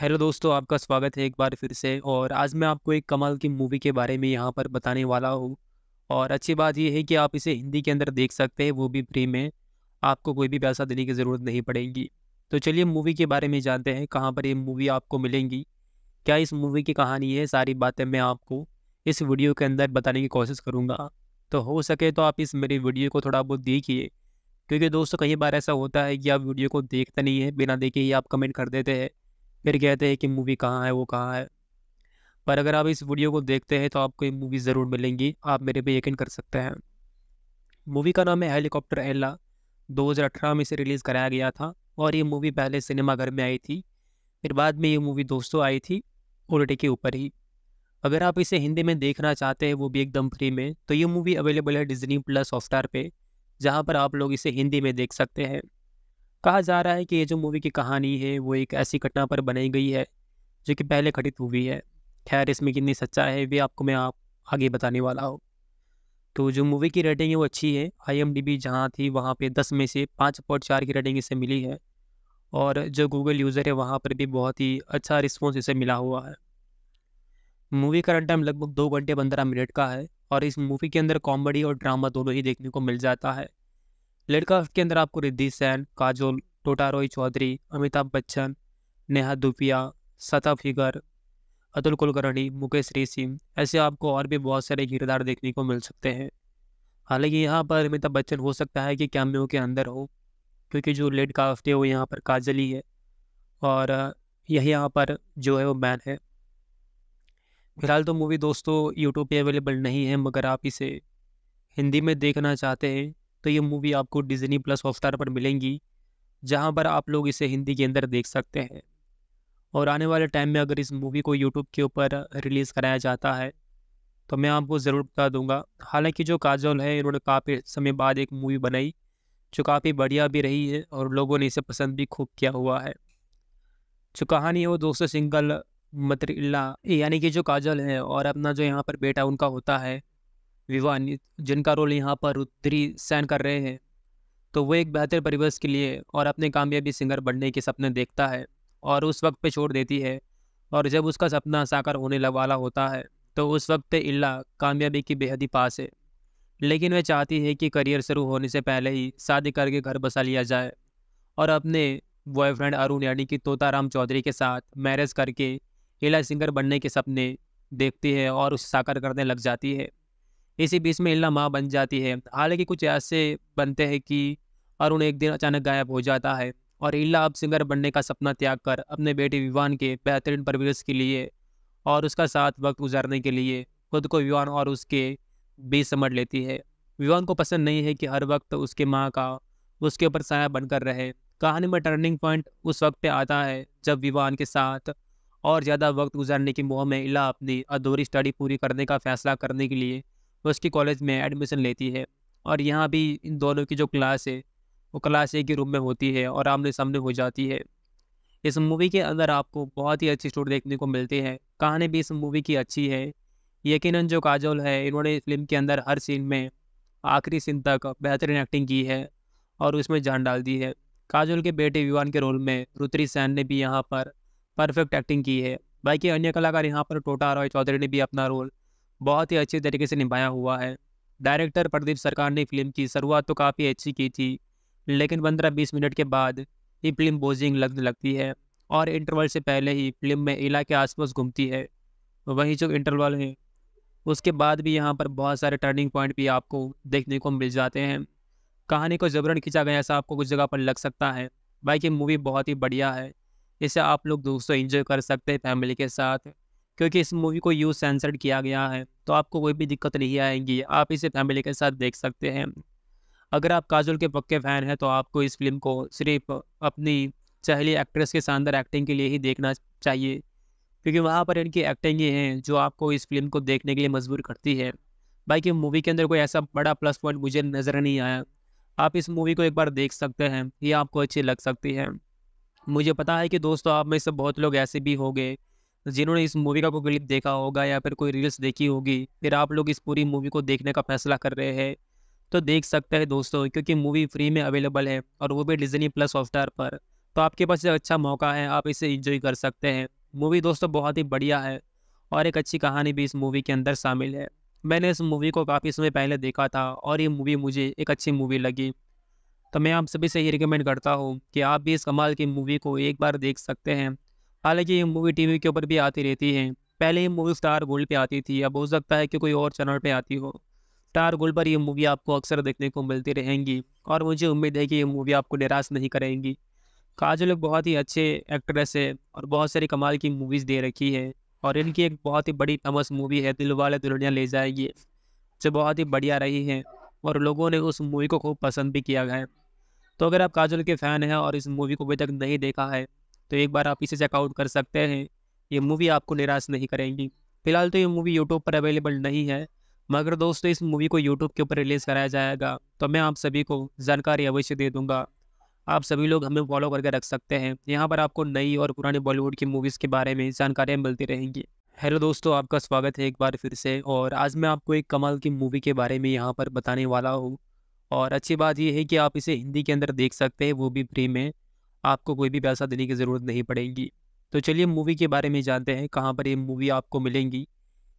hello दोस्तों आपका स्वागत है एक बार फिर से और आज मैं आपको एक कमाल की मूवी के बारे में यहाँ पर बताने वाला हूँ और अच्छी बात यह है कि आप इसे हिंदी के अंदर देख सकते हैं वो भी फ्री में आपको कोई भी पैसा देने की ज़रूरत नहीं पड़ेगी तो चलिए मूवी के बारे में जानते हैं कहाँ पर ये मूवी आपको मिलेंगी क्या इस मूवी की कहानी है सारी बातें मैं आपको इस वीडियो के अंदर बताने की कोशिश करूँगा तो हो सके तो आप इस मेरी वीडियो को थोड़ा बहुत देखिए क्योंकि दोस्तों कई बार ऐसा होता है कि आप वीडियो को देखते नहीं है बिना देखे ही आप कमेंट कर देते हैं फिर कहते हैं कि मूवी कहाँ है वो कहाँ है पर अगर आप इस वीडियो को देखते हैं तो आपको ये मूवी ज़रूर मिलेंगी आप मेरे पे यकीन कर सकते हैं मूवी का नाम है हेलीकॉप्टर एल्ला 2018 में इसे रिलीज़ कराया गया था और ये मूवी पहले सिनेमाघर में आई थी फिर बाद में ये मूवी दोस्तों आई थी उल्टी के ऊपर ही अगर आप इसे हिंदी में देखना चाहते हैं वो भी एकदम फ्री में तो ये मूवी अवेलेबल है डिजनी प्लस हॉटस्टार पे जहाँ पर आप लोग इसे हिंदी में देख सकते हैं कहा जा रहा है कि ये जो मूवी की कहानी है वो एक ऐसी घटना पर बनाई गई है जो कि पहले घटित हुई है खैर इसमें कितनी सच्चा है वे आपको मैं आप आगे बताने वाला हूँ तो जो मूवी की रेटिंग है वो अच्छी है आई एम डी बी जहाँ थी वहाँ पे दस में से पाँच पॉइंट चार की रेटिंग इसे मिली है और जो गूगल यूज़र है वहाँ पर भी बहुत ही अच्छा रिस्पॉन्स इसे मिला हुआ है मूवी का रन टाइम लगभग दो घंटे पंद्रह मिनट का है और इस मूवी के अंदर कॉमेडी और ड्रामा दोनों ही देखने को मिल जाता है लड़का के अंदर आपको रिद्धि सैन काजोल टोटा रॉय चौधरी अमिताभ बच्चन नेहा दुपिया सता फिगर अतुल कुलकर्णी मुकेश सिंह ऐसे आपको और भी बहुत सारे किरदार देखने को मिल सकते हैं हालांकि यहाँ पर अमिताभ बच्चन हो सकता है कि कैमियो के अंदर हो क्योंकि जो लेट है वो यहाँ पर काजल ही है और यही यहाँ पर जो है वो बैन है फिलहाल तो मूवी दोस्तों यूट्यूब पे अवेलेबल नहीं है मगर आप इसे हिंदी में देखना चाहते हैं तो ये मूवी आपको डिजनी प्लस हॉटस्टार पर मिलेंगी जहाँ पर आप लोग इसे हिंदी के अंदर देख सकते हैं और आने वाले टाइम में अगर इस मूवी को यूट्यूब के ऊपर रिलीज़ कराया जाता है तो मैं आपको ज़रूर बता दूंगा हालांकि जो काजल है इन्होंने काफ़ी समय बाद एक मूवी बनाई जो काफ़ी बढ़िया भी रही है और लोगों ने इसे पसंद भी खूब किया हुआ है जो कहानी है वो दोस्तों सिंगल मतरिल्ला यानी कि जो काजल है और अपना जो यहाँ पर बेटा उनका होता है विवान जिनका रोल यहाँ पर उत्तरी सैन कर रहे हैं तो वो एक बेहतर परिवेश के लिए और अपने कामयाबी सिंगर बनने के सपने देखता है और उस वक्त पे छोड़ देती है और जब उसका सपना साकार होने वाला होता है तो उस वक्त पे इल्ला कामयाबी की बेहद ही पास है लेकिन वह चाहती है कि करियर शुरू होने से पहले ही शादी करके घर बसा लिया जाए और अपने बॉयफ्रेंड अरुण यानी कि तोताराम चौधरी के साथ मैरिज करके इला सिंगर बनने के सपने देखती है और उसे साकार करने लग जाती है इसी बीच में इल्ला माँ बन जाती है हालांकि कुछ ऐसे बनते हैं कि अरुण एक दिन अचानक गायब हो जाता है और इल्ला अब सिंगर बनने का सपना त्याग कर अपने बेटे विवान के बेहतरीन परवरिश के लिए और उसका साथ वक्त गुजारने के लिए खुद को विवान और उसके बीच समझ लेती है विवान को पसंद नहीं है कि हर वक्त उसके माँ का उसके ऊपर साया बनकर रहे कहानी में टर्निंग पॉइंट उस वक्त पे आता है जब विवान के साथ और ज़्यादा वक्त गुजारने की मुँह में इला अपनी अधूरी स्टडी पूरी करने का फैसला करने के लिए उसकी कॉलेज में एडमिशन लेती है और यहाँ भी इन दोनों की जो क्लास है वो क्लास एक ही रूम में होती है और आमने सामने हो जाती है इस मूवी के अंदर आपको बहुत ही अच्छी स्टोरी देखने को मिलती है कहानी भी इस मूवी की अच्छी है यकीनन जो काजोल है इन्होंने फिल्म के अंदर हर सीन में आखिरी सीन तक बेहतरीन एक्टिंग की है और उसमें जान डाल दी है काजोल के बेटे विवान के रोल में रुत्री सैन ने भी यहाँ पर परफेक्ट एक्टिंग की है बाकी अन्य कलाकार यहाँ पर टोटा रॉय चौधरी ने भी अपना रोल बहुत ही अच्छे तरीके से निभाया हुआ है डायरेक्टर प्रदीप सरकार ने फिल्म की शुरुआत तो काफ़ी अच्छी की थी लेकिन पंद्रह बीस मिनट के बाद ये फिल्म बोजिंग लगने लगती है और इंटरवल से पहले ही फिल्म में इला के आसपास घूमती है वही जो इंटरवल है उसके बाद भी यहाँ पर बहुत सारे टर्निंग पॉइंट भी आपको देखने को मिल जाते हैं कहानी को जबरन खींचा गया ऐसा आपको कुछ जगह पर लग सकता है बाकी मूवी बहुत ही बढ़िया है इसे आप लोग दोस्तों एंजॉय कर सकते हैं फैमिली के साथ क्योंकि इस मूवी को यूज सेंसर्ड किया गया है तो आपको कोई भी दिक्कत नहीं आएगी आप इसे फैमिली के साथ देख सकते हैं अगर आप काजल के पक्के फ़ैन हैं तो आपको इस फिल्म को सिर्फ अपनी चहली एक्ट्रेस के शानदार एक्टिंग के लिए ही देखना चाहिए क्योंकि वहाँ पर इनकी एक्टिंग ही है जो आपको इस फिल्म को देखने के लिए मजबूर करती है बाकी मूवी के अंदर कोई ऐसा बड़ा प्लस पॉइंट मुझे नज़र नहीं आया आप इस मूवी को एक बार देख सकते हैं ये आपको अच्छी लग सकती है मुझे पता है कि दोस्तों आप में से बहुत लोग ऐसे भी होंगे जिन्होंने इस मूवी का कोई क्लिप देखा होगा या फिर कोई रील्स देखी होगी फिर आप लोग इस पूरी मूवी को देखने का फैसला कर रहे हैं तो देख सकते हैं दोस्तों क्योंकि मूवी फ्री में अवेलेबल है और वो भी डिजनी प्लस हॉटस्टार पर तो आपके पास एक अच्छा मौका है आप इसे इंजॉय कर सकते हैं मूवी दोस्तों बहुत ही बढ़िया है और एक अच्छी कहानी भी इस मूवी के अंदर शामिल है मैंने इस मूवी को काफ़ी समय पहले देखा था और ये मूवी मुझे एक अच्छी मूवी लगी तो मैं आप सभी से ये रिकमेंड करता हूँ कि आप भी इस कमाल की मूवी को एक बार देख सकते हैं हालांकि ये मूवी टीवी के ऊपर भी आती रहती है पहले ये मूवी स्टार गोल्ड पे आती थी अब हो सकता है कि कोई और चैनल पे आती हो स्टार गोल्ड पर ये मूवी आपको अक्सर देखने को मिलती रहेंगी और मुझे उम्मीद है कि ये मूवी आपको निराश नहीं करेंगी काजल एक बहुत ही अच्छे एक्ट्रेस है और बहुत सारी कमाल की मूवीज़ दे रखी है और इनकी एक बहुत ही बड़ी फेमस मूवी है दिल वाले दुल्हनिया ले जाएगी जो बहुत ही बढ़िया रही है और लोगों ने उस मूवी को खूब पसंद भी किया है तो अगर आप काजल के फ़ैन हैं और इस मूवी को अभी तक नहीं देखा है तो एक बार आप इसे चेकआउट कर सकते हैं ये मूवी आपको निराश नहीं करेंगी फिलहाल तो ये मूवी यूट्यूब पर अवेलेबल नहीं है मगर दोस्तों इस मूवी को यूट्यूब के ऊपर रिलीज़ कराया जाएगा तो मैं आप सभी को जानकारी अवश्य दे दूंगा आप सभी लोग हमें फॉलो करके रख सकते हैं यहाँ पर आपको नई और पुरानी बॉलीवुड की मूवीज़ के बारे में जानकारियाँ मिलती रहेंगी हेलो दोस्तों आपका स्वागत है एक बार फिर से और आज मैं आपको एक कमाल की मूवी के बारे में यहाँ पर बताने वाला हूँ और अच्छी बात यह है कि आप इसे हिंदी के अंदर देख सकते हैं वो भी फ्री में आपको कोई भी पैसा देने की ज़रूरत नहीं पड़ेगी तो चलिए मूवी के बारे में जानते हैं कहाँ पर ये मूवी आपको मिलेंगी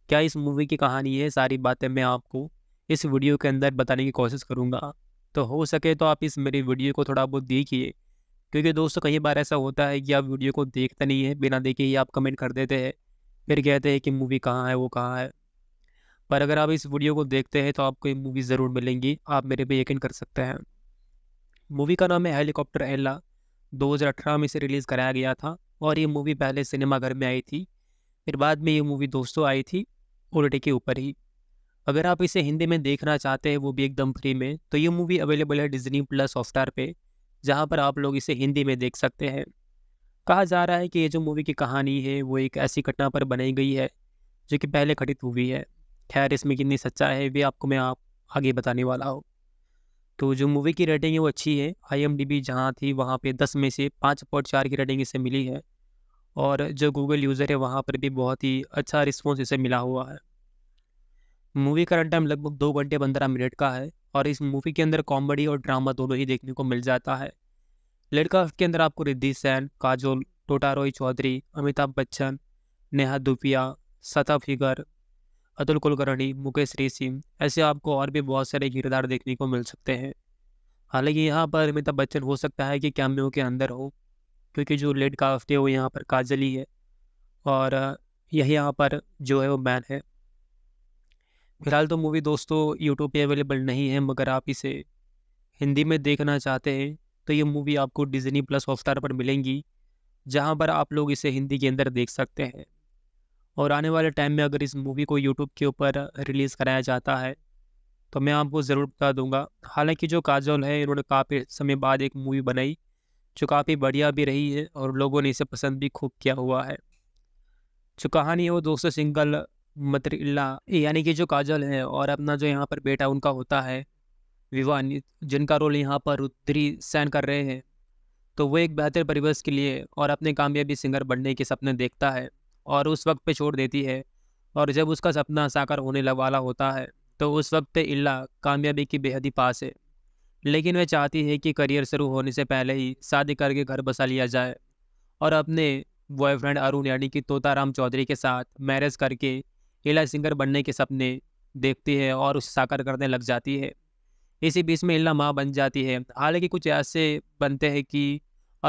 क्या इस मूवी की कहानी है सारी बातें मैं आपको इस वीडियो के अंदर बताने की कोशिश करूँगा तो हो सके तो आप इस मेरी वीडियो को थोड़ा बहुत देखिए क्योंकि दोस्तों कई बार ऐसा होता है कि आप वीडियो को देखते नहीं है बिना देखे ही आप कमेंट कर देते हैं फिर कहते हैं कि मूवी कहाँ है वो कहाँ है पर अगर आप इस वीडियो को देखते हैं तो आपको ये मूवी ज़रूर मिलेंगी आप मेरे पे यकीन कर सकते हैं मूवी का नाम है हेलीकॉप्टर एल्ला 2018 में इसे रिलीज़ कराया गया था और ये मूवी पहले सिनेमाघर में आई थी फिर बाद में ये मूवी दोस्तों आई थी उल्टी के ऊपर ही अगर आप इसे हिंदी में देखना चाहते हैं वो भी एकदम फ्री में तो ये मूवी अवेलेबल है डिजनी प्लस हॉटस्टार पर जहाँ पर आप लोग इसे हिंदी में देख सकते हैं कहा जा रहा है कि ये जो मूवी की कहानी है वो एक ऐसी घटना पर बनाई गई है जो कि पहले घटित हुई है खैर इसमें कितनी सच्चा है वे आपको मैं आप आगे बताने वाला हूँ तो जो मूवी की रेटिंग है वो अच्छी है आई एम डी बी जहाँ थी वहाँ पे दस में से पाँच पॉइंट चार की रेटिंग इसे मिली है और जो गूगल यूज़र है वहाँ पर भी बहुत ही अच्छा रिस्पॉन्स इसे मिला हुआ है मूवी का रन टाइम लगभग दो घंटे पंद्रह मिनट का है और इस मूवी के अंदर कॉमेडी और ड्रामा दोनों ही देखने को मिल जाता है लड़का के अंदर आपको रिद्धि सैन काजोल टोटा रॉय चौधरी अमिताभ बच्चन नेहा दुपिया सता फिगर अतुल कुलकर्णी मुकेश ऋषि ऐसे आपको और भी बहुत सारे किरदार देखने को मिल सकते हैं हालांकि यहाँ पर अमिताभ बच्चन हो सकता है कि कैमियो के अंदर हो क्योंकि जो लेड काफ्ट है वो यहाँ पर काजल ही है और यही यहाँ पर जो है वो मैन है फिलहाल तो मूवी दोस्तों यूट्यूब पे अवेलेबल नहीं है मगर आप इसे हिंदी में देखना चाहते हैं तो ये मूवी आपको डिजनी प्लस हॉटस्टार पर मिलेंगी जहाँ पर आप लोग इसे हिंदी के अंदर देख सकते हैं और आने वाले टाइम में अगर इस मूवी को यूट्यूब के ऊपर रिलीज़ कराया जाता है तो मैं आपको ज़रूर बता दूंगा हालांकि जो काजल है इन्होंने काफ़ी समय बाद एक मूवी बनाई जो काफ़ी बढ़िया भी रही है और लोगों ने इसे पसंद भी खूब किया हुआ है जो कहानी है वो दोस्तों सिंगल मतरिल्ला यानी कि जो काजल है और अपना जो यहाँ पर बेटा उनका होता है विवान जिनका रोल यहाँ पर रुद्री सैन कर रहे हैं तो वो एक बेहतर परिवेश के लिए और अपने कामयाबी सिंगर बनने के सपने देखता है और उस वक्त पे छोड़ देती है और जब उसका सपना साकार होने वाला होता है तो उस वक्त पे इल्ला कामयाबी की बेहद ही पास है लेकिन वह चाहती है कि करियर शुरू होने से पहले ही शादी करके घर बसा लिया जाए और अपने बॉयफ्रेंड अरुण यानी कि तोताराम चौधरी के साथ मैरिज करके इला सिंगर बनने के सपने देखती है और उसे साकार करने लग जाती है इसी बीच में इला माँ बन जाती है हालांकि कुछ ऐसे बनते हैं कि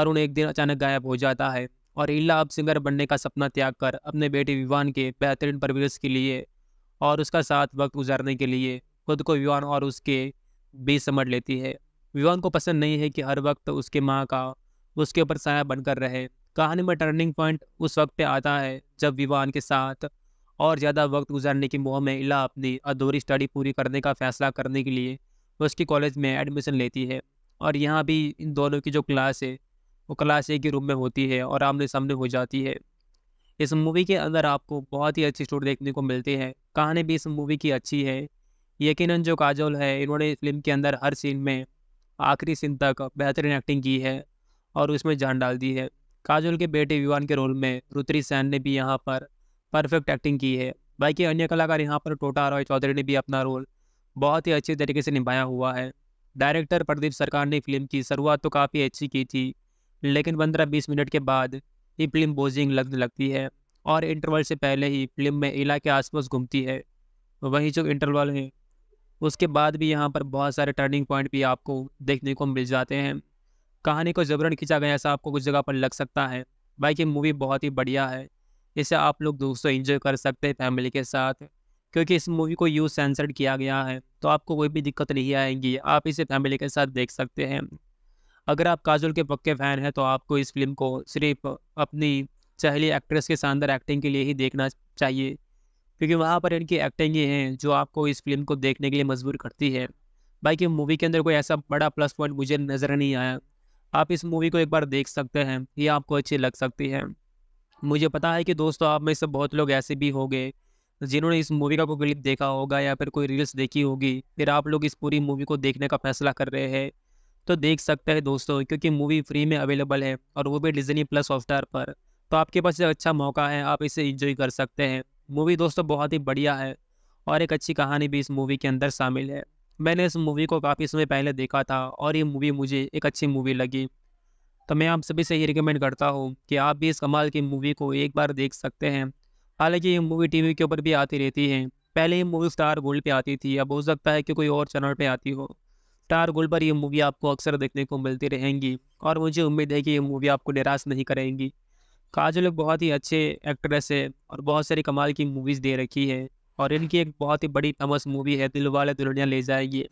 अरुण एक दिन अचानक गायब हो जाता है और इला अब सिंगर बनने का सपना त्याग कर अपने बेटे विवान के बेहतरीन परवरिश के लिए और उसका साथ वक्त गुजारने के लिए खुद को विवान और उसके बीच समझ लेती है विवान को पसंद नहीं है कि हर वक्त उसके माँ का उसके ऊपर साया बनकर रहे कहानी में टर्निंग पॉइंट उस वक्त पे आता है जब विवान के साथ और ज़्यादा वक्त गुजारने की मुँह में इला अपनी अधूरी स्टडी पूरी करने का फैसला करने के लिए उसकी कॉलेज में एडमिशन लेती है और यहाँ भी इन दोनों की जो क्लास है वो क्लास ए के रूम में होती है और आमने सामने हो जाती है इस मूवी के अंदर आपको बहुत ही अच्छी स्टोरी देखने को मिलती है कहानी भी इस मूवी की अच्छी है यकीन जो काजोल है इन्होंने फिल्म के अंदर हर सीन में आखिरी सीन तक बेहतरीन एक्टिंग की है और उसमें जान डाल दी है काजोल के बेटे विवान के रोल में रुत्री सैन ने भी यहाँ पर परफेक्ट एक्टिंग की है बाकी अन्य कलाकार यहाँ पर टोटा रॉय चौधरी ने भी अपना रोल बहुत ही अच्छे तरीके से निभाया हुआ है डायरेक्टर प्रदीप सरकार ने फिल्म की शुरुआत तो काफ़ी अच्छी की थी लेकिन पंद्रह बीस मिनट के बाद ही फिल्म बोजिंग लगने लगती है और इंटरवल से पहले ही फिल्म में इला के आसपास घूमती है वहीं जो इंटरवल है उसके बाद भी यहाँ पर बहुत सारे टर्निंग पॉइंट भी आपको देखने को मिल जाते हैं कहानी को जबरन खींचा गया ऐसा आपको कुछ जगह पर लग सकता है बाकी ये मूवी बहुत ही बढ़िया है इसे आप लोग दोस्तों इन्जॉय कर सकते हैं फैमिली के साथ क्योंकि इस मूवी को यूज सेंसर्ड किया गया है तो आपको कोई भी दिक्कत नहीं आएगी आप इसे फैमिली के साथ देख सकते हैं अगर आप काजल के पक्के फ़ैन हैं तो आपको इस फिल्म को सिर्फ अपनी चहली एक्ट्रेस के शानदार एक्टिंग के लिए ही देखना चाहिए क्योंकि वहाँ पर इनकी एक्टिंग ही है जो आपको इस फिल्म को देखने के लिए मजबूर करती है बाकी मूवी के अंदर कोई ऐसा बड़ा प्लस पॉइंट मुझे नज़र नहीं आया आप इस मूवी को एक बार देख सकते हैं ये आपको अच्छी लग सकती है मुझे पता है कि दोस्तों आप में से बहुत लोग ऐसे भी होंगे जिन्होंने इस मूवी का कोई क्लिप देखा होगा या फिर कोई रील्स देखी होगी फिर आप लोग इस पूरी मूवी को देखने का फैसला कर रहे हैं तो देख सकते हैं दोस्तों क्योंकि मूवी फ्री में अवेलेबल है और वो भी डिजनी प्लस हॉटस्टार पर तो आपके पास एक अच्छा मौका है आप इसे इंजॉय कर सकते हैं मूवी दोस्तों बहुत ही बढ़िया है और एक अच्छी कहानी भी इस मूवी के अंदर शामिल है मैंने इस मूवी को काफ़ी समय पहले देखा था और ये मूवी मुझे एक अच्छी मूवी लगी तो मैं आप सभी से ये रिकमेंड करता हूँ कि आप भी इस कमाल की मूवी को एक बार देख सकते हैं हालांकि ये मूवी टीवी के ऊपर भी आती रहती है पहले ये मूवी स्टार गोल्ड पे आती थी अब हो सकता है कि कोई और चैनल पे आती हो स्टार गोल्ड पर ये मूवी आपको अक्सर देखने को मिलती रहेंगी और मुझे उम्मीद है कि ये मूवी आपको निराश नहीं करेंगी काजल एक बहुत ही अच्छे एक्ट्रेस है और बहुत सारी कमाल की मूवीज़ दे रखी है और इनकी एक बहुत ही बड़ी फेमस मूवी है दिल वाले दुल्हनिया ले जाएगी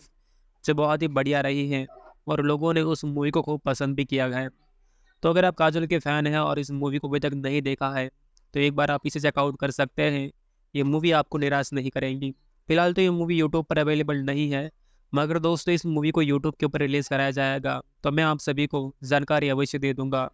जो बहुत ही बढ़िया रही है और लोगों ने उस मूवी को खूब पसंद भी किया है तो अगर आप काजल के फ़ैन हैं और इस मूवी को अभी तक नहीं देखा है तो एक बार आप इसे चेकआउट कर सकते हैं ये मूवी आपको निराश नहीं करेंगी फिलहाल तो ये मूवी यूट्यूब पर अवेलेबल नहीं है मगर दोस्तों इस मूवी को यूट्यूब के ऊपर रिलीज़ कराया जाएगा तो मैं आप सभी को जानकारी अवश्य दे दूंगा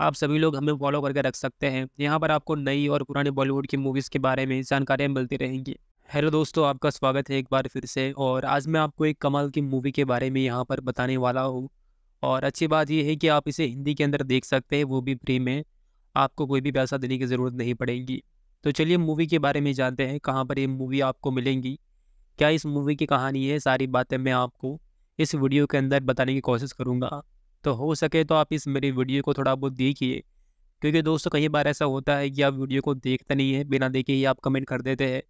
आप सभी लोग हमें फॉलो करके रख सकते हैं यहाँ पर आपको नई और पुरानी बॉलीवुड की मूवीज़ के बारे में जानकारियाँ मिलती रहेंगी हेलो दोस्तों आपका स्वागत है एक बार फिर से और आज मैं आपको एक कमाल की मूवी के बारे में यहाँ पर बताने वाला हूँ और अच्छी बात यह है कि आप इसे हिंदी के अंदर देख सकते हैं वो भी फ्री में आपको कोई भी पैसा देने की ज़रूरत नहीं पड़ेगी तो चलिए मूवी के बारे में जानते हैं कहाँ पर ये मूवी आपको मिलेंगी क्या इस मूवी की कहानी है सारी बातें मैं आपको इस वीडियो के अंदर बताने की कोशिश करूँगा तो हो सके तो आप इस मेरी वीडियो को थोड़ा बहुत देखिए क्योंकि दोस्तों कई बार ऐसा होता है कि आप वीडियो को देखते नहीं है बिना देखे ही आप कमेंट कर देते हैं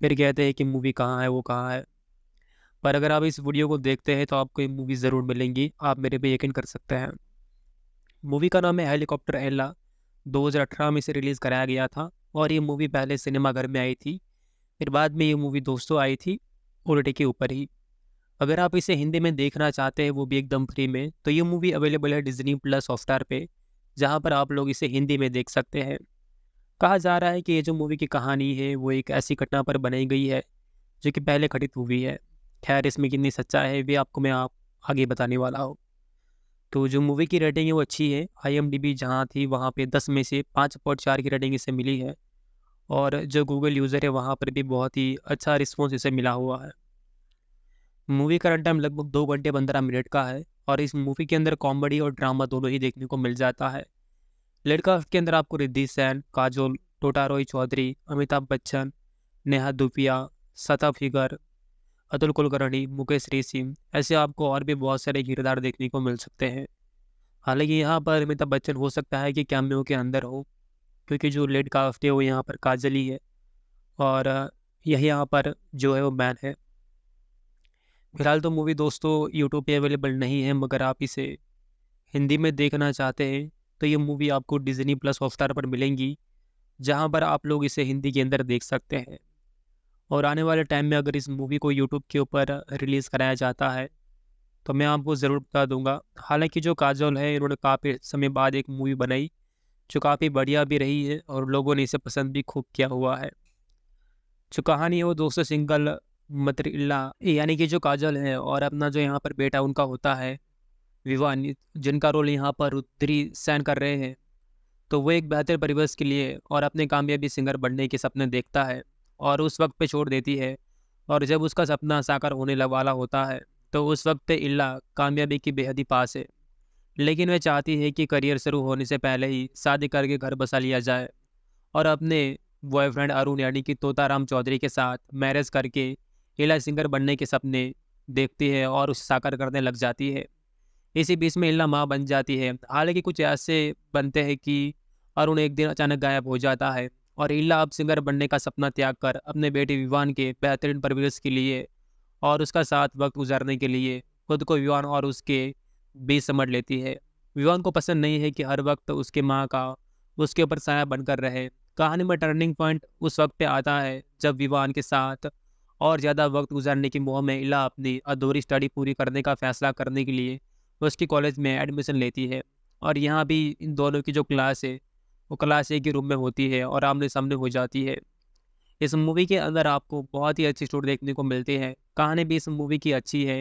फिर कहते हैं कि मूवी कहाँ है वो कहाँ है पर अगर आप इस वीडियो को देखते हैं तो आपको ये मूवी ज़रूर मिलेंगी आप मेरे पे यकीन कर सकते हैं मूवी का नाम है हेलीकॉप्टर एल्ला 2018 में इसे रिलीज़ कराया गया था और ये मूवी पहले सिनेमाघर में आई थी फिर बाद में ये मूवी दोस्तों आई थी क्वालिटी के ऊपर ही अगर आप इसे हिंदी में देखना चाहते हैं वो भी एकदम फ्री में तो ये मूवी अवेलेबल है डिजनी प्लस हॉटस्टार पे जहाँ पर आप लोग इसे हिंदी में देख सकते हैं कहा जा रहा है कि ये जो मूवी की कहानी है वो एक ऐसी घटना पर बनाई गई है जो कि पहले घटित हुई है खैर इसमें कितनी सच्चा है भी आपको मैं आप आगे बताने वाला हूँ तो जो मूवी की रेटिंग है वो अच्छी है आई एम डी बी जहाँ थी वहाँ पे दस में से पाँच पॉइंट चार की रेटिंग इसे मिली है और जो गूगल यूज़र है वहाँ पर भी बहुत ही अच्छा रिस्पॉन्स इसे मिला हुआ है मूवी का रन टाइम लगभग दो घंटे पंद्रह मिनट का है और इस मूवी के अंदर कॉमेडी और ड्रामा दोनों ही देखने को मिल जाता है लड़का के अंदर आपको रिद्धि सैन काजोल टोटा रॉय चौधरी अमिताभ बच्चन नेहा दुपिया सता फिगर अतुल कुलकर्णी मुकेश सिंह ऐसे आपको और भी बहुत सारे किरदार देखने को मिल सकते हैं हालांकि यहाँ पर अमिताभ बच्चन हो सकता है कि कैमियो के अंदर हो क्योंकि जो लेट काफ्ट है वो यहाँ पर काजल ही है और यही यहाँ पर जो है वो मैन है फिलहाल तो मूवी दोस्तों यूट्यूब पे अवेलेबल नहीं है मगर आप इसे हिंदी में देखना चाहते हैं तो ये मूवी आपको डिजनी प्लस हॉटस्टार पर मिलेंगी जहाँ पर आप लोग इसे हिंदी के अंदर देख सकते हैं और आने वाले टाइम में अगर इस मूवी को यूट्यूब के ऊपर रिलीज़ कराया जाता है तो मैं आपको ज़रूर बता दूंगा हालांकि जो काजल है इन्होंने काफ़ी समय बाद एक मूवी बनाई जो काफ़ी बढ़िया भी रही है और लोगों ने इसे पसंद भी खूब किया हुआ है जो कहानी है वो दोस्तों सिंगल मतरिल्ला यानी कि जो काजल है और अपना जो यहाँ पर बेटा उनका होता है विवान जिनका रोल यहाँ पर रुद्री सैन कर रहे हैं तो वो एक बेहतर परिवेश के लिए और अपने कामयाबी सिंगर बनने के सपने देखता है और उस वक्त पे छोड़ देती है और जब उसका सपना साकार होने वाला होता है तो उस वक्त इल्ला कामयाबी की बेहद ही पास है लेकिन वह चाहती है कि करियर शुरू होने से पहले ही शादी करके घर बसा लिया जाए और अपने बॉयफ्रेंड अरुण यानी कि तोताराम चौधरी के साथ मैरिज करके अकेला सिंगर बनने के सपने देखती है और उसे साकार करने लग जाती है इसी बीच में इला माँ बन जाती है हालांकि कुछ ऐसे बनते हैं कि अरुण एक दिन अचानक गायब हो जाता है और इला अब सिंगर बनने का सपना त्याग कर अपने बेटे विवान के बेहतरीन परवरिश के लिए और उसका साथ वक्त गुजारने के लिए खुद को विवान और उसके बीच समझ लेती है विवान को पसंद नहीं है कि हर वक्त उसके माँ का उसके ऊपर साया बनकर रहे कहानी में टर्निंग पॉइंट उस वक्त पे आता है जब विवान के साथ और ज़्यादा वक्त गुजारने की मुह में इला अपनी अधूरी स्टडी पूरी करने का फैसला करने के लिए उसकी कॉलेज में एडमिशन लेती है और यहाँ भी इन दोनों की जो क्लास है वो क्लास एक ही रूम में होती है और आमने सामने हो जाती है इस मूवी के अंदर आपको बहुत ही अच्छी स्टोरी देखने को मिलती है कहानी भी इस मूवी की अच्छी है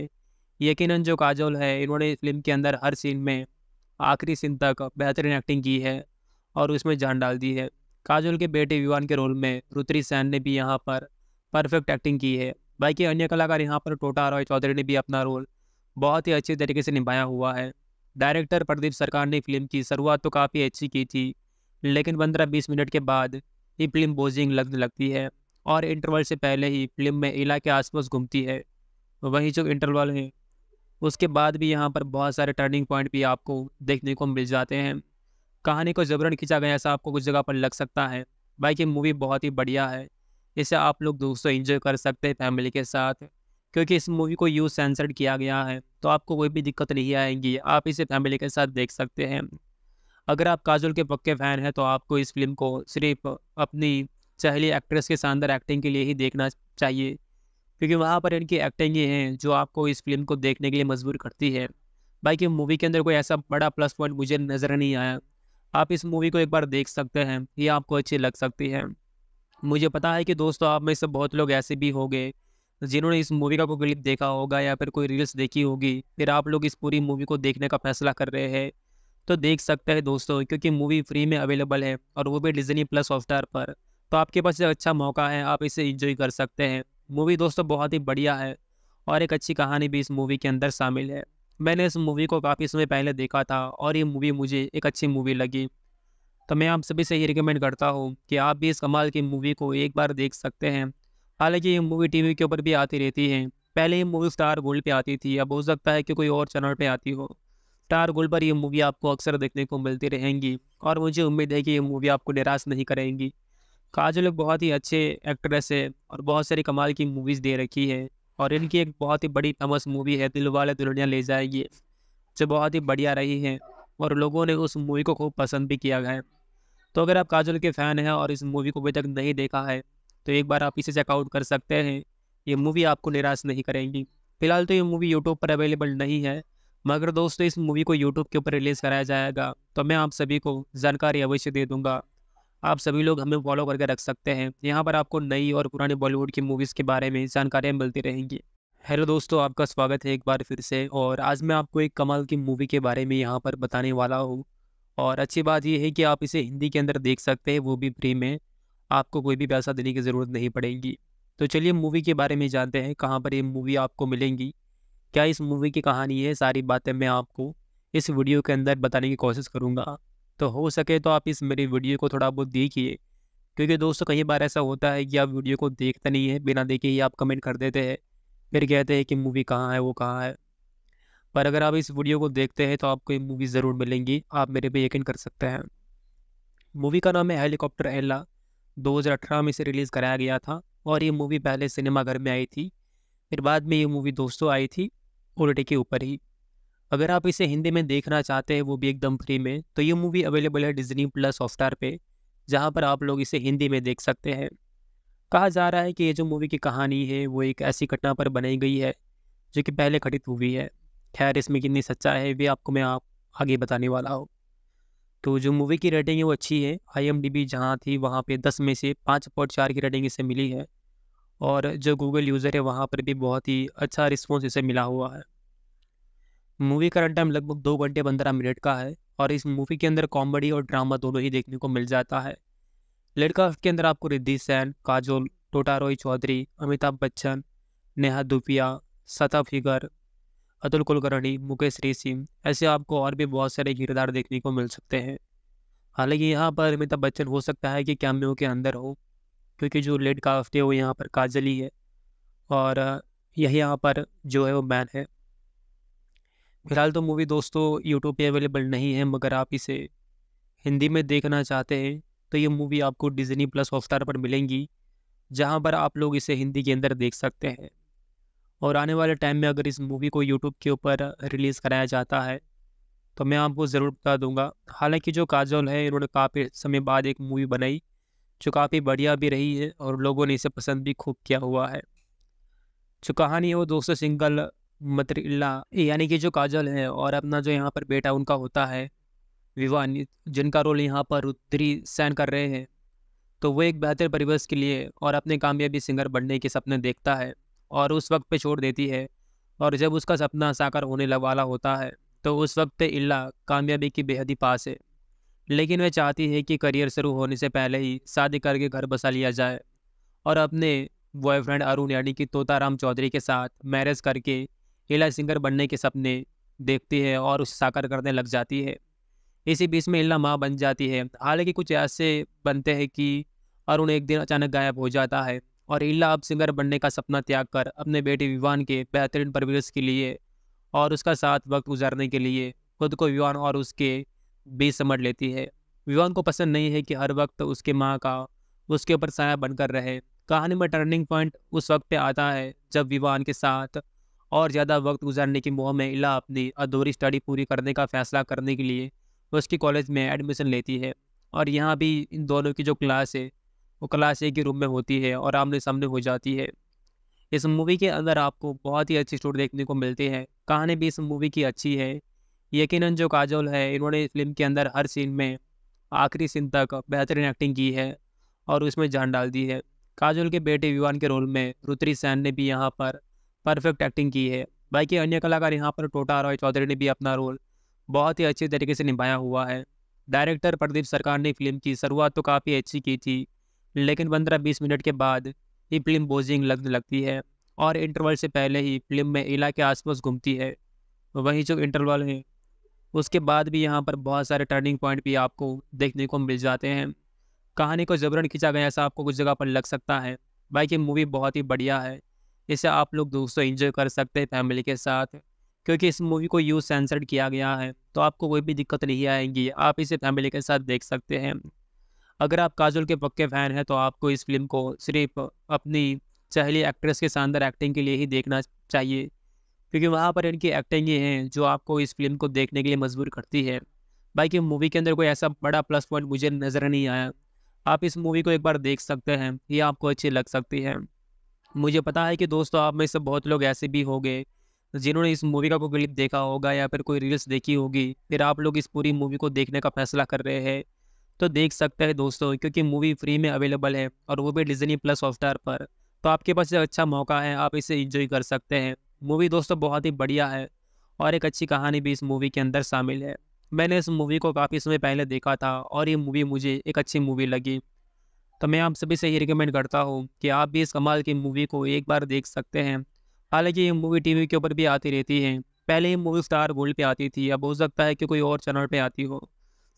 यकीन जो काजोल है इन्होंने फिल्म के अंदर हर सीन में आखिरी सीन तक बेहतरीन एक्टिंग की है और उसमें जान डाल दी है काजोल के बेटे विवान के रोल में रुत्री सैन ने भी यहाँ पर परफेक्ट एक्टिंग की है बाकी के अन्य कलाकार यहाँ पर टोटा रॉय चौधरी ने भी अपना रोल बहुत ही अच्छे तरीके से निभाया हुआ है डायरेक्टर प्रदीप सरकार ने फिल्म की शुरुआत तो काफ़ी अच्छी की थी लेकिन पंद्रह बीस मिनट के बाद ये फिल्म बोजिंग लगने लगती है और इंटरवल से पहले ही फिल्म में इला के आसपास घूमती है वहीं जो इंटरवल है उसके बाद भी यहाँ पर बहुत सारे टर्निंग पॉइंट भी आपको देखने को मिल जाते हैं कहानी को जबरन खींचा गया ऐसा आपको कुछ जगह पर लग सकता है बाकी मूवी बहुत ही बढ़िया है इसे आप लोग दोस्तों इन्जॉय कर सकते हैं फैमिली के साथ क्योंकि इस मूवी को यूज सेंसर्ड किया गया है तो आपको कोई भी दिक्कत नहीं आएगी आप इसे फैमिली के साथ देख सकते हैं अगर आप काजल के पक्के फ़ैन हैं तो आपको इस फिल्म को सिर्फ अपनी चहली एक्ट्रेस के शानदार एक्टिंग के लिए ही देखना चाहिए क्योंकि वहाँ पर इनकी एक्टिंग ही है जो आपको इस फिल्म को देखने के लिए मजबूर करती है बाकी मूवी के अंदर कोई ऐसा बड़ा प्लस पॉइंट मुझे नज़र नहीं आया आप इस मूवी को एक बार देख सकते हैं ये आपको अच्छी लग सकती है मुझे पता है कि दोस्तों आप में से बहुत लोग ऐसे भी होंगे जिन्होंने इस मूवी का कोई क्लिप देखा होगा या फिर कोई रील्स देखी होगी फिर आप लोग इस पूरी मूवी को देखने का फैसला कर रहे हैं तो देख सकते हैं दोस्तों क्योंकि मूवी फ्री में अवेलेबल है और वो भी डिजनी प्लस हॉटस्टार पर तो आपके पास एक अच्छा मौका है आप इसे इंजॉय कर सकते हैं मूवी दोस्तों बहुत ही बढ़िया है और एक अच्छी कहानी भी इस मूवी के अंदर शामिल है मैंने इस मूवी को काफ़ी समय पहले देखा था और ये मूवी मुझे एक अच्छी मूवी लगी तो मैं आप सभी से ये रिकमेंड करता हूँ कि आप भी इस कमाल की मूवी को एक बार देख सकते हैं हालांकि ये मूवी टीवी के ऊपर भी आती रहती है पहले ये मूवी स्टार गोल्ड पे आती थी अब हो सकता है कि कोई और चैनल पे आती हो स्टार गोल्ड पर ये मूवी आपको अक्सर देखने को मिलती रहेंगी और मुझे उम्मीद है कि ये मूवी आपको निराश नहीं करेंगी काजल एक बहुत ही अच्छे एक्ट्रेस है और बहुत सारी कमाल की मूवीज़ दे रखी है और इनकी एक बहुत ही बड़ी फेमस मूवी है दिल वाले दुल्हनिया ले जाएगी जो बहुत ही बढ़िया रही है और लोगों ने उस मूवी को खूब पसंद भी किया है तो अगर आप काजल के फ़ैन हैं और इस मूवी को अभी तक नहीं देखा है तो एक बार आप इसे चेकआउट कर सकते हैं ये मूवी आपको निराश नहीं करेगी फिलहाल तो ये मूवी यूट्यूब पर अवेलेबल नहीं है मगर दोस्तों इस मूवी को यूट्यूब के ऊपर रिलीज़ कराया जाएगा तो मैं आप सभी को जानकारी अवश्य दे दूँगा आप सभी लोग हमें फॉलो करके रख सकते हैं यहाँ पर आपको नई और पुरानी बॉलीवुड की मूवीज़ के बारे में जानकारियाँ मिलती रहेंगी हेलो दोस्तों आपका स्वागत है एक बार फिर से और आज मैं आपको एक कमाल की मूवी के बारे में यहाँ पर बताने वाला हूँ और अच्छी बात यह है कि आप इसे हिंदी के अंदर देख सकते हैं वो भी फ्री में आपको कोई भी पैसा देने की ज़रूरत नहीं पड़ेगी तो चलिए मूवी के बारे में जानते हैं कहाँ पर ये मूवी आपको मिलेंगी क्या इस मूवी की कहानी है सारी बातें मैं आपको इस वीडियो के अंदर बताने की कोशिश करूँगा तो हो सके तो आप इस मेरी वीडियो को थोड़ा बहुत देखिए क्योंकि दोस्तों कई बार ऐसा होता है कि आप वीडियो को देखते नहीं है बिना देखे ही आप कमेंट कर देते हैं फिर कहते हैं कि मूवी कहाँ है वो कहाँ है पर अगर आप इस वीडियो को देखते हैं तो आपको ये मूवी ज़रूर मिलेंगी आप मेरे पे यकीन कर सकते हैं मूवी का नाम है हेलीकॉप्टर एल्ला 2018 में इसे रिलीज़ कराया गया था और ये मूवी पहले सिनेमाघर में आई थी फिर बाद में ये मूवी दोस्तों आई थी ओल्टे के ऊपर ही अगर आप इसे हिंदी में देखना चाहते हैं वो भी एकदम फ्री में तो ये मूवी अवेलेबल है डिजनी प्लस हॉटस्टार पे जहाँ पर आप लोग इसे हिंदी में देख सकते हैं कहा जा रहा है कि ये जो मूवी की कहानी है वो एक ऐसी घटना पर बनाई गई है जो कि पहले घटित हुई है खैर इसमें कितनी सच्चाई है भी आपको मैं आप आगे बताने वाला हूँ तो जो मूवी की रेटिंग है वो अच्छी है आई एम डी बी जहाँ थी वहाँ पे दस में से पाँच पॉइंट चार की रेटिंग इसे मिली है और जो गूगल यूज़र है वहाँ पर भी बहुत ही अच्छा रिस्पॉन्स इसे मिला हुआ है मूवी का रन टाइम लगभग दो घंटे पंद्रह मिनट का है और इस मूवी के अंदर कॉमेडी और ड्रामा दोनों ही देखने को मिल जाता है लड़का के अंदर आपको रिद्धि सैन काजोल टोटा रॉय चौधरी अमिताभ बच्चन नेहा दुपिया सता फिगर अतुल कुलकर्णी मुकेश ऋषि ऐसे आपको और भी बहुत सारे किरदार देखने को मिल सकते हैं हालांकि यहाँ पर अमिताभ बच्चन हो सकता है कि कैमियो के अंदर हो क्योंकि जो लेट कास्ट है वो यहाँ पर काजल ही है और यही यहाँ पर जो है वो मैन है फिलहाल तो मूवी दोस्तों यूट्यूब पे अवेलेबल नहीं है मगर आप इसे हिंदी में देखना चाहते हैं तो ये मूवी आपको डिजनी प्लस हॉटस्टार पर मिलेंगी जहाँ पर आप लोग इसे हिंदी के अंदर देख सकते हैं और आने वाले टाइम में अगर इस मूवी को यूट्यूब के ऊपर रिलीज़ कराया जाता है तो मैं आपको ज़रूर बता दूंगा हालांकि जो काजल है इन्होंने काफ़ी समय बाद एक मूवी बनाई जो काफ़ी बढ़िया भी रही है और लोगों ने इसे पसंद भी खूब किया हुआ है जो कहानी है वो दोस्तों सिंगल मतरिल्ला यानी कि जो काजल है और अपना जो यहाँ पर बेटा उनका होता है विवान जिनका रोल यहाँ पर रुद्री सैन कर रहे हैं तो वो एक बेहतर परिवेश के लिए और अपने कामयाबी सिंगर बनने के सपने देखता है और उस वक्त पे छोड़ देती है और जब उसका सपना साकार होने वाला होता है तो उस वक्त इल्ला कामयाबी की बेहद ही पास है लेकिन वह चाहती है कि करियर शुरू होने से पहले ही शादी करके घर बसा लिया जाए और अपने बॉयफ्रेंड अरुण यानी कि तोताराम चौधरी के साथ मैरिज करके इला सिंगर बनने के सपने देखती है और उसे साकार करने लग जाती है इसी बीच में इला माँ बन जाती है हालांकि कुछ ऐसे बनते हैं कि अरुण एक दिन अचानक गायब हो जाता है और इला अब सिंगर बनने का सपना त्याग कर अपने बेटे विवान के बेहतरीन परवरिश के लिए और उसका साथ वक्त गुजारने के लिए खुद को विवान और उसके बीच समझ लेती है विवान को पसंद नहीं है कि हर वक्त उसके माँ का उसके ऊपर साया बनकर रहे कहानी में टर्निंग पॉइंट उस वक्त पे आता है जब विवान के साथ और ज़्यादा वक्त गुजारने की मुँह में इला अपनी अधूरी स्टडी पूरी करने का फैसला करने के लिए उसकी कॉलेज में एडमिशन लेती है और यहाँ भी इन दोनों की जो क्लास है वो क्लास ए के रूम में होती है और आमने सामने हो जाती है इस मूवी के अंदर आपको बहुत ही अच्छी स्टोरी देखने को मिलती है कहानी भी इस मूवी की अच्छी है यकीन जो काजोल है इन्होंने फिल्म के अंदर हर सीन में आखिरी सीन तक बेहतरीन एक्टिंग की है और उसमें जान डाल दी है काजोल के बेटे विवान के रोल में रुत्री सैन ने भी यहाँ पर परफेक्ट एक्टिंग की है बाकी अन्य कलाकार यहाँ पर टोटा रॉय चौधरी ने भी अपना रोल बहुत ही अच्छे तरीके से निभाया हुआ है डायरेक्टर प्रदीप सरकार ने फिल्म की शुरुआत तो काफ़ी अच्छी की थी लेकिन पंद्रह बीस मिनट के बाद ये फिल्म बोजिंग लगने लगती है और इंटरवल से पहले ही फिल्म में इला के आसपास घूमती है वहीं जो इंटरवल है उसके बाद भी यहाँ पर बहुत सारे टर्निंग पॉइंट भी आपको देखने को मिल जाते हैं कहानी को जबरन खींचा गया ऐसा आपको कुछ जगह पर लग सकता है बाकी मूवी बहुत ही बढ़िया है इसे आप लोग दोस्तों इंजॉय कर सकते हैं फैमिली के साथ क्योंकि इस मूवी को यूज सेंसर्ड किया गया है तो आपको कोई भी दिक्कत नहीं आएगी आप इसे फैमिली के साथ देख सकते हैं अगर आप काजल के पक्के फ़ैन हैं तो आपको इस फिल्म को सिर्फ अपनी चहली एक्ट्रेस के शानदार एक्टिंग के लिए ही देखना चाहिए क्योंकि वहाँ पर इनकी एक्टिंग ही है जो आपको इस फिल्म को देखने के लिए मजबूर करती है बाकी मूवी के अंदर कोई ऐसा बड़ा प्लस पॉइंट मुझे नज़र नहीं आया आप इस मूवी को एक बार देख सकते हैं ये आपको अच्छी लग सकती है मुझे पता है कि दोस्तों आप में से बहुत लोग ऐसे भी होंगे जिन्होंने इस मूवी का कोई क्लिप देखा होगा या फिर कोई रील्स देखी होगी फिर आप लोग इस पूरी मूवी को देखने का फैसला कर रहे हैं तो देख सकते हैं दोस्तों क्योंकि मूवी फ्री में अवेलेबल है और वो भी डिजनी प्लस हॉटस्टार पर तो आपके पास एक अच्छा मौका है आप इसे इंजॉय कर सकते हैं मूवी दोस्तों बहुत ही बढ़िया है और एक अच्छी कहानी भी इस मूवी के अंदर शामिल है मैंने इस मूवी को काफ़ी समय पहले देखा था और ये मूवी मुझे एक अच्छी मूवी लगी तो मैं आप सभी से ये रिकमेंड करता हूँ कि आप भी इस कमाल की मूवी को एक बार देख सकते हैं हालांकि ये मूवी टीवी के ऊपर भी आती रहती है पहले ये मूवी स्टार गोल्ड पे आती थी अब हो सकता है कि कोई और चैनल पे आती हो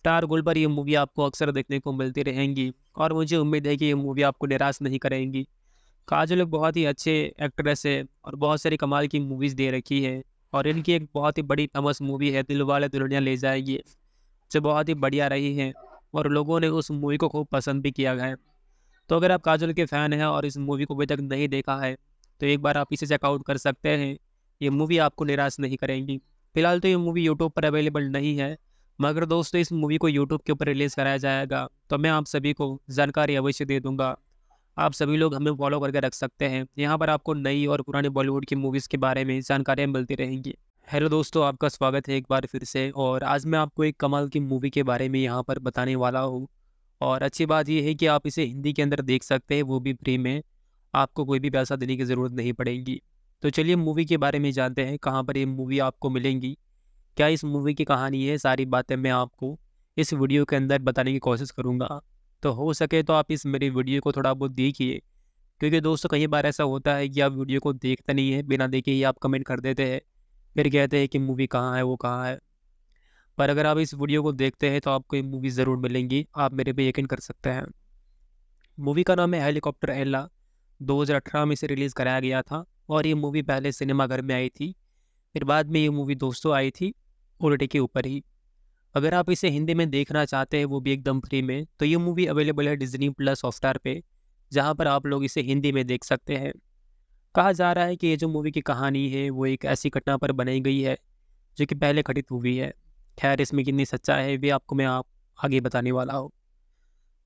गोल पर ये मूवी आपको अक्सर देखने को मिलती रहेंगी और मुझे उम्मीद है कि ये मूवी आपको निराश नहीं करेंगी काजल एक बहुत ही अच्छे एक्ट्रेस है और बहुत सारी कमाल की मूवीज़ दे रखी है और इनकी एक बहुत ही बड़ी फेमस मूवी है दिल वाले दुल्हनिया ले जाएगी जो बहुत ही बढ़िया रही है और लोगों ने उस मूवी को खूब पसंद भी किया है तो अगर आप काजल के फ़ैन हैं और इस मूवी को अभी तक नहीं देखा है तो एक बार आप इसे चेकआउट कर सकते हैं ये मूवी आपको निराश नहीं करेंगी फिलहाल तो ये मूवी यूट्यूब पर अवेलेबल नहीं है मगर दोस्तों इस मूवी को यूट्यूब के ऊपर रिलीज़ कराया जाएगा तो मैं आप सभी को जानकारी अवश्य दे दूँगा आप सभी लोग हमें फॉलो करके रख सकते हैं यहाँ पर आपको नई और पुरानी बॉलीवुड की मूवीज़ के बारे में जानकारियाँ मिलती रहेंगी हेलो दोस्तों आपका स्वागत है एक बार फिर से और आज मैं आपको एक कमाल की मूवी के बारे में यहाँ पर बताने वाला हूँ और अच्छी बात यह है कि आप इसे हिंदी के अंदर देख सकते हैं वो भी फ्री में आपको कोई भी पैसा देने की ज़रूरत नहीं पड़ेगी तो चलिए मूवी के बारे में जानते हैं कहाँ पर ये मूवी आपको मिलेंगी क्या इस मूवी की कहानी है सारी बातें मैं आपको इस वीडियो के अंदर बताने की कोशिश करूँगा तो हो सके तो आप इस मेरी वीडियो को थोड़ा बहुत देखिए क्योंकि दोस्तों कई बार ऐसा होता है कि आप वीडियो को देखते नहीं है बिना देखे ही आप कमेंट कर देते हैं फिर कहते हैं कि मूवी कहाँ है वो कहाँ है पर अगर आप इस वीडियो को देखते हैं तो आपको ये मूवी ज़रूर मिलेंगी आप मेरे पे यकीन कर सकते हैं मूवी का नाम है हेलीकॉप्टर एला 2018 में इसे रिलीज़ कराया गया था और ये मूवी पहले सिनेमाघर में आई थी फिर बाद में ये मूवी दोस्तों आई थी उल्टे के ऊपर ही अगर आप इसे हिंदी में देखना चाहते हैं वो भी एकदम फ्री में तो ये मूवी अवेलेबल है डिजनी प्लस हॉटस्टार पे जहाँ पर आप लोग इसे हिंदी में देख सकते हैं कहा जा रहा है कि ये जो मूवी की कहानी है वो एक ऐसी घटना पर बनाई गई है जो कि पहले घटित हुई है खैर इसमें कितनी सच्चा है भी आपको मैं आप आगे बताने वाला हूँ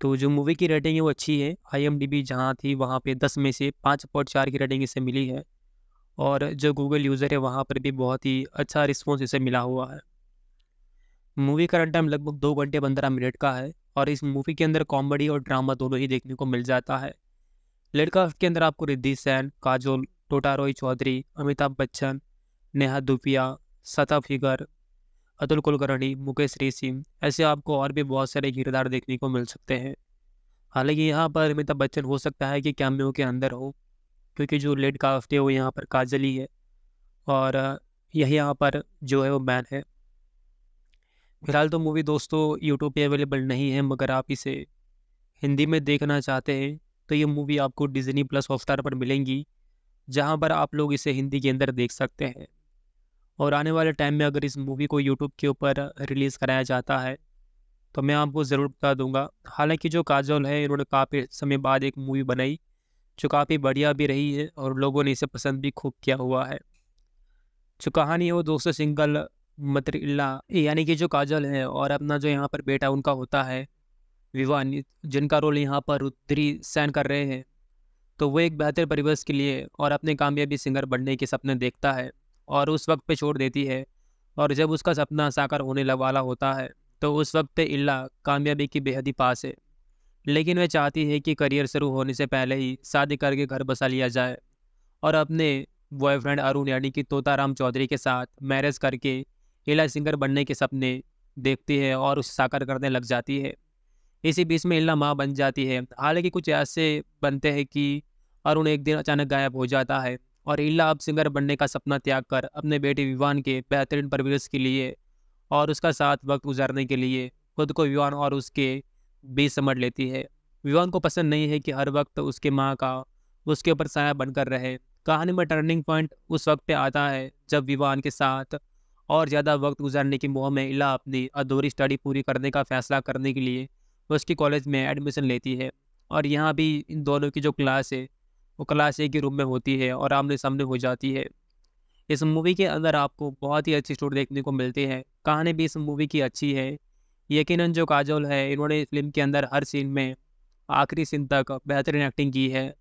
तो जो मूवी की रेटिंग है वो अच्छी है आई एम डी बी जहाँ थी वहाँ पे दस में से पाँच पॉइंट चार की रेटिंग इसे मिली है और जो गूगल यूज़र है वहाँ पर भी बहुत ही अच्छा रिस्पॉन्स इसे मिला हुआ है मूवी का रन टाइम लगभग दो घंटे पंद्रह मिनट का है और इस मूवी के अंदर कॉमेडी और ड्रामा दोनों ही देखने को मिल जाता है लड़का के अंदर आपको रिद्धि सैन काजोल टोटा रॉय चौधरी अमिताभ बच्चन नेहा दुपिया सता फिगर अतुल कुलकर्णी मुकेश सिंह ऐसे आपको और भी बहुत सारे किरदार देखने को मिल सकते हैं हालांकि यहाँ पर अमिताभ बच्चन हो सकता है कि कैमियो के अंदर हो क्योंकि जो लेड का है वो यहाँ पर काजल ही है और यही यहाँ पर जो है वो बैन है फिलहाल तो मूवी दोस्तों यूट्यूब पे अवेलेबल नहीं है मगर आप इसे हिंदी में देखना चाहते हैं तो ये मूवी आपको डिजनी प्लस हॉटस्टार पर मिलेंगी जहाँ पर आप लोग इसे हिंदी के अंदर देख सकते हैं और आने वाले टाइम में अगर इस मूवी को यूट्यूब के ऊपर रिलीज़ कराया जाता है तो मैं आपको ज़रूर बता दूंगा हालांकि जो काजल है इन्होंने काफ़ी समय बाद एक मूवी बनाई जो काफ़ी बढ़िया भी रही है और लोगों ने इसे पसंद भी खूब किया हुआ है जो कहानी है वो दोस्तों सिंगल मतरिल्ला यानी कि जो काजल है और अपना जो यहाँ पर बेटा उनका होता है विवान जिनका रोल यहाँ पर रुद्री सैन कर रहे हैं तो वो एक बेहतर परिवेश के लिए और अपने कामयाबी सिंगर बनने के सपने देखता है और उस वक्त पे छोड़ देती है और जब उसका सपना साकार होने वाला होता है तो उस वक्त इल्ला कामयाबी की बेहद ही पास है लेकिन वह चाहती है कि करियर शुरू होने से पहले ही शादी करके घर बसा लिया जाए और अपने बॉयफ्रेंड अरुण यानी कि तोताराम चौधरी के साथ मैरिज करके इला सिंगर बनने के सपने देखती है और उसे साकार करने लग जाती है इसी बीच में इला माँ बन जाती है हालांकि कुछ ऐसे बनते हैं कि अरुण एक दिन अचानक गायब हो जाता है और इला अब सिंगर बनने का सपना त्याग कर अपने बेटे विवान के बेहतरीन परवरिश के लिए और उसका साथ वक्त गुजारने के लिए खुद को विवान और उसके भी समझ लेती है विवान को पसंद नहीं है कि हर वक्त उसके माँ का उसके ऊपर साया बनकर रहे कहानी में टर्निंग पॉइंट उस वक्त पे आता है जब विवान के साथ और ज़्यादा वक्त गुजारने की मुँह में इला अपनी अधूरी स्टडी पूरी करने का फैसला करने के लिए उसकी कॉलेज में एडमिशन लेती है और यहाँ भी इन दोनों की जो क्लास है वो क्लास एक ही रूम में होती है और आमने सामने हो जाती है इस मूवी के अंदर आपको बहुत ही अच्छी स्टोरी देखने को मिलती है कहानी भी इस मूवी की अच्छी है यकीनन जो काजोल है इन्होंने फिल्म के अंदर हर सीन में आखिरी सीन तक बेहतरीन एक्टिंग की है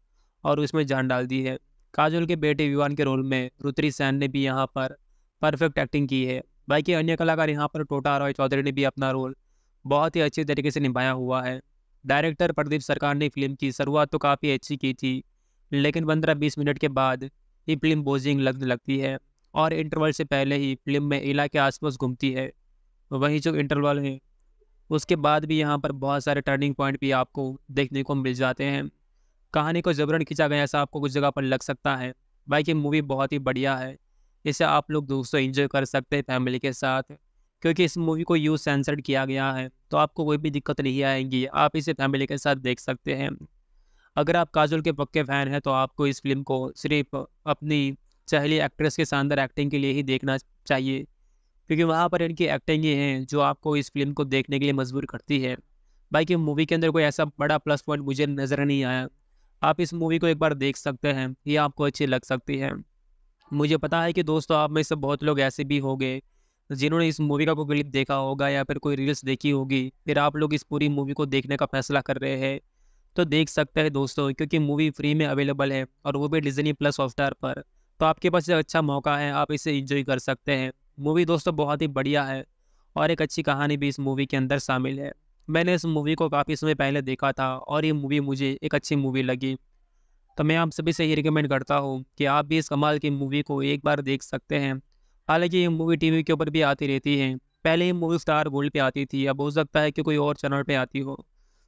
और उसमें जान डाल दी है काजोल के बेटे विवान के रोल में रुत्री सैन ने भी यहाँ पर परफेक्ट एक्टिंग की है बाकी अन्य कलाकार यहाँ पर टोटा रॉय चौधरी ने भी अपना रोल बहुत ही अच्छे तरीके से निभाया हुआ है डायरेक्टर प्रदीप सरकार ने फिल्म की शुरुआत तो काफ़ी अच्छी की थी लेकिन पंद्रह बीस मिनट के बाद ये फिल्म बोजिंग लगने लगती है और इंटरवल से पहले ही फिल्म में इला के आसपास घूमती है वहीं जो इंटरवल है उसके बाद भी यहाँ पर बहुत सारे टर्निंग पॉइंट भी आपको देखने को मिल जाते हैं कहानी को जबरन खींचा गया ऐसा आपको कुछ जगह पर लग सकता है बाइक ये मूवी बहुत ही बढ़िया है इसे आप लोग दोस्तों इंजॉय कर सकते हैं फैमिली के साथ क्योंकि इस मूवी को यूज सेंसर्ड किया गया है तो आपको कोई भी दिक्कत नहीं आएगी आप इसे फैमिली के साथ देख सकते हैं अगर आप काजल के पक्के फ़ैन हैं तो आपको इस फिल्म को सिर्फ अपनी चहली एक्ट्रेस के शानदार एक्टिंग के लिए ही देखना चाहिए क्योंकि वहाँ पर इनकी एक्टिंग ही है जो आपको इस फिल्म को देखने के लिए मजबूर करती है बाकी मूवी के अंदर कोई ऐसा बड़ा प्लस पॉइंट मुझे नज़र नहीं आया आप इस मूवी को एक बार देख सकते हैं ये आपको अच्छी लग सकती है मुझे पता है कि दोस्तों आप में से बहुत लोग ऐसे भी होंगे जिन्होंने इस मूवी का कोई क्लिप देखा होगा या फिर कोई रील्स देखी होगी फिर आप लोग इस पूरी मूवी को देखने का फैसला कर रहे हैं तो देख सकते हैं दोस्तों क्योंकि मूवी फ्री में अवेलेबल है और वो भी डिजनी प्लस हॉटस्टार पर तो आपके पास अच्छा मौका है आप इसे इंजॉय कर सकते हैं मूवी दोस्तों बहुत ही बढ़िया है और एक अच्छी कहानी भी इस मूवी के अंदर शामिल है मैंने इस मूवी को काफ़ी समय पहले देखा था और ये मूवी मुझे एक अच्छी मूवी लगी तो मैं आप सभी से ये रिकमेंड करता हूँ कि आप भी इस कमाल की मूवी को एक बार देख सकते हैं हालांकि ये मूवी टी के ऊपर भी आती रहती है पहले ये मूवी स्टार गोल्ड पर आती थी अब हो सकता है कि कोई और चैनल पर आती हो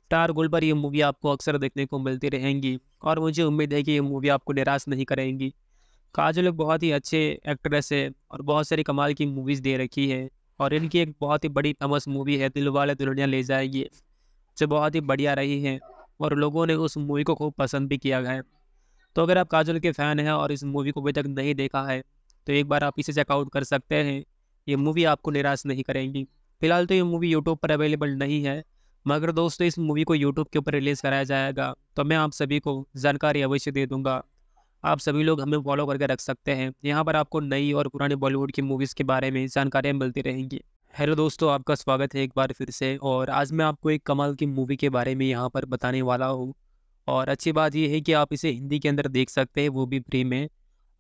स्टार गोल्ड पर यह मूवी आपको अक्सर देखने को मिलती रहेंगी और मुझे उम्मीद है कि ये मूवी आपको निराश नहीं करेंगी काजल एक बहुत ही अच्छे एक्ट्रेस है और बहुत सारी कमाल की मूवीज़ दे रखी है और इनकी एक बहुत ही बड़ी तमस मूवी है दिल वाले दुल्हनिया ले जाएगी जो बहुत ही बढ़िया रही है और लोगों ने उस मूवी को खूब पसंद भी किया है तो अगर आप काजल के फ़ैन हैं और इस मूवी को अभी तक नहीं देखा है तो एक बार आप इसे चेकआउट कर सकते हैं ये मूवी आपको निराश नहीं करेंगी फिलहाल तो ये मूवी यूट्यूब पर अवेलेबल नहीं है मगर दोस्तों इस मूवी को यूट्यूब के ऊपर रिलीज़ कराया जाएगा तो मैं आप सभी को जानकारी अवश्य दे दूँगा आप सभी लोग हमें फॉलो करके रख सकते हैं यहाँ पर आपको नई और पुरानी बॉलीवुड की मूवीज़ के बारे में जानकारियाँ मिलती रहेंगी हेलो दोस्तों आपका स्वागत है एक बार फिर से और आज मैं आपको एक कमाल की मूवी के बारे में यहाँ पर बताने वाला हूँ और अच्छी बात यह है कि आप इसे हिंदी के अंदर देख सकते हैं वो भी फ्री में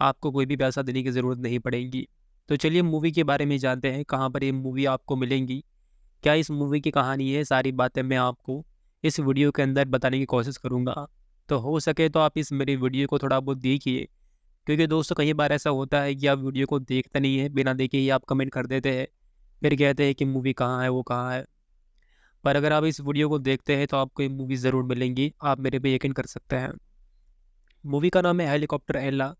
आपको कोई भी पैसा देने की ज़रूरत नहीं पड़ेगी तो चलिए मूवी के बारे में जानते हैं कहाँ पर ये मूवी आपको मिलेंगी क्या इस मूवी की कहानी है सारी बातें मैं आपको इस वीडियो के अंदर बताने की कोशिश करूँगा तो हो सके तो आप इस मेरी वीडियो को थोड़ा बहुत देखिए क्योंकि दोस्तों कई बार ऐसा होता है कि आप वीडियो को देखते नहीं है बिना देखे ही आप कमेंट कर देते हैं फिर कहते हैं कि मूवी कहाँ है वो कहाँ है पर अगर आप इस वीडियो को देखते हैं तो आपको ये मूवी ज़रूर मिलेंगी आप मेरे पे यकीन कर सकते हैं मूवी का नाम है हेलीकॉप्टर एल्ला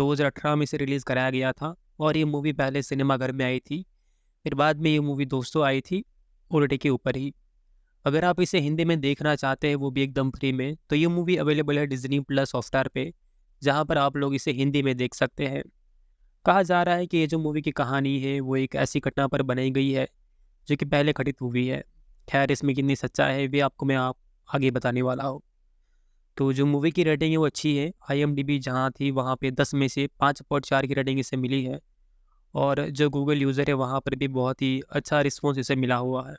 2018 में इसे रिलीज़ कराया गया था और ये मूवी पहले सिनेमाघर में आई थी फिर बाद में ये मूवी दोस्तों आई थी ओ के ऊपर ही अगर आप इसे हिंदी में देखना चाहते हैं वो भी एकदम फ्री में तो ये मूवी अवेलेबल है डिजनी प्लस हॉटस्टार पे जहाँ पर आप लोग इसे हिंदी में देख सकते हैं कहा जा रहा है कि ये जो मूवी की कहानी है वो एक ऐसी घटना पर बनाई गई है जो कि पहले घटित हुई है खैर इसमें कितनी सच्चा है वे आपको मैं आप आगे बताने वाला हूँ तो जो मूवी की रेटिंग है वो अच्छी है आई एम डी बी जहाँ थी वहाँ पे दस में से पाँच पॉइंट चार की रेटिंग इसे मिली है और जो गूगल यूज़र है वहाँ पर भी बहुत ही अच्छा रिस्पॉन्स इसे मिला हुआ है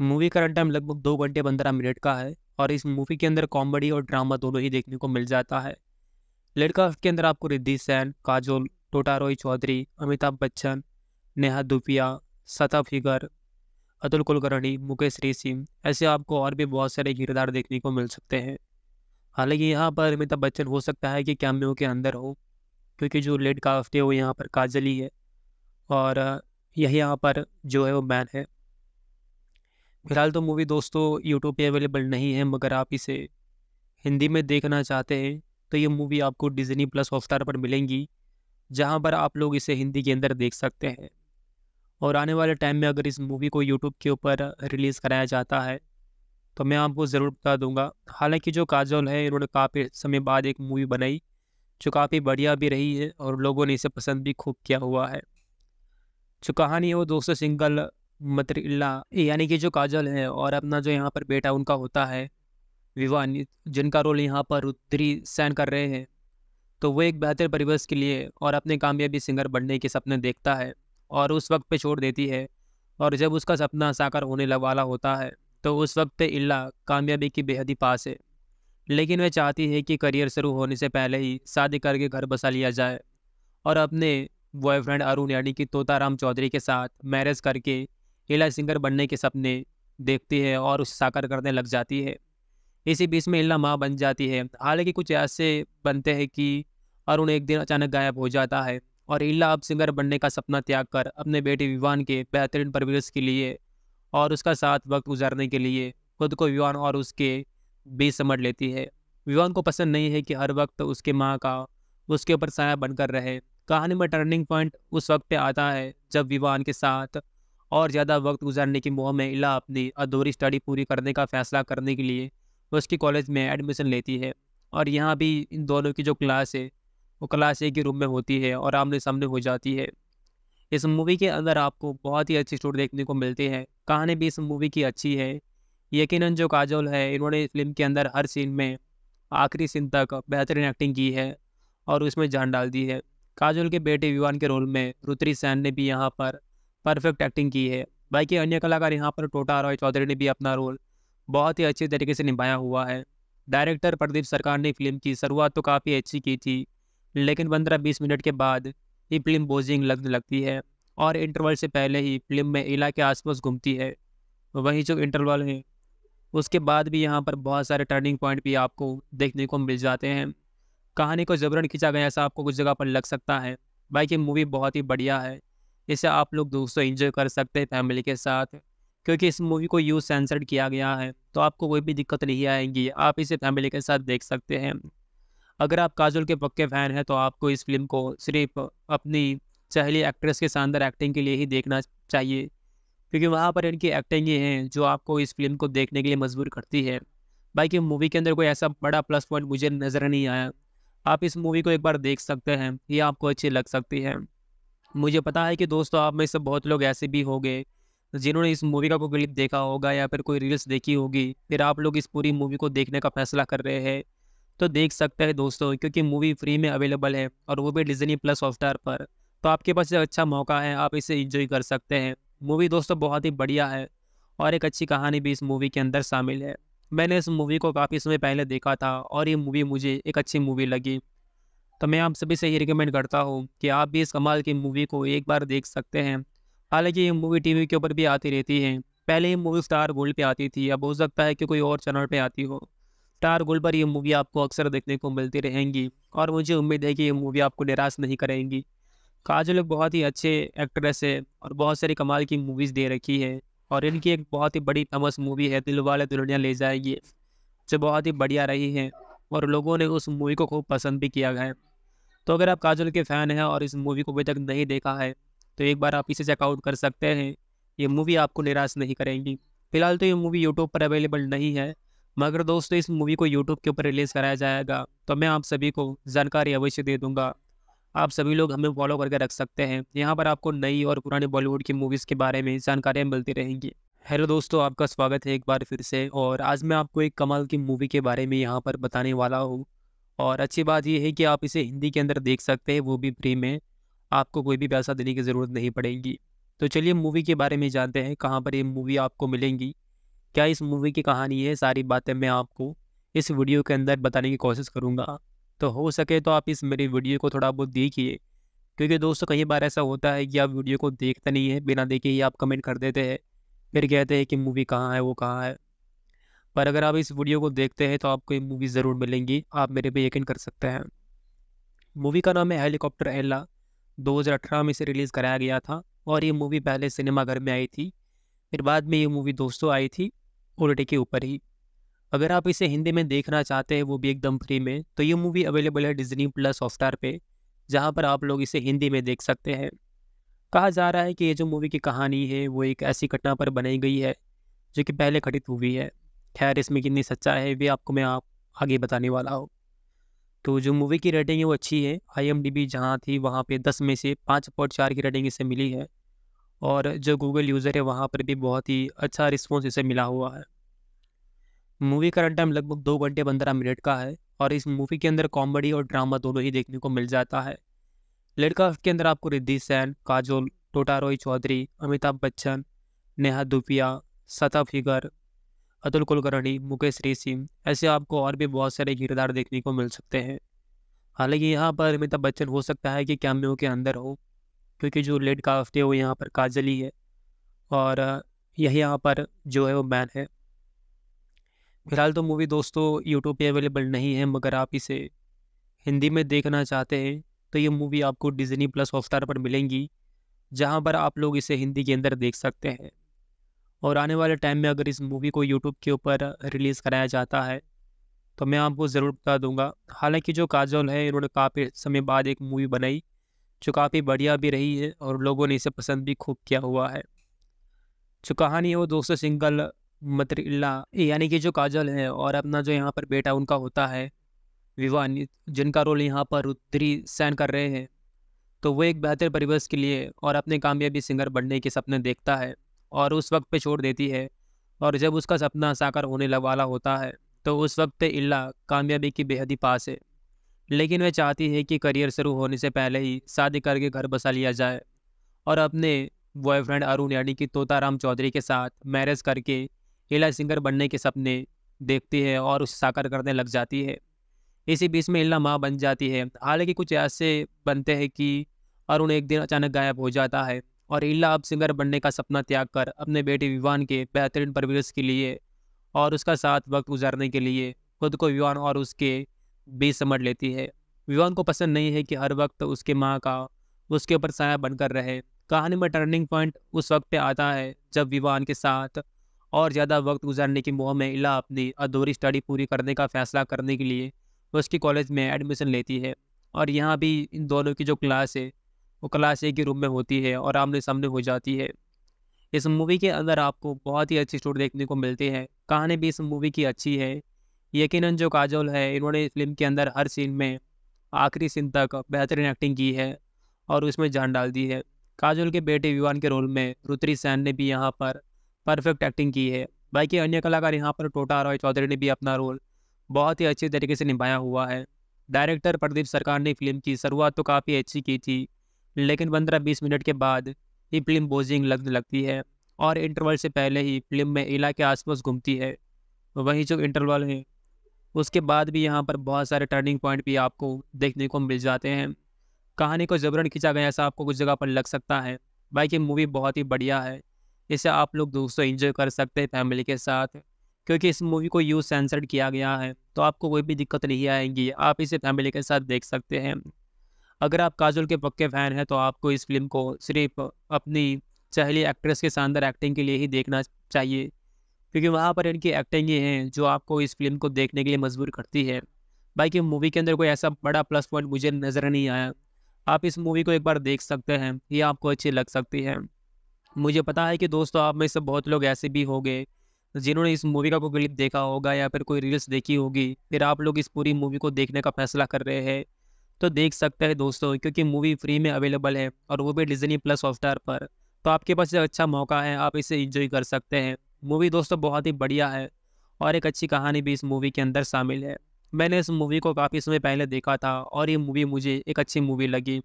मूवी का रन टाइम लगभग दो घंटे पंद्रह मिनट का है और इस मूवी के अंदर कॉमेडी और ड्रामा दोनों ही देखने को मिल जाता है लड़का के अंदर आपको रिद्धि सैन काजोल टोटा रोई चौधरी अमिताभ बच्चन नेहा दुपिया सता फिगर अतुल कुलकर्णी मुकेश सिंह ऐसे आपको और भी बहुत सारे किरदार देखने को मिल सकते हैं हालांकि यहाँ पर अमिताभ बच्चन हो सकता है कि कैमियो के अंदर हो क्योंकि जो लेट काफ्ट है वो यहाँ पर काजल ही है और यही यहाँ पर जो है वो मैन है फिलहाल तो मूवी दोस्तों यूट्यूब पे अवेलेबल नहीं है मगर आप इसे हिंदी में देखना चाहते हैं तो ये मूवी आपको डिज्नी प्लस हॉटस्टार पर मिलेंगी जहाँ पर आप लोग इसे हिंदी के अंदर देख सकते हैं और आने वाले टाइम में अगर इस मूवी को यूट्यूब के ऊपर रिलीज़ कराया जाता है तो मैं आपको ज़रूर बता दूंगा हालांकि जो काजल है इन्होंने काफ़ी समय बाद एक मूवी बनाई जो काफ़ी बढ़िया भी रही है और लोगों ने इसे पसंद भी खूब किया हुआ है जो कहानी है वो दोस्तों सिंगल मतरीला यानी कि जो काजल है और अपना जो यहाँ पर बेटा उनका होता है विवान जिनका रोल यहाँ पर रुद्री सैन कर रहे हैं तो वो एक बेहतर परिवेश के लिए और अपने कामयाबी सिंगर बनने के सपने देखता है और उस वक्त पे छोड़ देती है और जब उसका सपना साकार होने वाला होता है तो उस वक्त पे इल्ला कामयाबी की बेहद ही पास है लेकिन वह चाहती है कि करियर शुरू होने से पहले ही शादी करके घर बसा लिया जाए और अपने बॉयफ्रेंड अरुण यानी कि तोताराम चौधरी के साथ मैरिज करके इला सिंगर बनने के सपने देखती है और उसे साकार करने लग जाती है इसी बीच में इला माँ बन जाती है हालांकि कुछ ऐसे बनते हैं कि अरुण एक दिन अचानक गायब हो जाता है और इला अब सिंगर बनने का सपना त्याग कर अपने बेटे विवान के बेहतरीन परवरिश के लिए और उसका साथ वक्त गुजारने के लिए खुद को विवान और उसके बीच समझ लेती है विवान को पसंद नहीं है कि हर वक्त उसके माँ का उसके ऊपर साया बनकर रहे कहानी में टर्निंग पॉइंट उस वक्त पे आता है जब विवान के साथ और ज़्यादा वक्त गुजारने की मुँह में इला अपनी अधूरी स्टडी पूरी करने का फैसला करने के लिए उसकी कॉलेज में एडमिशन लेती है और यहाँ भी इन दोनों की जो क्लास है वो क्लास ए के रूम में होती है और आमने सामने हो जाती है इस मूवी के अंदर आपको बहुत ही अच्छी स्टोरी देखने को मिलती है कहानी भी इस मूवी की अच्छी है यकीनन जो काजोल है इन्होंने फिल्म के अंदर हर सीन में आखिरी सीन तक बेहतरीन एक्टिंग की है और उसमें जान डाल दी है काजोल के बेटे विवान के रोल में रुत्री सैन ने भी यहाँ पर परफेक्ट एक्टिंग की है बाकी अन्य कलाकार यहाँ पर टोटा रॉय चौधरी ने भी अपना रोल बहुत ही अच्छे तरीके से निभाया हुआ है डायरेक्टर प्रदीप सरकार ने फिल्म की शुरुआत तो काफ़ी अच्छी की थी लेकिन पंद्रह बीस मिनट के बाद ये फिल्म बोजिंग लगने लगती है और इंटरवल से पहले ही फिल्म में इला के आसपास घूमती है वहीं जो इंटरवल है उसके बाद भी यहाँ पर बहुत सारे टर्निंग पॉइंट भी आपको देखने को मिल जाते हैं कहानी को जबरन खींचा गया ऐसा आपको कुछ जगह पर लग सकता है बाकी मूवी बहुत ही बढ़िया है इसे आप लोग दोस्तों इंजॉय कर सकते हैं फैमिली के साथ क्योंकि इस मूवी को यूज सेंसर्ड किया गया है तो आपको कोई भी दिक्कत नहीं आएगी आप इसे फैमिली के साथ देख सकते हैं अगर आप काजल के पक्के फ़ैन हैं तो आपको इस फिल्म को सिर्फ अपनी चहली एक्ट्रेस के शानदार एक्टिंग के लिए ही देखना चाहिए क्योंकि वहाँ पर इनकी एक्टिंग ही है जो आपको इस फिल्म को देखने के लिए मजबूर करती है बाकी मूवी के अंदर कोई ऐसा बड़ा प्लस पॉइंट मुझे नज़र नहीं आया आप इस मूवी को एक बार देख सकते हैं ये आपको अच्छी लग सकती है मुझे पता है कि दोस्तों आप में से बहुत लोग ऐसे भी होंगे जिन्होंने इस मूवी का कोई क्लिप देखा होगा या फिर कोई रील्स देखी होगी फिर आप लोग इस पूरी मूवी को देखने का फैसला कर रहे हैं तो देख सकते हैं दोस्तों क्योंकि मूवी फ्री में अवेलेबल है और वो भी डिजनी प्लस हॉटस्टार पर तो आपके पास एक अच्छा मौका है आप इसे इंजॉय कर सकते हैं मूवी दोस्तों बहुत ही बढ़िया है और एक अच्छी कहानी भी इस मूवी के अंदर शामिल है मैंने इस मूवी को काफ़ी समय पहले देखा था और ये मूवी मुझे एक अच्छी मूवी लगी तो मैं आप सभी से ये रिकमेंड करता हूँ कि आप भी इस कमाल की मूवी को एक बार देख सकते हैं हालांकि ये मूवी टीवी के ऊपर भी आती रहती है पहले ये मूवी स्टार गोल्ड पे आती थी अब हो सकता है कि कोई और चैनल पे आती हो स्टार गोल्ड पर यह मूवी आपको अक्सर देखने को मिलती रहेंगी और मुझे उम्मीद है कि ये मूवी आपको निराश नहीं करेंगी काजल एक बहुत ही अच्छे एक्ट्रेस है और बहुत सारी कमाल की मूवीज़ दे रखी है और इनकी एक बहुत ही बड़ी फेमस मूवी है दिल वाले दुल्हनिया ले जाएगी जो बहुत ही बढ़िया रही है और लोगों ने उस मूवी को खूब पसंद भी किया है तो अगर आप काजल के फ़ैन हैं और इस मूवी को अभी तक नहीं देखा है तो एक बार आप इसे चेकआउट कर सकते हैं ये मूवी आपको निराश नहीं करेंगी फिलहाल तो ये मूवी यूट्यूब पर अवेलेबल नहीं है मगर दोस्तों इस मूवी को यूट्यूब के ऊपर रिलीज़ कराया जाएगा तो मैं आप सभी को जानकारी अवश्य दे दूँगा आप सभी लोग हमें फॉलो करके रख सकते हैं यहाँ पर आपको नई और पुरानी बॉलीवुड की मूवीज़ के बारे में जानकारियाँ मिलती रहेंगी हेलो दोस्तों आपका स्वागत है एक बार फिर से और आज मैं आपको एक कमाल की मूवी के बारे में यहाँ पर बताने वाला हूँ और अच्छी बात यह है कि आप इसे हिंदी के अंदर देख सकते हैं वो भी फ्री में आपको कोई भी पैसा देने की ज़रूरत नहीं पड़ेगी तो चलिए मूवी के बारे में जानते हैं कहाँ पर ये मूवी आपको मिलेंगी क्या इस मूवी की कहानी है सारी बातें मैं आपको इस वीडियो के अंदर बताने की कोशिश करूँगा तो हो सके तो आप इस मेरी वीडियो को थोड़ा बहुत देखिए क्योंकि दोस्तों कई बार ऐसा होता है कि आप वीडियो को देखते नहीं है बिना देखे ही आप कमेंट कर देते हैं फिर कहते हैं कि मूवी कहाँ है वो कहाँ है पर अगर आप इस वीडियो को देखते हैं तो आपको ये मूवी ज़रूर मिलेंगी आप मेरे पे यकीन कर सकते हैं मूवी का नाम है हेलीकॉप्टर एल्ला 2018 में इसे रिलीज़ कराया गया था और ये मूवी पहले सिनेमाघर में आई थी फिर बाद में ये मूवी दोस्तों आई थी ओलटे के ऊपर ही अगर आप इसे हिंदी में देखना चाहते हैं वो भी एकदम फ्री में तो ये मूवी अवेलेबल है डिजनी प्लस हॉटस्टार पर जहाँ पर आप लोग इसे हिंदी में देख सकते हैं कहा जा रहा है कि ये जो मूवी की कहानी है वो एक ऐसी घटना पर बनाई गई है जो कि पहले घटित हुई है खैर इसमें कितनी सच्चा है भी आपको मैं आप आगे बताने वाला हूँ तो जो मूवी की रेटिंग है वो अच्छी है आई एम डी बी जहाँ थी वहाँ पे दस में से पाँच पॉइंट चार की रेटिंग इसे मिली है और जो गूगल यूज़र है वहाँ पर भी बहुत ही अच्छा रिस्पॉन्स इसे मिला हुआ है मूवी का रन टाइम लगभग दो घंटे पंद्रह मिनट का है और इस मूवी के अंदर कॉमेडी और ड्रामा दोनों ही देखने को मिल जाता है लड़का के अंदर आपको रिद्धि सैन काजोल टोटा रॉय चौधरी अमिताभ बच्चन नेहा दुपिया सता फिगर अतुल कुलकर्णी मुकेश ऋषि ऐसे आपको और भी बहुत सारे किरदार देखने को मिल सकते हैं हालांकि यहाँ पर अमिताभ बच्चन हो सकता है कि कैमियो के अंदर हो क्योंकि जो लेट है वो यहाँ पर काजल ही है और यही यहाँ पर जो है वो बैन है फिलहाल तो मूवी दोस्तों यूट्यूब पे अवेलेबल नहीं है मगर आप इसे हिंदी में देखना चाहते हैं तो ये मूवी आपको डिजनी प्लस हॉटस्टार पर मिलेंगी जहाँ पर आप लोग इसे हिंदी के अंदर देख सकते हैं और आने वाले टाइम में अगर इस मूवी को यूट्यूब के ऊपर रिलीज़ कराया जाता है तो मैं आपको ज़रूर बता दूंगा हालांकि जो काजल है इन्होंने काफ़ी समय बाद एक मूवी बनाई जो काफ़ी बढ़िया भी रही है और लोगों ने इसे पसंद भी खूब किया हुआ है जो कहानी है वो दोस्तों सिंगल मतरिल्ला यानी कि जो काजल है और अपना जो यहाँ पर बेटा उनका होता है विवानित जिनका रोल यहाँ पर उत्तरी सैन कर रहे हैं तो वो एक बेहतर परिवेश के लिए और अपने कामयाबी सिंगर बनने के सपने देखता है और उस वक्त पे छोड़ देती है और जब उसका सपना साकार होने वाला होता है तो उस वक्त इल्ला कामयाबी की बेहद ही पास है लेकिन वह चाहती है कि करियर शुरू होने से पहले ही शादी करके घर बसा लिया जाए और अपने बॉयफ्रेंड अरुण यानी कि तोताराम चौधरी के साथ मैरिज करके इला सिंगर बनने के सपने देखती है और उसे साकार करने लग जाती है इसी बीच में इला माँ बन जाती है हालांकि कुछ ऐसे बनते हैं कि अरुण एक दिन अचानक गायब हो जाता है और इला अब सिंगर बनने का सपना त्याग कर अपने बेटे विवान के बेहतरीन परवरिश के लिए और उसका साथ वक्त गुजारने के लिए खुद को विवान और उसके बीच समझ लेती है विवान को पसंद नहीं है कि हर वक्त उसके माँ का उसके ऊपर साया बनकर रहे कहानी में टर्निंग पॉइंट उस वक्त पे आता है जब विवान के साथ और ज़्यादा वक्त गुजारने की मुँह में इला अपनी अधूरी स्टडी पूरी करने का फैसला करने के लिए उसके कॉलेज में एडमिशन लेती है और यहाँ भी इन दोनों की जो क्लास है वो क्लास ए के रूम में होती है और आमने सामने हो जाती है इस मूवी के अंदर आपको बहुत ही अच्छी स्टोरी देखने को मिलती है कहानी भी इस मूवी की अच्छी है यकीनन जो काजोल है इन्होंने फिल्म के अंदर हर सीन में आखिरी सीन तक बेहतरीन एक्टिंग की है और उसमें जान डाल दी है काजोल के बेटे विवान के रोल में रुत्री सैन ने भी यहाँ पर परफेक्ट एक्टिंग की है बाकी अन्य कलाकार यहाँ पर टोटा रॉय चौधरी ने भी अपना रोल बहुत ही अच्छे तरीके से निभाया हुआ है डायरेक्टर प्रदीप सरकार ने फिल्म की शुरुआत तो काफ़ी अच्छी की थी लेकिन पंद्रह बीस मिनट के बाद ये फिल्म बोजिंग लगने लगती है और इंटरवल से पहले ही फिल्म में इला के आसपास घूमती है वहीं जो इंटरवल है उसके बाद भी यहाँ पर बहुत सारे टर्निंग पॉइंट भी आपको देखने को मिल जाते हैं कहानी को जबरन खींचा गया ऐसा आपको कुछ जगह पर लग सकता है बाकी ये मूवी बहुत ही बढ़िया है इसे आप लोग दोस्तों इंजॉय कर सकते हैं फैमिली के साथ क्योंकि इस मूवी को यूज सेंसर्ड किया गया है तो आपको कोई भी दिक्कत नहीं आएगी आप इसे फैमिली के साथ देख सकते हैं अगर आप काजोल के पक्के फ़ैन हैं तो आपको इस फिल्म को सिर्फ अपनी चहली एक्ट्रेस के शानदार एक्टिंग के लिए ही देखना चाहिए क्योंकि वहाँ पर इनकी एक्टिंग ही है जो आपको इस फिल्म को देखने के लिए मजबूर करती है बाकी मूवी के अंदर कोई ऐसा बड़ा प्लस पॉइंट मुझे नज़र नहीं आया आप इस मूवी को एक बार देख सकते हैं ये आपको अच्छी लग सकती है मुझे पता है कि दोस्तों आप में से बहुत लोग ऐसे भी होंगे जिन्होंने इस मूवी का कोई क्लिप देखा होगा या फिर कोई रील्स देखी होगी फिर आप लोग इस पूरी मूवी को देखने का फैसला कर रहे हैं तो देख सकते हैं दोस्तों क्योंकि मूवी फ्री में अवेलेबल है और वो भी डिजनी प्लस हॉटस्टार पर तो आपके पास एक अच्छा मौका है आप इसे इंजॉय कर सकते हैं मूवी दोस्तों बहुत ही बढ़िया है और एक अच्छी कहानी भी इस मूवी के अंदर शामिल है मैंने इस मूवी को काफ़ी समय पहले देखा था और ये मूवी मुझे एक अच्छी मूवी लगी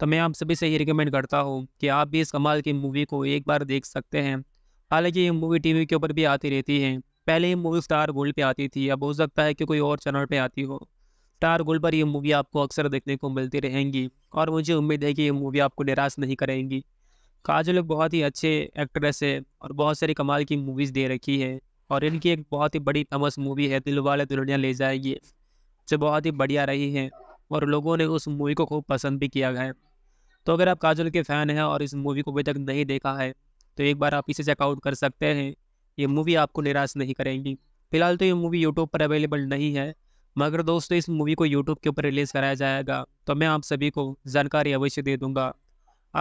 तो मैं आप सभी से ये रिकमेंड करता हूँ कि आप भी इस कमाल की मूवी को एक बार देख सकते हैं हालांकि ये मूवी टीवी के ऊपर भी आती रहती है पहले ये मूवी स्टार गोल्ड पे आती थी अब हो सकता है कि कोई और चैनल पे आती हो स्टार गोल्ड पर ये मूवी आपको अक्सर देखने को मिलती रहेंगी और मुझे उम्मीद है कि ये मूवी आपको निराश नहीं करेंगी काजल एक बहुत ही अच्छे एक्ट्रेस है और बहुत सारी कमाल की मूवीज़ दे रखी है और इनकी एक बहुत ही बड़ी फेमस मूवी है दिल वाले दुल्हनिया ले जाएगी जो बहुत ही बढ़िया रही है और लोगों ने उस मूवी को खूब पसंद भी किया है तो अगर आप काजल के फ़ैन हैं और इस मूवी को अभी तक नहीं देखा है तो एक बार आप इसे चेकआउट कर सकते हैं ये मूवी आपको निराश नहीं करेंगी फिलहाल तो ये मूवी यूट्यूब पर अवेलेबल नहीं है मगर दोस्तों इस मूवी को यूट्यूब के ऊपर रिलीज़ कराया जाएगा तो मैं आप सभी को जानकारी अवश्य दे दूंगा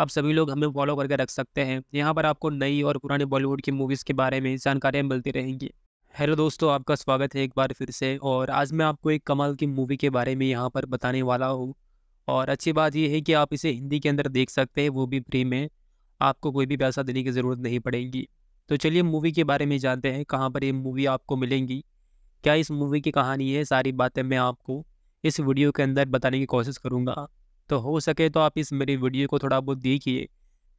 आप सभी लोग हमें फॉलो करके रख सकते हैं यहाँ पर आपको नई और पुरानी बॉलीवुड की मूवीज़ के बारे में जानकारियाँ मिलती रहेंगी हेलो दोस्तों आपका स्वागत है एक बार फिर से और आज मैं आपको एक कमाल की मूवी के बारे में यहाँ पर बताने वाला हूँ और अच्छी बात यह है कि आप इसे हिंदी के अंदर देख सकते हैं वो भी फ्री में आपको कोई भी पैसा देने की ज़रूरत नहीं पड़ेगी तो चलिए मूवी के बारे में जानते हैं कहाँ पर ये मूवी आपको मिलेंगी क्या इस मूवी की कहानी है सारी बातें मैं आपको इस वीडियो के अंदर बताने की कोशिश करूँगा तो हो सके तो आप इस मेरी वीडियो को थोड़ा बहुत देखिए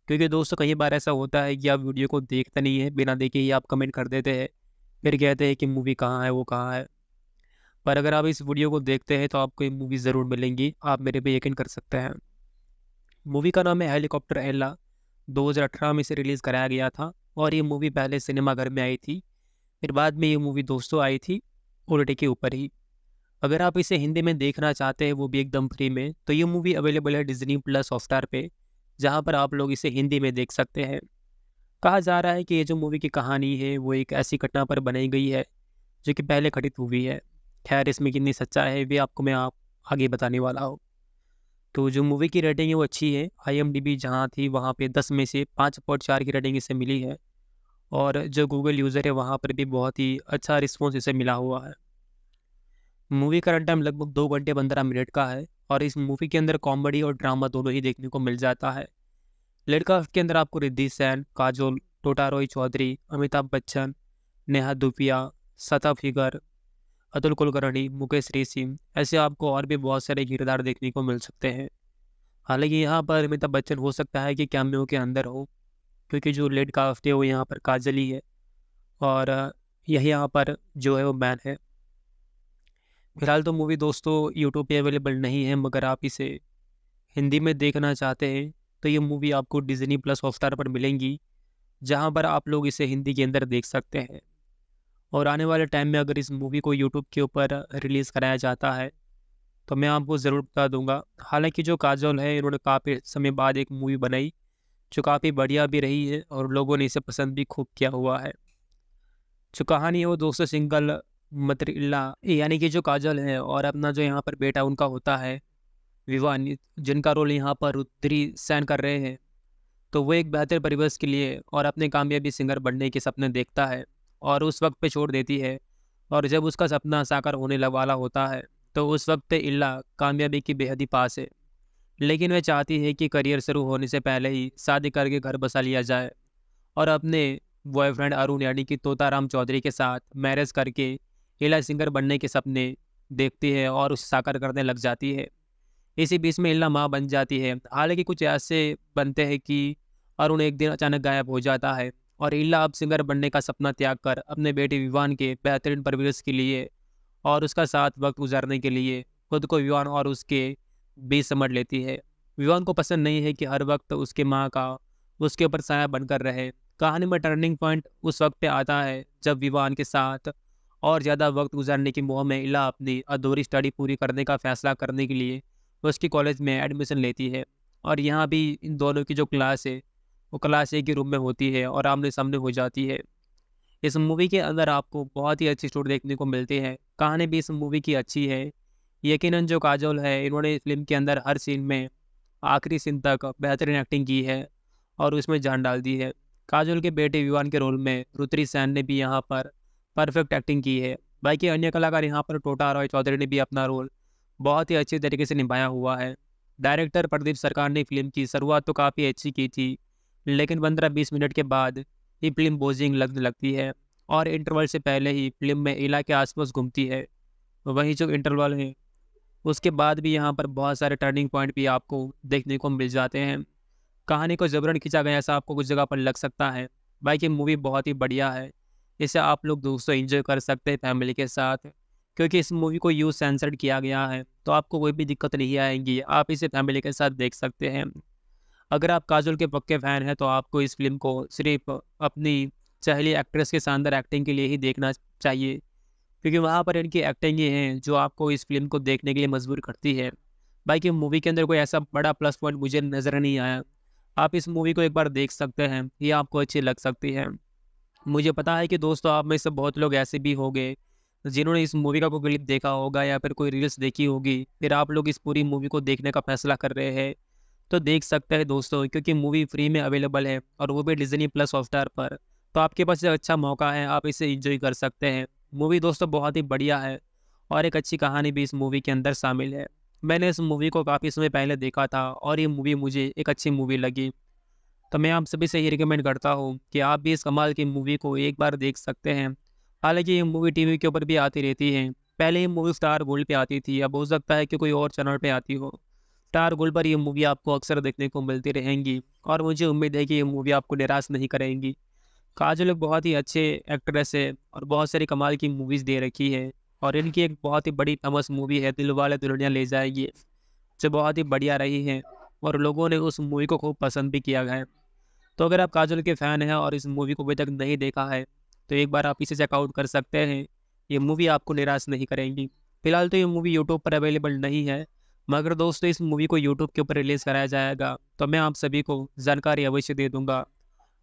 क्योंकि दोस्तों कई बार ऐसा होता है कि आप वीडियो को देखते नहीं है बिना देखे ही आप कमेंट कर देते हैं फिर कहते हैं कि मूवी कहाँ है वो कहाँ है पर अगर आप इस वीडियो को देखते हैं तो आपको ये मूवी ज़रूर मिलेंगी आप मेरे पे यकीन कर सकते हैं मूवी का नाम है हेलीकॉप्टर एल्ला 2018 में इसे रिलीज़ कराया गया था और ये मूवी पहले सिनेमाघर में आई थी फिर बाद में ये मूवी दोस्तों आई थी ओटीटी के ऊपर ही अगर आप इसे हिंदी में देखना चाहते हैं वो भी एकदम फ्री में तो ये मूवी अवेलेबल है डिजनी प्लस हॉटस्टार पे जहाँ पर आप लोग इसे हिंदी में देख सकते हैं कहा जा रहा है कि ये जो मूवी की कहानी है वो एक ऐसी घटना पर बनाई गई है जो कि पहले घटित हुई है खैर इसमें कितनी सच्चा है वे आपको मैं आप आगे बताने वाला हूँ तो जो मूवी की रेटिंग है वो अच्छी है आई एम डी बी जहाँ थी वहाँ पे दस में से पाँच पॉइंट चार की रेटिंग इसे मिली है और जो गूगल यूज़र है वहाँ पर भी बहुत ही अच्छा रिस्पॉन्स इसे मिला हुआ है मूवी का रन टाइम लगभग दो घंटे पंद्रह मिनट का है और इस मूवी के अंदर कॉमेडी और ड्रामा दोनों ही देखने को मिल जाता है लड़का के अंदर आपको रिद्धि सैन काजोल टोटा रॉय चौधरी अमिताभ बच्चन नेहा दुपिया सता फिगर अतुल कुलकर्णी मुकेश सिंह ऐसे आपको और भी बहुत सारे किरदार देखने को मिल सकते हैं हालांकि यहाँ पर अमिताभ बच्चन हो सकता है कि कैमियो के अंदर हो क्योंकि जो लेड काफ्ते वो यहाँ पर काजल ही है और यही यहाँ पर जो है वो बैन है फिलहाल तो मूवी दोस्तों यूट्यूब पे अवेलेबल नहीं है मगर आप इसे हिंदी में देखना चाहते हैं तो ये मूवी आपको डिजनी प्लस हॉटस्टार पर मिलेंगी जहाँ पर आप लोग इसे हिंदी के अंदर देख सकते हैं और आने वाले टाइम में अगर इस मूवी को यूट्यूब के ऊपर रिलीज़ कराया जाता है तो मैं आपको ज़रूर बता दूंगा हालांकि जो काजल है इन्होंने काफ़ी समय बाद एक मूवी बनाई जो काफ़ी बढ़िया भी रही है और लोगों ने इसे पसंद भी खूब किया हुआ है जो कहानी है वो दोस्तों सिंगल मतरिल्ला यानी कि जो काजल है और अपना जो यहाँ पर बेटा उनका होता है विवान जिनका रोल यहाँ पर रुद्री सैन कर रहे हैं तो वो एक बेहतर परिवेश के लिए और अपने कामयाबी सिंगर बनने के सपने देखता है और उस वक्त पे छोड़ देती है और जब उसका सपना साकार होने वाला होता है तो उस वक्त इल्ला कामयाबी की बेहद ही पास है लेकिन वह चाहती है कि करियर शुरू होने से पहले ही शादी करके घर बसा लिया जाए और अपने बॉयफ्रेंड अरुण यानी कि तोताराम चौधरी के साथ मैरिज करके इला सिंगर बनने के सपने देखती है और उसे साकार करने लग जाती है इसी बीच में इला माँ बन जाती है हालांकि कुछ ऐसे बनते हैं कि अरुण एक दिन अचानक गायब हो जाता है और इला अब सिंगर बनने का सपना त्याग कर अपने बेटे विवान के बेहतरीन परवरिश के लिए और उसका साथ वक्त गुजारने के लिए खुद को विवान और उसके भी समझ लेती है विवान को पसंद नहीं है कि हर वक्त उसके माँ का उसके ऊपर साया बनकर रहे कहानी में टर्निंग पॉइंट उस वक्त आता है जब विवान के साथ और ज़्यादा वक्त गुजारने की मुँह में इला अपनी अधूरी स्टडी पूरी करने का फैसला करने के लिए उसकी कॉलेज में एडमिशन लेती है और यहाँ भी इन दोनों की जो क्लास है वो क्लास ए के रूम में होती है और आमने सामने हो जाती है इस मूवी के अंदर आपको बहुत ही अच्छे स्टोरी देखने को मिलते हैं कहानी भी इस मूवी की अच्छी है यकीनन जो काजोल है इन्होंने फिल्म के अंदर हर सीन में आखिरी सीन तक बेहतरीन एक्टिंग की है और उसमें जान डाल दी है काजोल के बेटे विवान के रोल में रुत्री सैन ने भी यहाँ पर परफेक्ट एक्टिंग की है बाकी अन्य कलाकार यहाँ पर टोटा रॉय चौधरी ने भी अपना रोल बहुत ही अच्छे तरीके से निभाया हुआ है डायरेक्टर प्रदीप सरकार ने फिल्म की शुरुआत तो काफ़ी अच्छी की थी लेकिन पंद्रह बीस मिनट के बाद ये फिल्म बोजिंग लगने लगती है और इंटरवल से पहले ही फिल्म में इला के आसपास घूमती है वहीं जो इंटरवल है उसके बाद भी यहाँ पर बहुत सारे टर्निंग पॉइंट भी आपको देखने को मिल जाते हैं कहानी को जबरन खींचा गया ऐसा आपको कुछ जगह पर लग सकता है बाइक ये मूवी बहुत ही बढ़िया है इसे आप लोग दोस्तों इन्जॉय कर सकते हैं फैमिली के साथ क्योंकि इस मूवी को यूज सेंसर्ड किया गया है तो आपको कोई भी दिक्कत नहीं आएगी आप इसे फैमिली के साथ देख सकते हैं अगर आप काजोल के पक्के फ़ैन हैं तो आपको इस फिल्म को सिर्फ अपनी चहली एक्ट्रेस के शानदार एक्टिंग के लिए ही देखना चाहिए क्योंकि वहाँ पर इनकी एक्टिंग ही है जो आपको इस फिल्म को देखने के लिए मजबूर करती है बाकी मूवी के अंदर कोई ऐसा बड़ा प्लस पॉइंट मुझे नज़र नहीं आया आप इस मूवी को एक बार देख सकते हैं ये आपको अच्छी लग सकती है मुझे पता है कि दोस्तों आप में से बहुत लोग ऐसे भी होंगे जिन्होंने इस मूवी का कोई क्लिप देखा होगा या फिर कोई रील्स देखी होगी फिर आप लोग इस पूरी मूवी को देखने का फैसला कर रहे हैं तो देख सकते हैं दोस्तों क्योंकि मूवी फ्री में अवेलेबल है और वो भी डिजनी प्लस हॉटस्टार पर तो आपके पास अच्छा मौका है आप इसे इंजॉय कर सकते हैं मूवी दोस्तों बहुत ही बढ़िया है और एक अच्छी कहानी भी इस मूवी के अंदर शामिल है मैंने इस मूवी को काफ़ी समय पहले देखा था और ये मूवी मुझे एक अच्छी मूवी लगी तो मैं आप सभी से ये रिकमेंड करता हूँ कि आप भी इस कमाल की मूवी को एक बार देख सकते हैं हालांकि ये मूवी टीवी के ऊपर भी आती रहती है पहले ये मूवी स्टार गोल्ड पे आती थी अब हो सकता है कि कोई और चैनल पे आती हो स्टार गोल्ड पर ये मूवी आपको अक्सर देखने को मिलती रहेंगी और मुझे उम्मीद है कि ये मूवी आपको निराश नहीं करेंगी काजल एक बहुत ही अच्छे एक्ट्रेस है और बहुत सारी कमाल की मूवीज़ दे रखी है और इनकी एक बहुत ही बड़ी फेमस मूवी है दिल वाले दुल्हनिया ले जाएगी जो बहुत ही बढ़िया रही है और लोगों ने उस मूवी को खूब पसंद भी किया है तो अगर आप काजल के फ़ैन हैं और इस मूवी को अभी तक नहीं देखा है तो एक बार आप इसे चेकआउट कर सकते हैं ये मूवी आपको निराश नहीं करेंगी फिलहाल तो ये मूवी यूट्यूब पर अवेलेबल नहीं है मगर दोस्तों इस मूवी को यूट्यूब के ऊपर रिलीज़ कराया जाएगा तो मैं आप सभी को जानकारी अवश्य दे दूँगा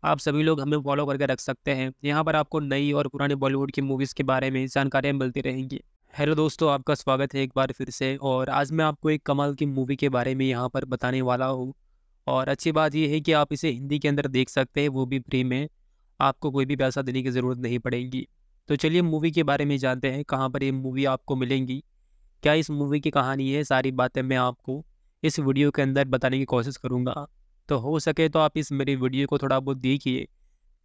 आप सभी लोग हमें फॉलो करके रख सकते हैं यहाँ पर आपको नई और पुरानी बॉलीवुड की मूवीज़ के बारे में जानकारियाँ मिलती रहेंगी हेलो दोस्तों आपका स्वागत है एक बार फिर से और आज मैं आपको एक कमाल की मूवी के बारे में यहाँ पर बताने वाला हूँ और अच्छी बात यह है कि आप इसे हिंदी के अंदर देख सकते हैं वो भी फ्री में आपको कोई भी पैसा देने की ज़रूरत नहीं पड़ेगी तो चलिए मूवी के बारे में जानते हैं कहाँ पर ये मूवी आपको मिलेंगी क्या इस मूवी की कहानी है सारी बातें मैं आपको इस वीडियो के अंदर बताने की कोशिश करूँगा तो हो सके तो आप इस मेरी वीडियो को थोड़ा बहुत देखिए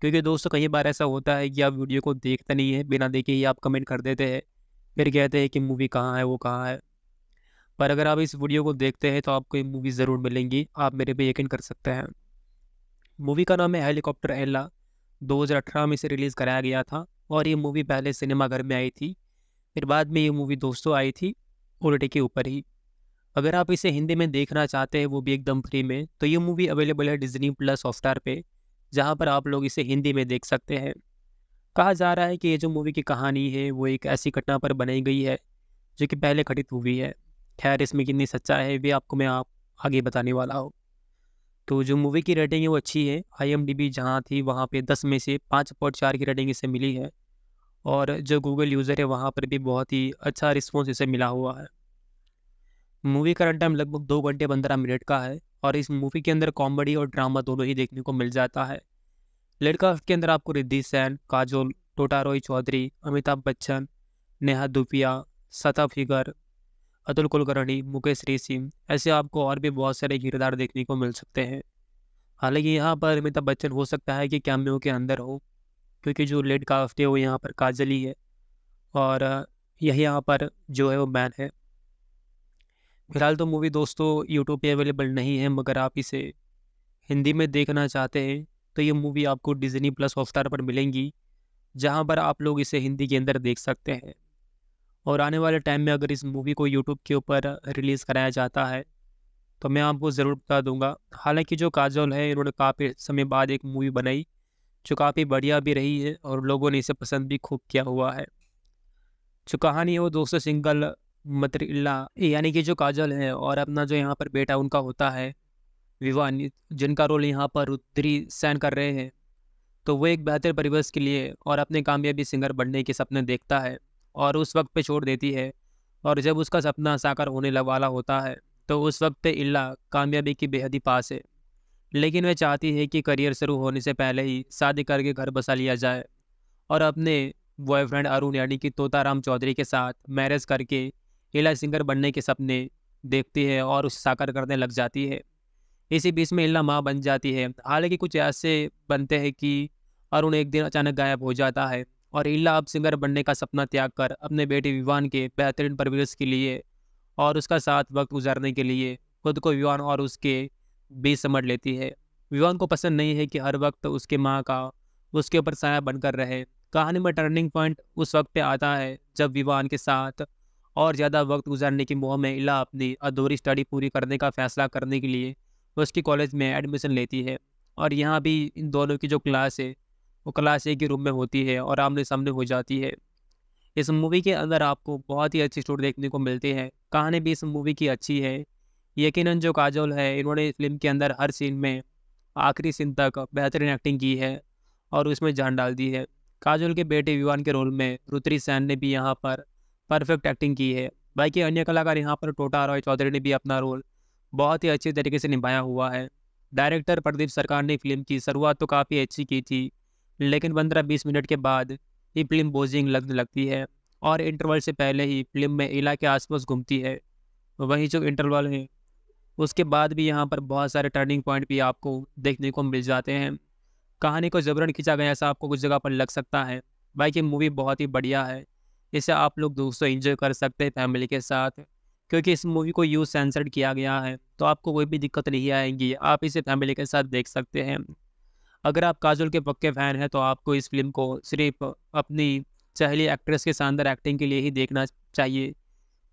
क्योंकि दोस्तों कई बार ऐसा होता है कि आप वीडियो को देखते नहीं है बिना देखे ही आप कमेंट कर देते हैं फिर कहते हैं कि मूवी कहाँ है वो कहाँ है पर अगर आप इस वीडियो को देखते हैं तो आपको ये मूवी ज़रूर मिलेंगी आप मेरे पे यकीन कर सकते हैं मूवी का नाम है हेलीकॉप्टर एल्ला 2018 में इसे रिलीज़ कराया गया था और ये मूवी पहले सिनेमाघर में आई थी फिर बाद में ये मूवी दोस्तों आई थी ओलटे के ऊपर ही अगर आप इसे हिंदी में देखना चाहते हैं वो भी एकदम फ्री में तो ये मूवी अवेलेबल है डिजनी प्लस हॉटस्टार पे जहाँ पर आप लोग इसे हिंदी में देख सकते हैं कहा जा रहा है कि ये जो मूवी की कहानी है वो एक ऐसी घटना पर बनाई गई है जो कि पहले घटित हुई है खैर इसमें कितनी सच्चा है वे आपको मैं आप आगे बताने वाला हूँ तो जो मूवी की रेटिंग है वो अच्छी है आई एम डी बी जहाँ थी वहाँ पे दस में से पाँच पॉइंट चार की रेटिंग इसे मिली है और जो गूगल यूज़र है वहाँ पर भी बहुत ही अच्छा रिस्पॉन्स इसे मिला हुआ है मूवी का रन टाइम लगभग दो घंटे पंद्रह मिनट का है और इस मूवी के अंदर कॉमेडी और ड्रामा दोनों ही देखने को मिल जाता है लड़का के अंदर आपको रिद्धि सैन काजोल टोटा रॉय चौधरी अमिताभ बच्चन नेहा दुपिया सता फिगर अतुल कुलकर्णी मुकेश सिंह ऐसे आपको और भी बहुत सारे किरदार देखने को मिल सकते हैं हालांकि यहाँ पर अमिताभ बच्चन हो सकता है कि कैमियो के अंदर हो क्योंकि जो लेट है वो यहाँ पर काजल ही है और यही यहाँ पर जो है वो मैन है फिलहाल तो मूवी दोस्तों यूट्यूब पे अवेलेबल नहीं है मगर आप इसे हिंदी में देखना चाहते हैं तो ये मूवी आपको डिजनी प्लस हॉटस्टार पर मिलेंगी जहाँ पर आप लोग इसे हिंदी के अंदर देख सकते हैं और आने वाले टाइम में अगर इस मूवी को यूट्यूब के ऊपर रिलीज़ कराया जाता है तो मैं आपको ज़रूर बता दूंगा हालांकि जो काजल है इन्होंने काफ़ी समय बाद एक मूवी बनाई जो काफ़ी बढ़िया भी रही है और लोगों ने इसे पसंद भी खूब किया हुआ है जो कहानी है वो दोस्तों सिंगल मतरिल्ला यानी कि जो काजल है और अपना जो यहाँ पर बेटा उनका होता है विवान जिनका रोल यहाँ पर रुद्री सैन कर रहे हैं तो वो एक बेहतर परिवेश के लिए और अपने कामयाबी सिंगर बनने के सपने देखता है और उस वक्त पे छोड़ देती है और जब उसका सपना साकार होने वाला होता है तो उस वक्त इल्ला कामयाबी की बेहद ही पास है लेकिन वह चाहती है कि करियर शुरू होने से पहले ही शादी करके घर बसा लिया जाए और अपने बॉयफ्रेंड अरुण यानी कि तोताराम चौधरी के साथ मैरिज करके हिला सिंगर बनने के सपने देखती है और उसे साकार करने लग जाती है इसी बीच में एल्ला माँ बन जाती है हालांकि कुछ ऐसे बनते हैं कि अरुण एक दिन अचानक गायब हो जाता है और हिला अब सिंगर बनने का सपना त्याग कर अपने बेटे विवान के बेहतरीन परवरिश के लिए और उसका साथ वक्त गुजारने के लिए खुद को विवान और उसके बीच समझ लेती है विवान को पसंद नहीं है कि हर वक्त उसके माँ का उसके ऊपर साया बनकर रहे कहानी में टर्निंग पॉइंट उस वक्त पे आता है जब विवान के साथ और ज़्यादा वक्त गुजारने की मुँह में इला अपनी अधूरी स्टडी पूरी करने का फ़ैसला करने के लिए उसकी कॉलेज में एडमिशन लेती है और यहाँ भी इन दोनों की जो क्लास है वो क्लास एक ही रूम में होती है और आमने सामने हो जाती है इस मूवी के अंदर आपको बहुत ही अच्छी स्टोरी देखने को मिलती है कहानी भी इस मूवी की अच्छी है यकीन जो काजोल है इन्होंने फिल्म के अंदर हर सीन में आखिरी सीन तक बेहतरीन एक्टिंग की है और उसमें जान डाल दी है काजोल के बेटे विवान के रोल में रुत्री सैन ने भी यहाँ पर परफेक्ट एक्टिंग की है बाकी अन्य कलाकार यहाँ पर टोटा रॉय चौधरी ने भी अपना रोल बहुत ही अच्छे तरीके से निभाया हुआ है डायरेक्टर प्रदीप सरकार ने फिल्म की शुरुआत तो काफ़ी अच्छी की थी लेकिन पंद्रह बीस मिनट के बाद ये फिल्म बोजिंग लगने लगती है और इंटरवल से पहले ही फिल्म में इला के आसपास घूमती है वहीं जो इंटरवल है उसके बाद भी यहाँ पर बहुत सारे टर्निंग पॉइंट भी आपको देखने को मिल जाते हैं कहानी को जबरन खींचा गया ऐसा आपको कुछ जगह पर लग सकता है बाकी मूवी बहुत ही बढ़िया है इसे आप लोग दोस्तों इन्जॉय कर सकते हैं फैमिली के साथ क्योंकि इस मूवी को यूज सेंसर्ड किया गया है तो आपको कोई भी दिक्कत नहीं आएगी आप इसे फैमिली के साथ देख सकते हैं अगर आप काजल के पक्के फ़ैन हैं तो आपको इस फिल्म को सिर्फ अपनी चहली एक्ट्रेस के शानदार एक्टिंग के लिए ही देखना चाहिए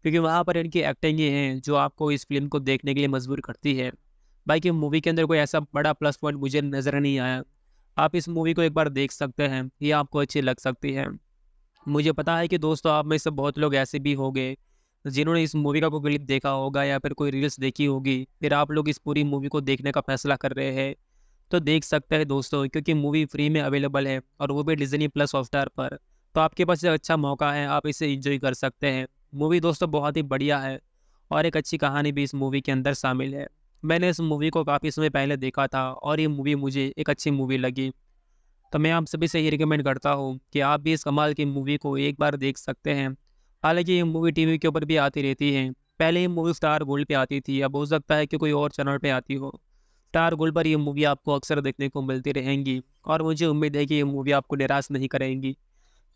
क्योंकि वहाँ पर इनकी एक्टिंग ही है जो आपको इस फिल्म को देखने के लिए मजबूर करती है बाकी मूवी के अंदर कोई ऐसा बड़ा प्लस पॉइंट मुझे नज़र नहीं आया आप इस मूवी को एक बार देख सकते हैं ये आपको अच्छी लग सकती है मुझे पता है कि दोस्तों आप में से बहुत लोग ऐसे भी होंगे जिन्होंने इस मूवी का कोई क्लिप देखा होगा या फिर कोई रील्स देखी होगी फिर आप लोग इस पूरी मूवी को देखने का फैसला कर रहे हैं तो देख सकते हैं दोस्तों क्योंकि मूवी फ्री में अवेलेबल है और वो भी डिजनी प्लस सॉफ्टवेयर पर तो आपके पास एक अच्छा मौका है आप इसे इंजॉय कर सकते हैं मूवी दोस्तों बहुत ही बढ़िया है और एक अच्छी कहानी भी इस मूवी के अंदर शामिल है मैंने इस मूवी को काफ़ी समय पहले देखा था और ये मूवी मुझे एक अच्छी मूवी लगी तो मैं आप सभी से ये रिकमेंड करता हूँ कि आप भी इस कमाल की मूवी को एक बार देख सकते हैं हालांकि ये मूवी टीवी के ऊपर भी आती रहती है पहले ये मूवी स्टार गोल्ड पे आती थी अब हो सकता है कि कोई और चैनल पे आती हो स्टार गोल्ड पर यह मूवी आपको अक्सर देखने को मिलती रहेंगी और मुझे उम्मीद है कि ये मूवी आपको निराश नहीं करेंगी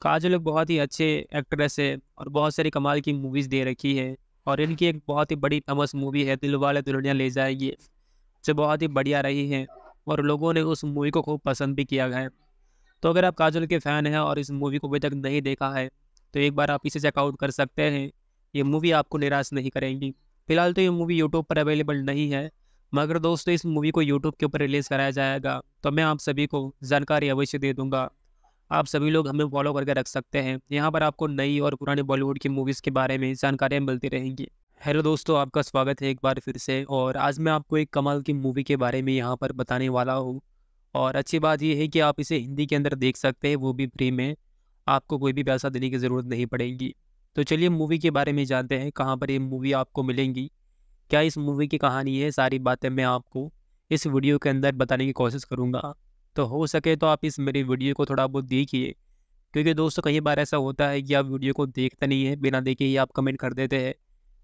काजल एक बहुत ही अच्छे एक्ट्रेस है और बहुत सारी कमाल की मूवीज़ दे रखी है और इनकी एक बहुत ही बड़ी फेमस मूवी है दिल वाले दुल्हनिया ले जाएगी जो बहुत ही बढ़िया रही है और लोगों ने उस मूवी को खूब पसंद भी किया है तो अगर आप काजल के फ़ैन हैं और इस मूवी को अभी तक नहीं देखा है तो एक बार आप इसे चेकआउट कर सकते हैं ये मूवी आपको निराश नहीं करेगी फिलहाल तो ये मूवी यूट्यूब पर अवेलेबल नहीं है मगर दोस्तों इस मूवी को यूट्यूब के ऊपर रिलीज़ कराया जाएगा तो मैं आप सभी को जानकारी अवश्य दे दूँगा आप सभी लोग हमें फॉलो करके रख सकते हैं यहाँ पर आपको नई और पुरानी बॉलीवुड की मूवीज़ के बारे में जानकारियाँ मिलती रहेंगी हेलो दोस्तों आपका स्वागत है एक बार फिर से और आज मैं आपको एक कमाल की मूवी के बारे में यहाँ पर बताने वाला हूँ और अच्छी बात यह है कि आप इसे हिंदी के अंदर देख सकते हैं वो भी फ्री में आपको कोई भी पैसा देने की ज़रूरत नहीं पड़ेगी तो चलिए मूवी के बारे में जानते हैं कहाँ पर ये मूवी आपको मिलेंगी क्या इस मूवी की कहानी है सारी बातें मैं आपको इस वीडियो के अंदर बताने की कोशिश करूँगा तो हो सके तो आप इस मेरी वीडियो को थोड़ा बहुत देखिए क्योंकि दोस्तों कई बार ऐसा होता है कि आप वीडियो को देखते नहीं है बिना देखे ही आप कमेंट कर देते हैं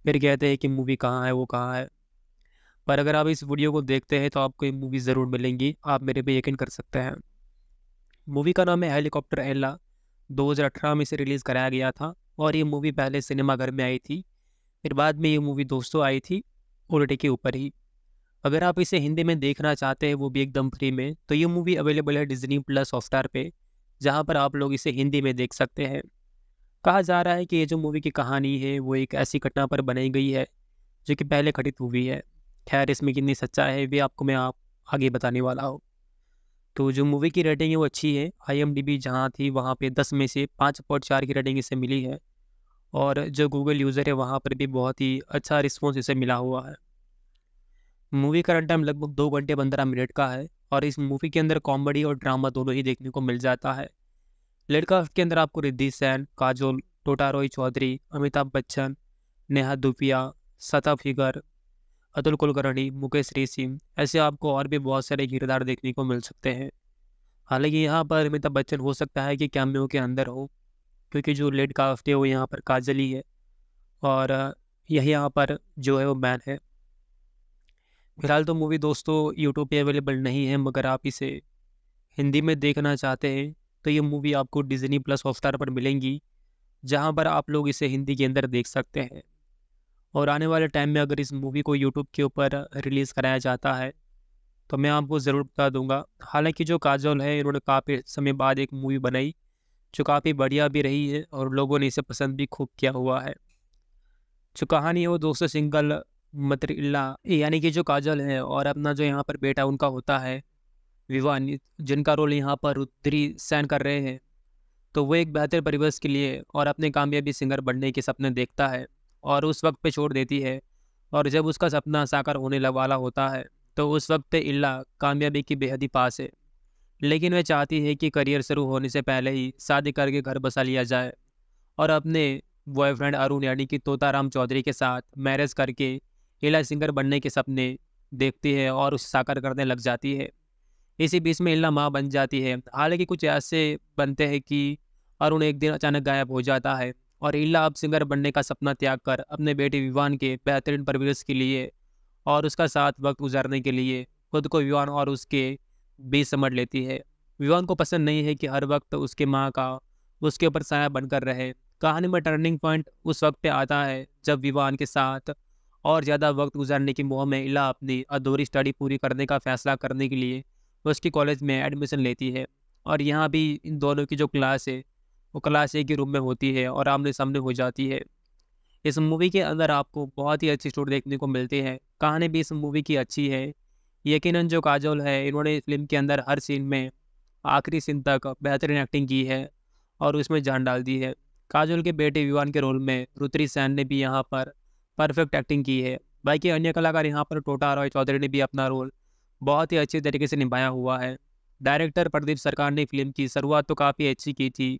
फिर कहते हैं कि मूवी कहाँ है वो कहाँ है पर अगर आप इस वीडियो को देखते हैं तो आपको ये मूवी ज़रूर मिलेंगी आप मेरे पे यकीन कर सकते हैं मूवी का नाम है हेलीकॉप्टर एल्ला 2018 में इसे रिलीज़ कराया गया था और ये मूवी पहले सिनेमाघर में आई थी फिर बाद में ये मूवी दोस्तों आई थी ओलटे के ऊपर ही अगर आप इसे हिंदी में देखना चाहते हैं वो भी एकदम फ्री में तो ये मूवी अवेलेबल है डिजनी प्लस हॉटस्टार पे जहाँ पर आप लोग इसे हिंदी में देख सकते हैं कहा जा रहा है कि ये जो मूवी की कहानी है वो एक ऐसी घटना पर बनाई गई है जो कि पहले घटित हुई है खैर इसमें कितनी सच्चाई है भी आपको मैं आप आगे बताने वाला हूँ तो जो मूवी की रेटिंग है वो अच्छी है आई एम डी बी जहाँ थी वहाँ पे दस में से पाँच पॉइंट चार की रेटिंग इसे मिली है और जो गूगल यूज़र है वहाँ पर भी बहुत ही अच्छा रिस्पॉन्स इसे मिला हुआ है मूवी का रन टाइम लगभग दो घंटे पंद्रह मिनट का है और इस मूवी के अंदर कॉमेडी और ड्रामा दोनों ही देखने को मिल जाता है लड़का के अंदर आपको रिद्धि सैन काजोल टोटा रॉय चौधरी अमिताभ बच्चन नेहा धुपिया सता फिगर अतुल कुलकर्णी मुकेश रेसिम ऐसे आपको और भी बहुत सारे किरदार देखने को मिल सकते हैं हालांकि यहाँ पर अमिताभ बच्चन हो सकता है कि कैमियो के अंदर हो क्योंकि जो लेट काफ्ट है वो यहाँ पर काजल ही है और यही यहाँ पर जो है वो बैन है फिलहाल तो मूवी दोस्तों यूट्यूब पे अवेलेबल नहीं है मगर आप इसे हिंदी में देखना चाहते हैं तो ये मूवी आपको डिजनी प्लस हॉटस्टार पर मिलेंगी जहाँ पर आप लोग इसे हिंदी के अंदर देख सकते हैं और आने वाले टाइम में अगर इस मूवी को यूट्यूब के ऊपर रिलीज़ कराया जाता है तो मैं आपको ज़रूर बता दूंगा हालांकि जो काजल है इन्होंने काफ़ी समय बाद एक मूवी बनाई जो काफ़ी बढ़िया भी रही है और लोगों ने इसे पसंद भी खूब किया हुआ है जो कहानी है वो दोस्तों सिंगल मतरिल्ला यानी कि जो काजल है और अपना जो यहाँ पर बेटा उनका होता है विवान जिनका रोल यहाँ पर रुद्री सैन कर रहे हैं तो वो एक बेहतर परिवेश के लिए और अपने कामयाबी सिंगर बनने के सपने देखता है और उस वक्त पे छोड़ देती है और जब उसका सपना साकार होने वाला होता है तो उस वक्त इल्ला कामयाबी की बेहद ही पास है लेकिन वह चाहती है कि करियर शुरू होने से पहले ही शादी करके घर बसा लिया जाए और अपने बॉयफ्रेंड अरुण यानी कि तोताराम चौधरी के साथ मैरिज करके इला सिंगर बनने के सपने देखती है और उसे साकार करने लग जाती है इसी बीच में इला माँ बन जाती है हालांकि कुछ ऐसे बनते हैं कि अरुण एक दिन अचानक गायब हो जाता है और इला अब सिंगर बनने का सपना त्याग कर अपने बेटे विवान के बेहतरीन परवरिश के लिए और उसका साथ वक्त गुजारने के लिए खुद को विवान और उसके बीच समझ लेती है विवान को पसंद नहीं है कि हर वक्त उसके माँ का उसके ऊपर साया बनकर रहे कहानी में टर्निंग पॉइंट उस वक्त पे आता है जब विवान के साथ और ज़्यादा वक्त गुजारने की मुँह में इला अपनी अधूरी स्टडी पूरी करने का फैसला करने के लिए उसकी कॉलेज में एडमिशन लेती है और यहाँ भी इन दोनों की जो क्लास है वो क्लास ए के रूम में होती है और आमने सामने हो जाती है इस मूवी के अंदर आपको बहुत ही अच्छी स्टोरी देखने को मिलती है कहानी भी इस मूवी की अच्छी है यकीन जो काजोल है इन्होंने फिल्म के अंदर हर सीन में आखिरी सीन तक बेहतरीन एक्टिंग की है और उसमें जान डाल दी है काजोल के बेटे विवान के रोल में रुत्री सैन ने भी यहाँ पर परफेक्ट एक्टिंग की है बाकी अन्य कलाकार यहाँ पर टोटा रॉय चौधरी ने भी अपना रोल बहुत ही अच्छे तरीके से निभाया हुआ है डायरेक्टर प्रदीप सरकार ने फिल्म की शुरुआत तो काफ़ी अच्छी की थी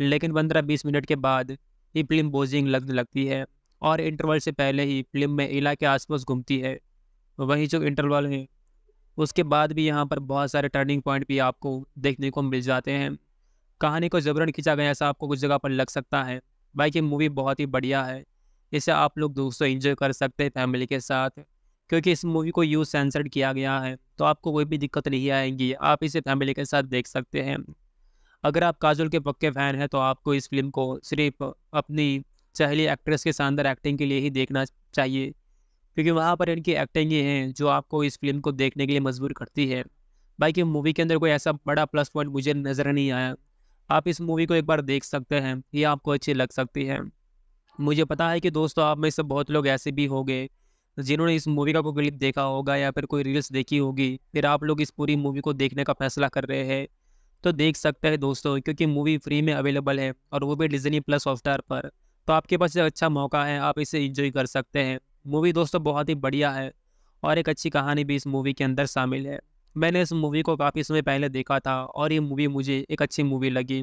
लेकिन पंद्रह बीस मिनट के बाद ये फिल्म बोजिंग लगने लगती है और इंटरवल से पहले ही फिल्म में इला के आसपास घूमती है वहीं जो इंटरवल है उसके बाद भी यहाँ पर बहुत सारे टर्निंग पॉइंट भी आपको देखने को मिल जाते हैं कहानी को जबरन खींचा गया ऐसा आपको कुछ जगह पर लग सकता है बाकी मूवी बहुत ही बढ़िया है इसे आप लोग दोस्तों इन्जॉय कर सकते हैं फैमिली के साथ क्योंकि इस मूवी को यूज सेंसर्ड किया गया है तो आपको कोई भी दिक्कत नहीं आएगी आप इसे फैमिली के साथ देख सकते हैं अगर आप काजल के पक्के फ़ैन हैं तो आपको इस फिल्म को सिर्फ अपनी चहली एक्ट्रेस के शानदार एक्टिंग के लिए ही देखना चाहिए क्योंकि वहाँ पर इनकी एक्टिंग ही हैं जो आपको इस फिल्म को देखने के लिए मजबूर करती है बाकी मूवी के अंदर कोई ऐसा बड़ा प्लस पॉइंट मुझे नज़र नहीं आया आप इस मूवी को एक बार देख सकते हैं ये आपको अच्छी लग सकती है मुझे पता है कि दोस्तों आप में से बहुत लोग ऐसे भी होंगे जिन्होंने इस मूवी का कोई क्लिप देखा होगा या फिर कोई रील्स देखी होगी फिर आप लोग इस पूरी मूवी को देखने का फैसला कर रहे हैं तो देख सकते हैं दोस्तों क्योंकि मूवी फ्री में अवेलेबल है और वो भी डिजनी प्लस स्टार पर तो आपके पास एक अच्छा मौका है आप इसे इंजॉय कर सकते हैं मूवी दोस्तों बहुत ही बढ़िया है और एक अच्छी कहानी भी इस मूवी के अंदर शामिल है मैंने इस मूवी को काफ़ी समय पहले देखा था और ये मूवी मुझे एक अच्छी मूवी लगी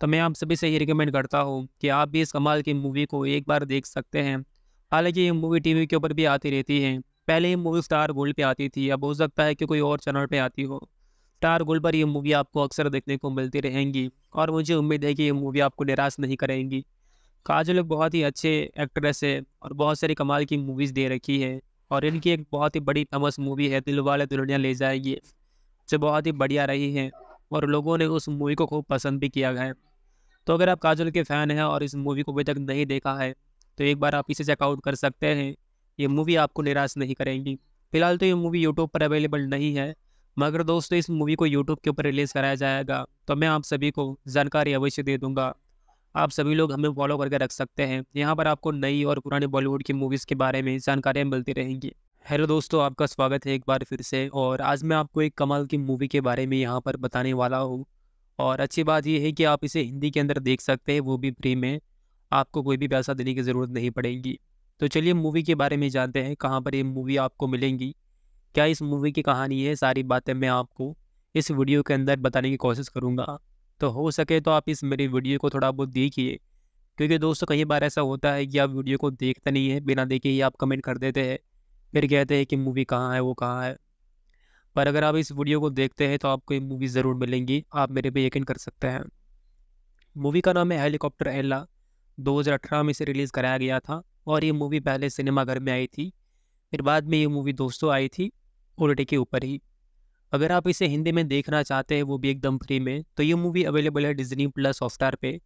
तो मैं आप सभी से ये रिकमेंड करता हूँ कि आप भी इस कमाल की मूवी को एक बार देख सकते हैं हालांकि ये मूवी टीवी के ऊपर भी आती रहती है पहले ये मूवी स्टार गोल्ड पे आती थी अब हो सकता है कि कोई और चैनल पे आती हो गोल पर ये मूवी आपको अक्सर देखने को मिलती रहेंगी और मुझे उम्मीद है कि ये मूवी आपको निराश नहीं करेंगी काजल एक बहुत ही अच्छे एक्ट्रेस है और बहुत सारी कमाल की मूवीज़ दे रखी है और इनकी एक बहुत ही बड़ी फेमस मूवी है दिल वाले दुल्हनिया ले जाएगी जो बहुत ही बढ़िया रही है और लोगों ने उस मूवी को खूब पसंद भी किया है तो अगर आप काजल के फ़ैन हैं और इस मूवी को अभी तक नहीं देखा है तो एक बार आप इसे चेकआउट कर सकते हैं ये मूवी आपको निराश नहीं करेंगी फिलहाल तो ये मूवी यूट्यूब पर अवेलेबल नहीं है मगर दोस्तों इस मूवी को यूट्यूब के ऊपर रिलीज़ कराया जाएगा तो मैं आप सभी को जानकारी अवश्य दे दूँगा आप सभी लोग हमें फॉलो करके रख सकते हैं यहाँ पर आपको नई और पुरानी बॉलीवुड की मूवीज़ के बारे में जानकारियाँ मिलती रहेंगी हेलो दोस्तों आपका स्वागत है एक बार फिर से और आज मैं आपको एक कमाल की मूवी के बारे में यहाँ पर बताने वाला हूँ और अच्छी बात यह है कि आप इसे हिंदी के अंदर देख सकते हैं वो भी फ्री में आपको कोई भी पैसा देने की ज़रूरत नहीं पड़ेगी तो चलिए मूवी के बारे में जानते हैं कहाँ पर ये मूवी आपको मिलेंगी क्या इस मूवी की कहानी है सारी बातें मैं आपको इस वीडियो के अंदर बताने की कोशिश करूँगा तो हो सके तो आप इस मेरी वीडियो को थोड़ा बहुत देखिए क्योंकि दोस्तों कई बार ऐसा होता है कि आप वीडियो को देखते नहीं है बिना देखे ही आप कमेंट कर देते हैं फिर कहते हैं कि मूवी कहाँ है वो कहाँ है पर अगर आप इस वीडियो को देखते हैं तो आपको ये मूवी ज़रूर मिलेंगी आप मेरे पे यकीन कर सकते हैं मूवी का नाम है हेलीकॉप्टर एला 2018 में इसे रिलीज़ कराया गया था और ये मूवी पहले सिनेमाघर में आई थी फिर बाद में ये मूवी दोस्तों आई थी उल्टे के ऊपर ही अगर आप इसे हिंदी में देखना चाहते हैं वो भी एकदम फ्री में तो ये मूवी अवेलेबल है डिजनी प्लस हॉटस्टार पे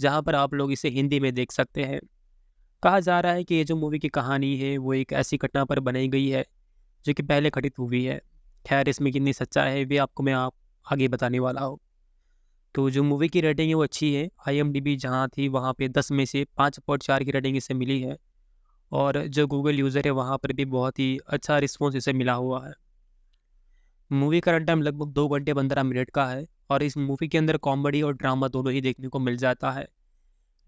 जहाँ पर आप लोग इसे हिंदी में देख सकते हैं कहा जा रहा है कि ये जो मूवी की कहानी है वो एक ऐसी घटना पर बनाई गई है जो कि पहले घटित हुई है खैर इसमें कितनी सच्चा है भी आपको मैं आप आगे बताने वाला हूँ तो जो मूवी की रेटिंग है वो अच्छी है आई एम डी बी जहाँ थी वहाँ पे दस में से पाँच पॉइंट चार की रेटिंग इसे मिली है और जो गूगल यूज़र है वहाँ पर भी बहुत ही अच्छा रिस्पॉन्स इसे मिला हुआ है मूवी का रन टाइम लगभग दो घंटे पंद्रह मिनट का है और इस मूवी के अंदर कॉमेडी और ड्रामा दोनों ही देखने को मिल जाता है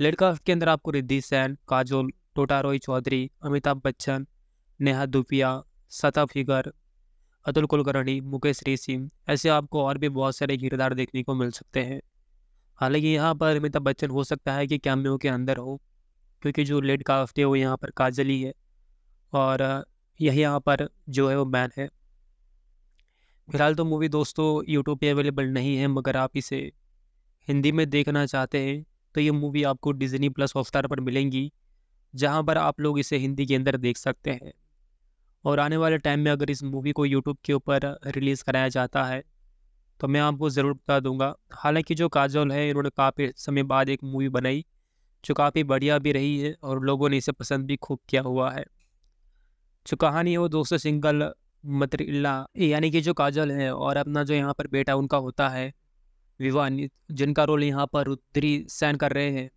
लड़का के अंदर आपको रिद्धि सैन काजोल टोटा रॉय चौधरी अमिताभ बच्चन नेहा दुपिया सता फिगर अतुल कुलकर्णी मुकेश ऋषि ऐसे आपको और भी बहुत सारे किरदार देखने को मिल सकते हैं हालांकि यहाँ पर अमिताभ बच्चन हो सकता है कि कैमियो के अंदर हो क्योंकि जो लेड का थे वो यहाँ पर काजल ही है और यही यहाँ पर जो है वो बैन है फिलहाल तो मूवी दोस्तों यूट्यूब पे अवेलेबल नहीं है मगर आप इसे हिंदी में देखना चाहते हैं तो ये मूवी आपको डिजनी प्लस हॉटस्टार पर मिलेंगी जहाँ पर आप लोग इसे हिंदी के अंदर देख सकते हैं और आने वाले टाइम में अगर इस मूवी को यूट्यूब के ऊपर रिलीज़ कराया जाता है तो मैं आपको ज़रूर बता दूंगा हालांकि जो काजल है इन्होंने काफ़ी समय बाद एक मूवी बनाई जो काफ़ी बढ़िया भी रही है और लोगों ने इसे पसंद भी खूब किया हुआ है जो कहानी है वो दोस्तों सिंगल मतरिल्ला यानी कि जो काजल है और अपना जो यहाँ पर बेटा उनका होता है विवान जिनका रोल यहाँ पर रुद्री सैन कर रहे हैं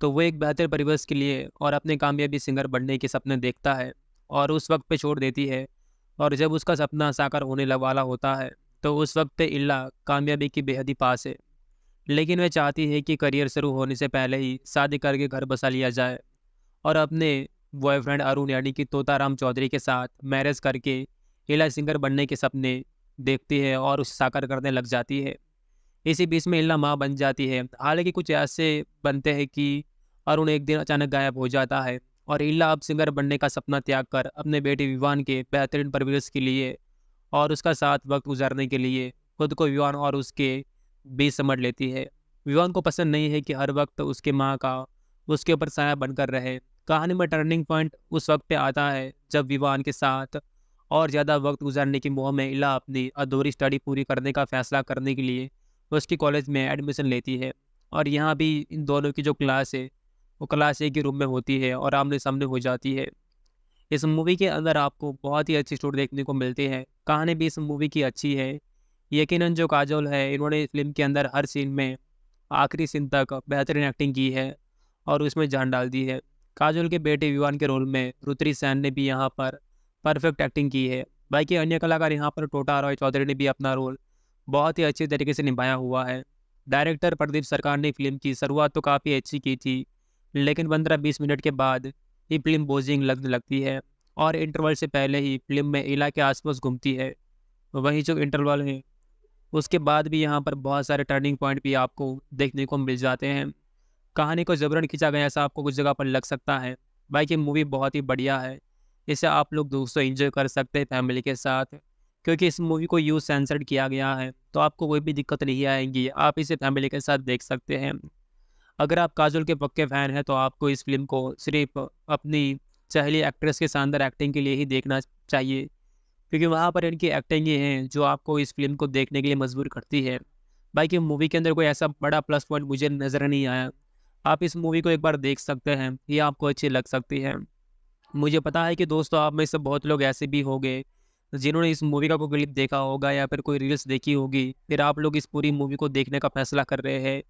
तो वो एक बेहतर परिवेश के लिए और अपने कामयाबी सिंगर बनने के सपने देखता है और उस वक्त पे छोड़ देती है और जब उसका सपना साकार होने वाला होता है तो उस वक्त इल्ला कामयाबी की बेहद ही पास है लेकिन वह चाहती है कि करियर शुरू होने से पहले ही शादी करके घर बसा लिया जाए और अपने बॉयफ्रेंड अरुण यानी कि तोताराम चौधरी के साथ मैरिज करके इला सिंगर बनने के सपने देखती है और उसे साकार करने लग जाती है इसी बीच में इला माँ बन जाती है हालांकि कुछ ऐसे बनते हैं कि अरुण एक दिन अचानक गायब हो जाता है और इला अब सिंगर बनने का सपना त्याग कर अपने बेटे विवान के बेहतरीन परवरिश के लिए और उसका साथ वक्त गुजारने के लिए खुद को विवान और उसके भी समझ लेती है विवान को पसंद नहीं है कि हर वक्त उसके माँ का उसके ऊपर साया बनकर रहे कहानी में टर्निंग पॉइंट उस वक्त पे आता है जब विवान के साथ और ज़्यादा वक्त गुजारने की मुँह में इला अपनी अधूरी स्टडी पूरी करने का फैसला करने के लिए उसकी कॉलेज में एडमिशन लेती है और यहाँ भी इन दोनों की जो क्लास है वो क्लास एक ही रूम में होती है और आमने सामने हो जाती है इस मूवी के अंदर आपको बहुत ही अच्छी स्टोरी देखने को मिलती है कहानी भी इस मूवी की अच्छी है यकीनन जो काजोल है इन्होंने फिल्म के अंदर हर सीन में आखिरी सीन तक बेहतरीन एक्टिंग की है और उसमें जान डाल दी है काजोल के बेटे विवान के रोल में रुत्री सैन ने भी यहाँ पर परफेक्ट एक्टिंग की है बाकी अन्य कलाकार यहाँ पर टोटा रॉय चौधरी ने भी अपना रोल बहुत ही अच्छे तरीके से निभाया हुआ है डायरेक्टर प्रदीप सरकार ने फिल्म की शुरुआत तो काफ़ी अच्छी की थी लेकिन पंद्रह बीस मिनट के बाद ये फिल्म बोजिंग लगने लगती है और इंटरवल से पहले ही फिल्म में इला के आसपास घूमती है वहीं जो इंटरवल है उसके बाद भी यहाँ पर बहुत सारे टर्निंग पॉइंट भी आपको देखने को मिल जाते हैं कहानी को जबरन खींचा गया ऐसा आपको कुछ जगह पर लग सकता है बाइक ये मूवी बहुत ही बढ़िया है इसे आप लोग दोस्तों इंजॉय कर सकते हैं फैमिली के साथ क्योंकि इस मूवी को यूज सेंसर्ड किया गया है तो आपको कोई भी दिक्कत नहीं आएगी आप इसे फैमिली के साथ देख सकते हैं अगर आप काजल के पक्के फ़ैन हैं तो आपको इस फिल्म को सिर्फ अपनी चहली एक्ट्रेस के शानदार एक्टिंग के लिए ही देखना चाहिए क्योंकि वहाँ पर इनकी एक्टिंग ही है जो आपको इस फिल्म को देखने के लिए मजबूर करती है बाकी मूवी के अंदर कोई ऐसा बड़ा प्लस पॉइंट मुझे नज़र नहीं आया आप इस मूवी को एक बार देख सकते हैं ये आपको अच्छी लग सकती है मुझे पता है कि दोस्तों आप में से बहुत लोग ऐसे भी गए जिन्होंने इस मूवी का कोई क्लिप देखा होगा या फिर कोई रील्स देखी होगी फिर आप लोग इस पूरी मूवी को देखने का फैसला कर रहे हैं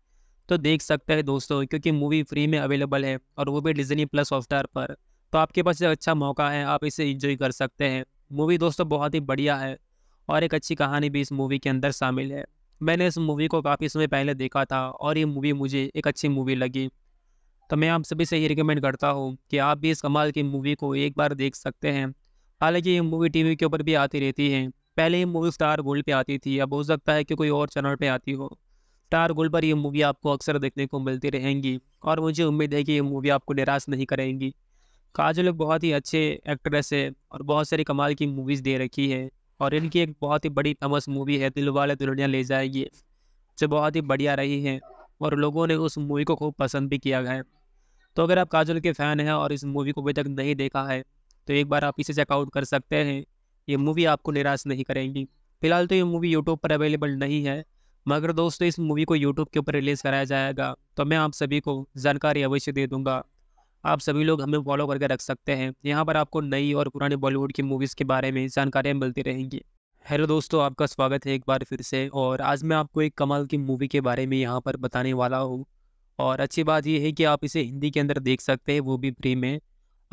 तो देख सकते हैं दोस्तों क्योंकि मूवी फ्री में अवेलेबल है और वो भी डिजनी प्लस हॉटस्टार पर तो आपके पास अच्छा मौका है आप इसे इंजॉय कर सकते हैं मूवी दोस्तों बहुत ही बढ़िया है और एक अच्छी कहानी भी इस मूवी के अंदर शामिल है मैंने इस मूवी को काफ़ी समय पहले देखा था और ये मूवी मुझे एक अच्छी मूवी लगी तो मैं आप सभी से ये रिकमेंड करता हूँ कि आप भी इस कमाल की मूवी को एक बार देख सकते हैं हालांकि ये मूवी टीवी के ऊपर भी आती रहती है पहले ये मूवी स्टार गोल्ड पे आती थी अब हो सकता है कि कोई और चैनल पे आती हो स्टार गोल्ड पर ये मूवी आपको अक्सर देखने को मिलती रहेंगी और मुझे उम्मीद है कि ये मूवी आपको निराश नहीं करेंगी काजल एक बहुत ही अच्छे एक्ट्रेस है और बहुत सारी कमाल की मूवीज़ दे रखी है और इनकी एक बहुत ही बड़ी फेमस मूवी है दिल वाले दुल्हनिया ले जाएगी जो बहुत ही बढ़िया रही है और लोगों ने उस मूवी को खूब पसंद भी किया है तो अगर आप काजल के फ़ैन हैं और इस मूवी को अभी तक नहीं देखा है तो एक बार आप इसे चेकआउट कर सकते हैं ये मूवी आपको निराश नहीं करेगी फिलहाल तो ये मूवी यूट्यूब पर अवेलेबल नहीं है मगर दोस्तों इस मूवी को यूट्यूब के ऊपर रिलीज़ कराया जाएगा तो मैं आप सभी को जानकारी अवश्य दे दूँगा आप सभी लोग हमें फॉलो करके रख सकते हैं यहाँ पर आपको नई और पुरानी बॉलीवुड की मूवीज़ के बारे में जानकारियाँ मिलती रहेंगी हेलो दोस्तों आपका स्वागत है एक बार फिर से और आज मैं आपको एक कमाल की मूवी के बारे में यहाँ पर बताने वाला हूँ और अच्छी बात यह है कि आप इसे हिंदी के अंदर देख सकते हैं वो भी फ्री में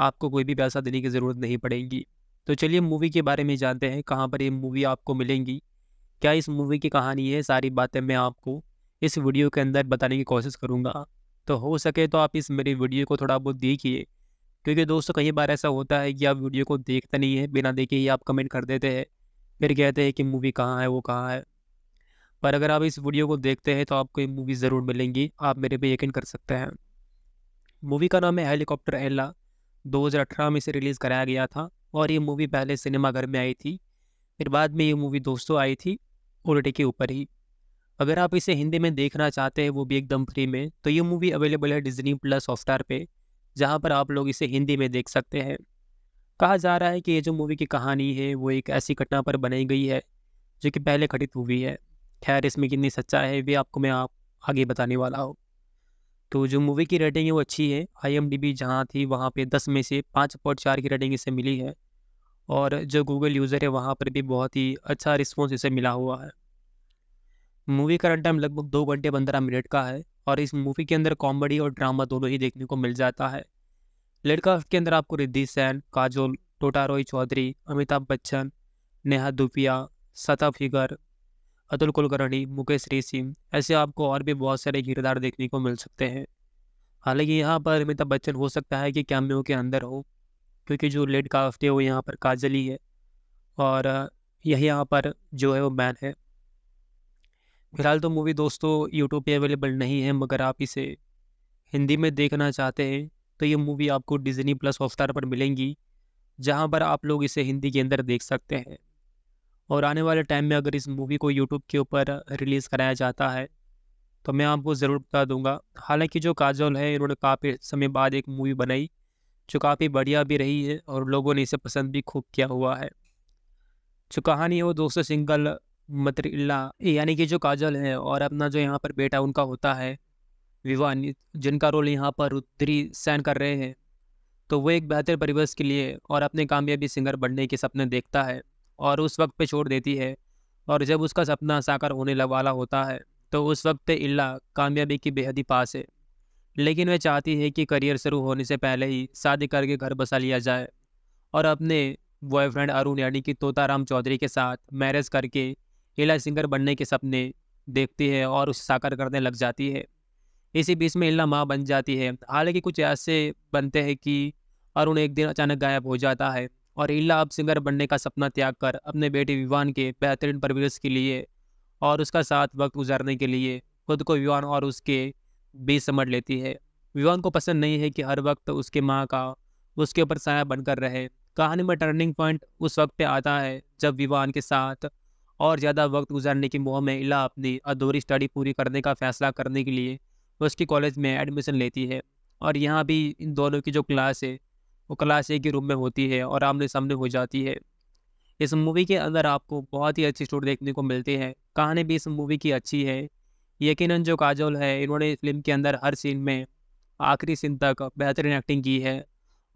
आपको कोई भी पैसा देने की ज़रूरत नहीं पड़ेगी तो चलिए मूवी के बारे में जानते हैं कहाँ पर ये मूवी आपको मिलेंगी क्या इस मूवी की कहानी है सारी बातें मैं आपको इस वीडियो के अंदर बताने की कोशिश करूँगा तो हो सके तो आप इस मेरी वीडियो को थोड़ा बहुत देखिए क्योंकि दोस्तों कई बार ऐसा होता है कि आप वीडियो को देखते नहीं है बिना देखे ही आप कमेंट कर देते हैं फिर कहते हैं कि मूवी कहाँ है वो कहाँ है पर अगर आप इस वीडियो को देखते हैं तो आपको ये मूवी ज़रूर मिलेंगी आप मेरे पे यकीन कर सकते हैं मूवी का नाम है हेलीकॉप्टर एल्ला 2018 में इसे रिलीज़ कराया गया था और ये मूवी पहले सिनेमाघर में आई थी फिर बाद में ये मूवी दोस्तों आई थी ओ के ऊपर ही अगर आप इसे हिंदी में देखना चाहते हैं वो भी एकदम फ्री में तो ये मूवी अवेलेबल है डिजनी प्लस हॉटस्टार पे जहाँ पर आप लोग इसे हिंदी में देख सकते हैं कहा जा रहा है कि ये जो मूवी की कहानी है वो एक ऐसी घटना पर बनाई गई है जो कि पहले घटित हुई है खैर इसमें कितनी सच्चा है भी आपको मैं आप आगे बताने वाला हूँ तो जो मूवी की रेटिंग है वो अच्छी है आई एम डी बी जहाँ थी वहाँ पे दस में से पाँच पॉइंट चार की रेटिंग इसे मिली है और जो गूगल यूज़र है वहाँ पर भी बहुत ही अच्छा रिस्पॉन्स इसे मिला हुआ है मूवी का रन टाइम लगभग दो घंटे पंद्रह मिनट का है और इस मूवी के अंदर कॉमेडी और ड्रामा दोनों ही देखने को मिल जाता है लड़का के अंदर आपको रिद्धि सैन काजोल टोटा रॉय चौधरी अमिताभ बच्चन नेहा दुपिया सता फिगर अतुल कुलकर्णी मुकेश सिंह ऐसे आपको और भी बहुत सारे किरदार देखने को मिल सकते हैं हालांकि यहाँ पर अमिताभ बच्चन हो सकता है कि कैमियों के अंदर हो क्योंकि जो लेट काफ्ट है वो यहाँ पर काजल ही है और यही यहाँ पर जो है वो मैन है फिलहाल तो मूवी दोस्तों यूट्यूब पे अवेलेबल नहीं है मगर आप इसे हिंदी में देखना चाहते हैं तो ये मूवी आपको डिज्नी प्लस हॉटस्टार पर मिलेंगी जहाँ पर आप लोग इसे हिंदी के अंदर देख सकते हैं और आने वाले टाइम में अगर इस मूवी को यूट्यूब के ऊपर रिलीज़ कराया जाता है तो मैं आपको ज़रूर बता दूंगा हालांकि जो काजल है इन्होंने काफ़ी समय बाद एक मूवी बनाई जो काफ़ी बढ़िया भी रही है और लोगों ने इसे पसंद भी खूब किया हुआ है जो कहानी है वो दोस्तों सिंगल मतरीला यानी कि जो काजल है और अपना जो यहाँ पर बेटा उनका होता है विवान जिनका रोल यहाँ पर रुद्री सैन कर रहे हैं तो वो एक बेहतर परिवेश के लिए और अपने कामयाबी सिंगर बनने के सपने देखता है और उस वक्त पे छोड़ देती है और जब उसका सपना साकार होने वाला होता है तो उस वक्त इल्ला कामयाबी की बेहद ही पास है लेकिन वह चाहती है कि करियर शुरू होने से पहले ही शादी करके घर बसा लिया जाए और अपने बॉयफ्रेंड अरुण यानी कि तोताराम चौधरी के साथ मैरिज करके इला सिंगर बनने के सपने देखती है और उसे साकार करने लग जाती है इसी बीच में इला माँ बन जाती है हालांकि कुछ ऐसे बनते हैं कि अरुण एक दिन अचानक गायब हो जाता है और इला अब सिंगर बनने का सपना त्याग कर अपने बेटे विवान के बेहतरीन परवरिश के लिए और उसका साथ वक्त गुजारने के लिए खुद को विवान और उसके बीच समझ लेती है विवान को पसंद नहीं है कि हर वक्त उसके माँ का उसके ऊपर साया बनकर रहे कहानी में टर्निंग पॉइंट उस वक्त पे आता है जब विवान के साथ और ज़्यादा वक्त गुजारने की मुँह में इला अपनी अधूरी स्टडी पूरी करने का फैसला करने के लिए उसकी कॉलेज में एडमिशन लेती है और यहाँ भी इन दोनों की जो क्लास है वो क्लास एक ही रूम में होती है और आमने सामने हो जाती है इस मूवी के अंदर आपको बहुत ही अच्छी स्टोरी देखने को मिलती है कहानी भी इस मूवी की अच्छी है यकीन जो काजोल है इन्होंने फिल्म के अंदर हर सीन में आखिरी सीन तक बेहतरीन एक्टिंग की है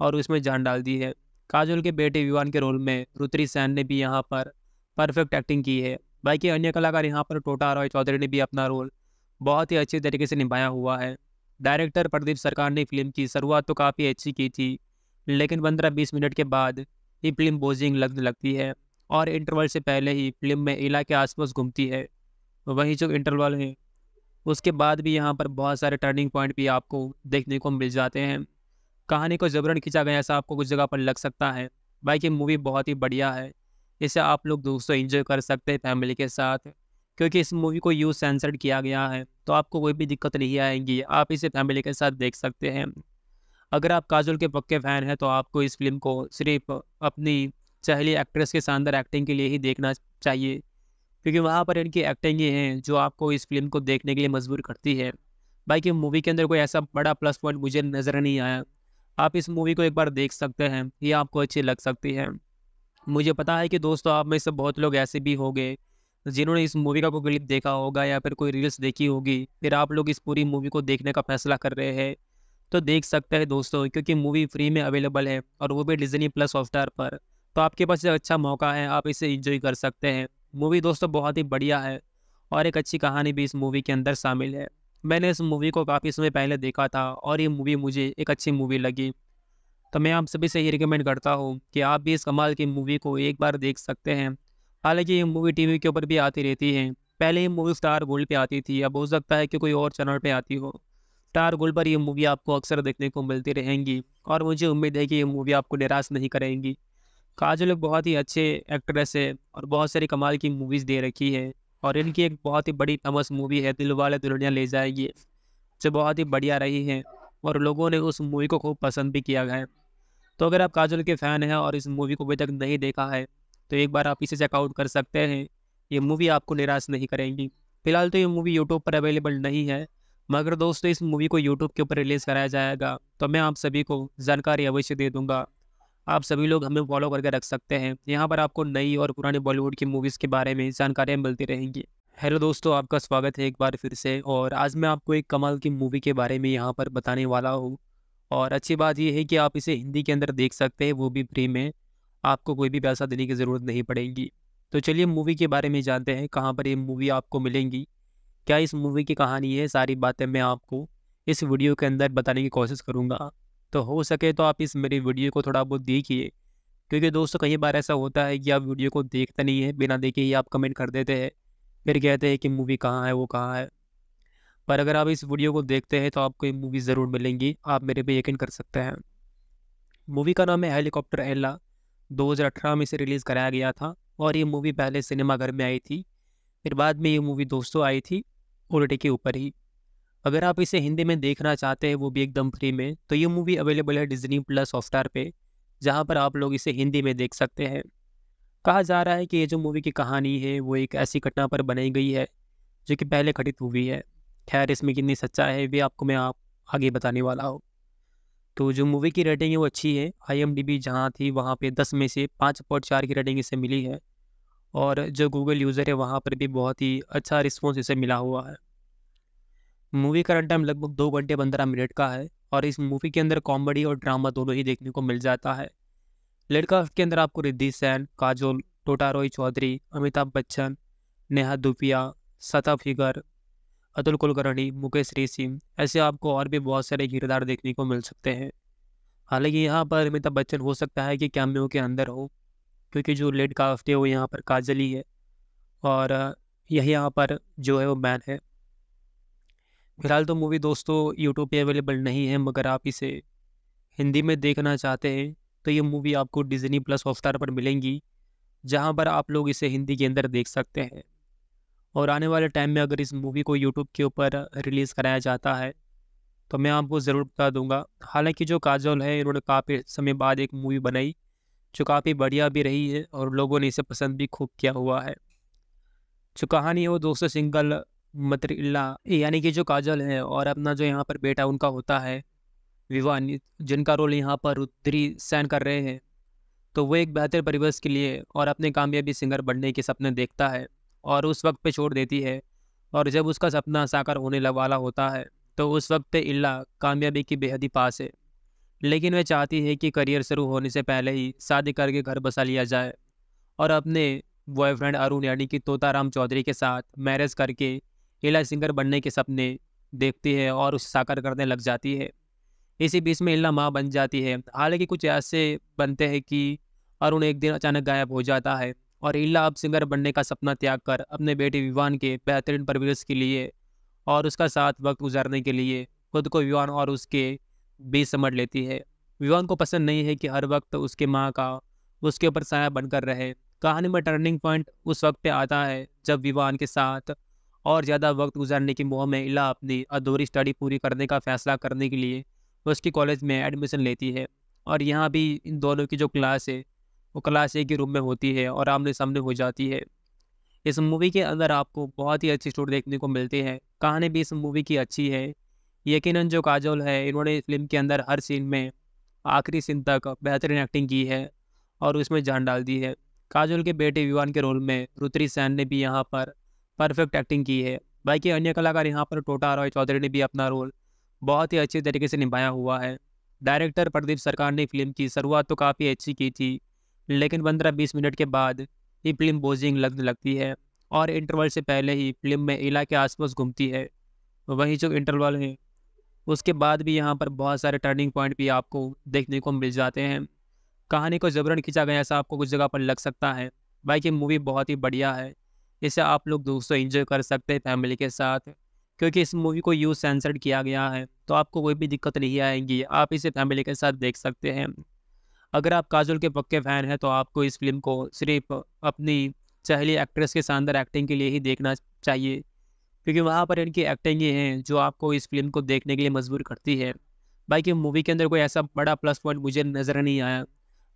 और उसमें जान डाल दी है काजोल के बेटे विवान के रोल में रुत्री सैन ने भी यहाँ पर परफेक्ट एक्टिंग की है बाकी अन्य कलाकार यहाँ पर टोटा रॉय चौधरी ने भी अपना रोल बहुत ही अच्छे तरीके से निभाया हुआ है डायरेक्टर प्रदीप सरकार ने फिल्म की शुरुआत तो काफ़ी अच्छी की थी लेकिन पंद्रह बीस मिनट के बाद ये फिल्म बोजिंग लगने लगती है और इंटरवल से पहले ही फिल्म में इला के आसपास घूमती है वहीं जो इंटरवल है उसके बाद भी यहाँ पर बहुत सारे टर्निंग पॉइंट भी आपको देखने को मिल जाते हैं कहानी को जबरन खींचा गया ऐसा आपको कुछ जगह पर लग सकता है बाकी मूवी बहुत ही बढ़िया है इसे आप लोग दोस्तों इंजॉय कर सकते हैं फैमिली के साथ क्योंकि इस मूवी को यूज सेंसर्ड किया गया है तो आपको कोई भी दिक्कत नहीं आएगी आप इसे फैमिली के साथ देख सकते हैं अगर आप काजल के पक्के फ़ैन हैं तो आपको इस फिल्म को सिर्फ अपनी चहली एक्ट्रेस के शानदार एक्टिंग के लिए ही देखना चाहिए क्योंकि वहाँ पर इनकी एक्टिंग ही है जो आपको इस फिल्म को देखने के लिए मजबूर करती है बाकी मूवी के अंदर कोई ऐसा बड़ा प्लस पॉइंट मुझे नज़र नहीं आया आप इस मूवी को एक बार देख सकते हैं ये आपको अच्छी लग सकती है मुझे पता है कि दोस्तों आप में से बहुत लोग ऐसे भी होंगे जिन्होंने इस मूवी का कोई क्लिप देखा होगा या फिर कोई रील्स देखी होगी फिर आप लोग इस पूरी मूवी को देखने का फैसला कर रहे हैं तो देख सकते हैं दोस्तों क्योंकि मूवी फ्री में अवेलेबल है और वो भी डिजनी प्लस हॉटस्टार पर तो आपके पास एक अच्छा मौका है आप इसे इंजॉय कर सकते हैं मूवी दोस्तों बहुत ही बढ़िया है और एक अच्छी कहानी भी इस मूवी के अंदर शामिल है मैंने इस मूवी को काफ़ी समय पहले देखा था और ये मूवी मुझे एक अच्छी मूवी लगी तो मैं आप सभी से ये रिकमेंड करता हूँ कि आप भी इस कमाल की मूवी को एक बार देख सकते हैं हालांकि ये मूवी टीवी के ऊपर भी आती रहती है पहले ये मूवी स्टार गोल्ड पे आती थी अब हो सकता है कि कोई और चैनल पे आती हो स्टार गोल्ड पर ये मूवी आपको अक्सर देखने को मिलती रहेंगी और मुझे उम्मीद है कि ये मूवी आपको निराश नहीं करेंगी काजल एक बहुत ही अच्छे एक्ट्रेस है और बहुत सारी कमाल की मूवीज़ दे रखी है और इनकी एक बहुत ही बड़ी फेमस मूवी है दिल वाले दुल्हनिया ले जाएगी जो बहुत ही बढ़िया रही है और लोगों ने उस मूवी को खूब पसंद भी किया है तो अगर आप काजल के फ़ैन हैं और इस मूवी को अभी तक नहीं देखा है तो एक बार आप इसे चेकआउट कर सकते हैं ये मूवी आपको निराश नहीं करेंगी फिलहाल तो ये मूवी यूट्यूब पर अवेलेबल नहीं है मगर दोस्तों इस मूवी को यूट्यूब के ऊपर रिलीज़ कराया जाएगा तो मैं आप सभी को जानकारी अवश्य दे दूँगा आप सभी लोग हमें फॉलो करके रख सकते हैं यहाँ पर आपको नई और पुरानी बॉलीवुड की मूवीज़ के बारे में जानकारियाँ मिलती रहेंगी हेलो दोस्तों आपका स्वागत है एक बार फिर से और आज मैं आपको एक कमाल की मूवी के बारे में यहाँ पर बताने वाला हूँ और अच्छी बात यह है कि आप इसे हिंदी के अंदर देख सकते हैं वो भी फ्री में आपको कोई भी पैसा देने की ज़रूरत नहीं पड़ेगी तो चलिए मूवी के बारे में जानते हैं कहाँ पर ये मूवी आपको मिलेंगी क्या इस मूवी की कहानी है सारी बातें मैं आपको इस वीडियो के अंदर बताने की कोशिश करूँगा तो हो सके तो आप इस मेरी वीडियो को थोड़ा बहुत देखिए क्योंकि दोस्तों कई बार ऐसा होता है कि आप वीडियो को देखते नहीं है बिना देखे ही आप कमेंट कर देते हैं फिर कहते हैं कि मूवी कहाँ है वो कहाँ है पर अगर आप इस वीडियो को देखते हैं तो आपको ये मूवी ज़रूर मिलेंगी आप मेरे पे यकीन कर सकते हैं मूवी का नाम है हेलीकॉप्टर एला 2018 में इसे रिलीज़ कराया गया था और ये मूवी पहले सिनेमाघर में आई थी फिर बाद में ये मूवी दोस्तों आई थी ओलटे के ऊपर ही अगर आप इसे हिंदी में देखना चाहते हैं वो भी एकदम फ्री में तो ये मूवी अवेलेबल है डिजनी प्लस हॉटस्टार पे जहाँ पर आप लोग इसे हिंदी में देख सकते हैं कहा जा रहा है कि ये जो मूवी की कहानी है वो एक ऐसी घटना पर बनाई गई है जो कि पहले घटित हुई है खैर इसमें कितनी सच्चा है वे आपको मैं आप आगे बताने वाला हूँ तो जो मूवी की रेटिंग है वो अच्छी है आई एम डी बी जहाँ थी वहाँ पे दस में से पाँच पॉइंट चार की रेटिंग इसे मिली है और जो गूगल यूज़र है वहाँ पर भी बहुत ही अच्छा रिस्पॉन्स इसे मिला हुआ है मूवी का रन टाइम लगभग दो घंटे पंद्रह मिनट का है और इस मूवी के अंदर कॉमेडी और ड्रामा दोनों ही देखने को मिल जाता है लड़का के अंदर आपको रिद्धि सैन काजोल टोटा रॉय चौधरी अमिताभ बच्चन नेहा दुपिया सता फिगर अतुल कुलकर्णी मुकेश रेसिम ऐसे आपको और भी बहुत सारे किरदार देखने को मिल सकते हैं हालांकि यहाँ पर अमिताभ बच्चन हो सकता है कि कैमियो के अंदर हो क्योंकि जो लेट काफ्ट है वो यहाँ पर काजल ही है और यही यहाँ पर जो है वो मैन है फिलहाल तो मूवी दोस्तों यूट्यूब पे अवेलेबल नहीं है मगर आप इसे हिंदी में देखना चाहते हैं तो ये मूवी आपको डिजनी प्लस हॉटस्टार पर मिलेंगी जहाँ पर आप लोग इसे हिंदी के अंदर देख सकते हैं और आने वाले टाइम में अगर इस मूवी को यूट्यूब के ऊपर रिलीज़ कराया जाता है तो मैं आपको ज़रूर बता दूंगा हालांकि जो काजल है इन्होंने काफ़ी समय बाद एक मूवी बनाई जो काफ़ी बढ़िया भी रही है और लोगों ने इसे पसंद भी खूब किया हुआ है जो कहानी है वो दोस्तों सिंगल मतरी यानी कि जो काजल है और अपना जो यहाँ पर बेटा उनका होता है विवानित जिनका रोल यहाँ पर रुद्री सैन कर रहे हैं तो वो एक बेहतर परिवेश के लिए और अपने कामयाबी सिंगर बनने के सपने देखता है और उस वक्त पे छोड़ देती है और जब उसका सपना साकार होने वाला होता है तो उस वक्त इल्ला कामयाबी की बेहद ही पास है लेकिन वह चाहती है कि करियर शुरू होने से पहले ही शादी करके घर बसा लिया जाए और अपने बॉयफ्रेंड अरुण यानी कि तोताराम चौधरी के साथ मैरिज करके इला सिंगर बनने के सपने देखती है और उसे साकार करने लग जाती है इसी बीच में इल्ला माँ बन जाती है हालांकि कुछ ऐसे बनते हैं कि अरुण एक दिन अचानक गायब हो जाता है और इल्ला अब सिंगर बनने का सपना त्याग कर अपने बेटे विवान के बेहतरीन परवरिश के लिए और उसका साथ वक्त गुजारने के लिए खुद को विवान और उसके बीच समझ लेती है विवान को पसंद नहीं है कि हर वक्त उसके माँ का उसके ऊपर साया बनकर रहे कहानी में टर्निंग पॉइंट उस वक्त पे आता है जब विवान के साथ और ज़्यादा वक्त गुजारने की मुँह में इला अपनी अधूरी स्टडी पूरी करने का फैसला करने के लिए उसकी कॉलेज में एडमिशन लेती है और यहाँ भी इन दोनों की जो क्लास है वो क्लास ए के रूम में होती है और आमने सामने हो जाती है इस मूवी के अंदर आपको बहुत ही अच्छी स्टोरी देखने को मिलती है कहानी भी इस मूवी की अच्छी है यकीनन जो काजोल है इन्होंने फिल्म के अंदर हर सीन में आखिरी सीन तक बेहतरीन एक्टिंग की है और उसमें जान डाल दी है काजोल के बेटे विवान के रोल में रुत्री सैन ने भी यहाँ पर परफेक्ट एक्टिंग की है बाकी अन्य कलाकार यहाँ पर टोटा रॉय चौधरी ने भी अपना रोल बहुत ही अच्छे तरीके से निभाया हुआ है डायरेक्टर प्रदीप सरकार ने फिल्म की शुरुआत तो काफ़ी अच्छी की थी लेकिन पंद्रह बीस मिनट के बाद ये फिल्म बोजिंग लगने लगती है और इंटरवल से पहले ही फिल्म में इला के आसपास घूमती है वहीं जो इंटरवल है उसके बाद भी यहाँ पर बहुत सारे टर्निंग पॉइंट भी आपको देखने को मिल जाते हैं कहानी को जबरन खींचा गया ऐसा आपको कुछ जगह पर लग सकता है बाकी मूवी बहुत ही बढ़िया है इसे आप लोग दोस्तों एंजॉय कर सकते हैं फैमिली के साथ क्योंकि इस मूवी को यूज सेंसर्ड किया गया है तो आपको कोई भी दिक्कत नहीं आएगी आप इसे फैमिली के साथ देख सकते हैं अगर आप काजल के पक्के फ़ैन हैं तो आपको इस फिल्म को सिर्फ अपनी चहली एक्ट्रेस के शानदार एक्टिंग के लिए ही देखना चाहिए क्योंकि वहाँ पर इनकी एक्टिंग ही है जो आपको इस फिल्म को देखने के लिए मजबूर करती है बाकी मूवी के अंदर कोई ऐसा बड़ा प्लस पॉइंट मुझे नज़र नहीं आया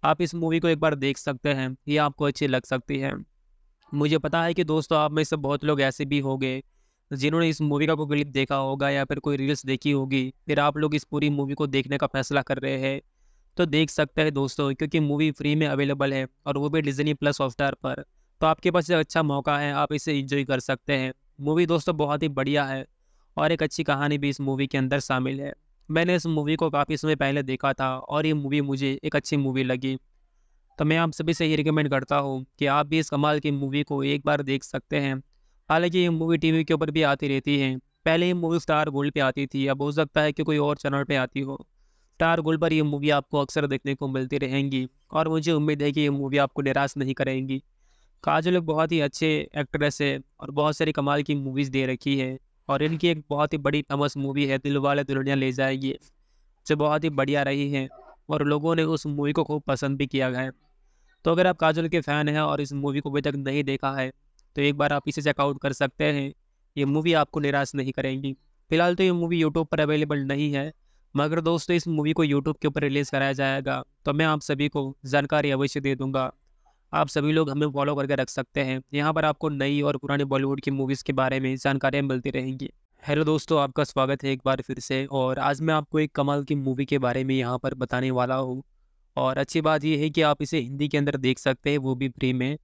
आप इस मूवी को एक बार देख सकते हैं ये आपको अच्छी लग सकती है मुझे पता है कि दोस्तों आप में से बहुत लोग ऐसे भी होंगे तो जिन्होंने इस मूवी का कोई क्लिप देखा होगा या फिर कोई रील्स देखी होगी फिर आप लोग इस पूरी मूवी को देखने का फैसला कर रहे हैं तो देख सकते हैं दोस्तों क्योंकि मूवी फ्री में अवेलेबल है और वो भी डिजनी प्लस हॉटस्टार पर तो आपके पास एक अच्छा मौका है आप इसे इंजॉय कर सकते हैं मूवी दोस्तों बहुत ही बढ़िया है और एक अच्छी कहानी भी इस मूवी के अंदर शामिल है मैंने इस मूवी को काफ़ी समय पहले देखा था और ये मूवी मुझे एक अच्छी मूवी लगी तो मैं आप सभी से ये रिकमेंड करता हूँ कि आप भी इस कमाल की मूवी को एक बार देख सकते हैं हालांकि ये मूवी टीवी के ऊपर भी आती रहती है पहले ये मूवी स्टार गोल्ड पे आती थी अब हो सकता है कि कोई और चैनल पे आती हो स्टार गोल्ड पर ये मूवी आपको अक्सर देखने को मिलती रहेंगी और मुझे उम्मीद है कि ये मूवी आपको निराश नहीं करेंगी काजल एक बहुत ही अच्छे एक्ट्रेस है और बहुत सारी कमाल की मूवीज़ दे रखी है और इनकी एक बहुत ही बड़ी फेमस मूवी है दिल वाले दुल्हनिया ले जाएगी जो बहुत ही बढ़िया रही है और लोगों ने उस मूवी को खूब पसंद भी किया है तो अगर आप काजल के फ़ैन हैं और इस मूवी को अभी तक नहीं देखा है तो एक बार आप इसे चेकआउट कर सकते हैं ये मूवी आपको निराश नहीं करेंगी फिलहाल तो ये मूवी यूट्यूब पर अवेलेबल नहीं है मगर दोस्तों इस मूवी को यूट्यूब के ऊपर रिलीज़ कराया जाएगा तो मैं आप सभी को जानकारी अवश्य दे दूंगा आप सभी लोग हमें फॉलो करके रख सकते हैं यहाँ पर आपको नई और पुरानी बॉलीवुड की मूवीज़ के बारे में जानकारियाँ मिलती रहेंगी हेलो दोस्तों आपका स्वागत है एक बार फिर से और आज मैं आपको एक कमाल की मूवी के बारे में यहाँ पर बताने वाला हूँ और अच्छी बात यह है कि आप इसे हिंदी के अंदर देख सकते हैं वो भी फ्री में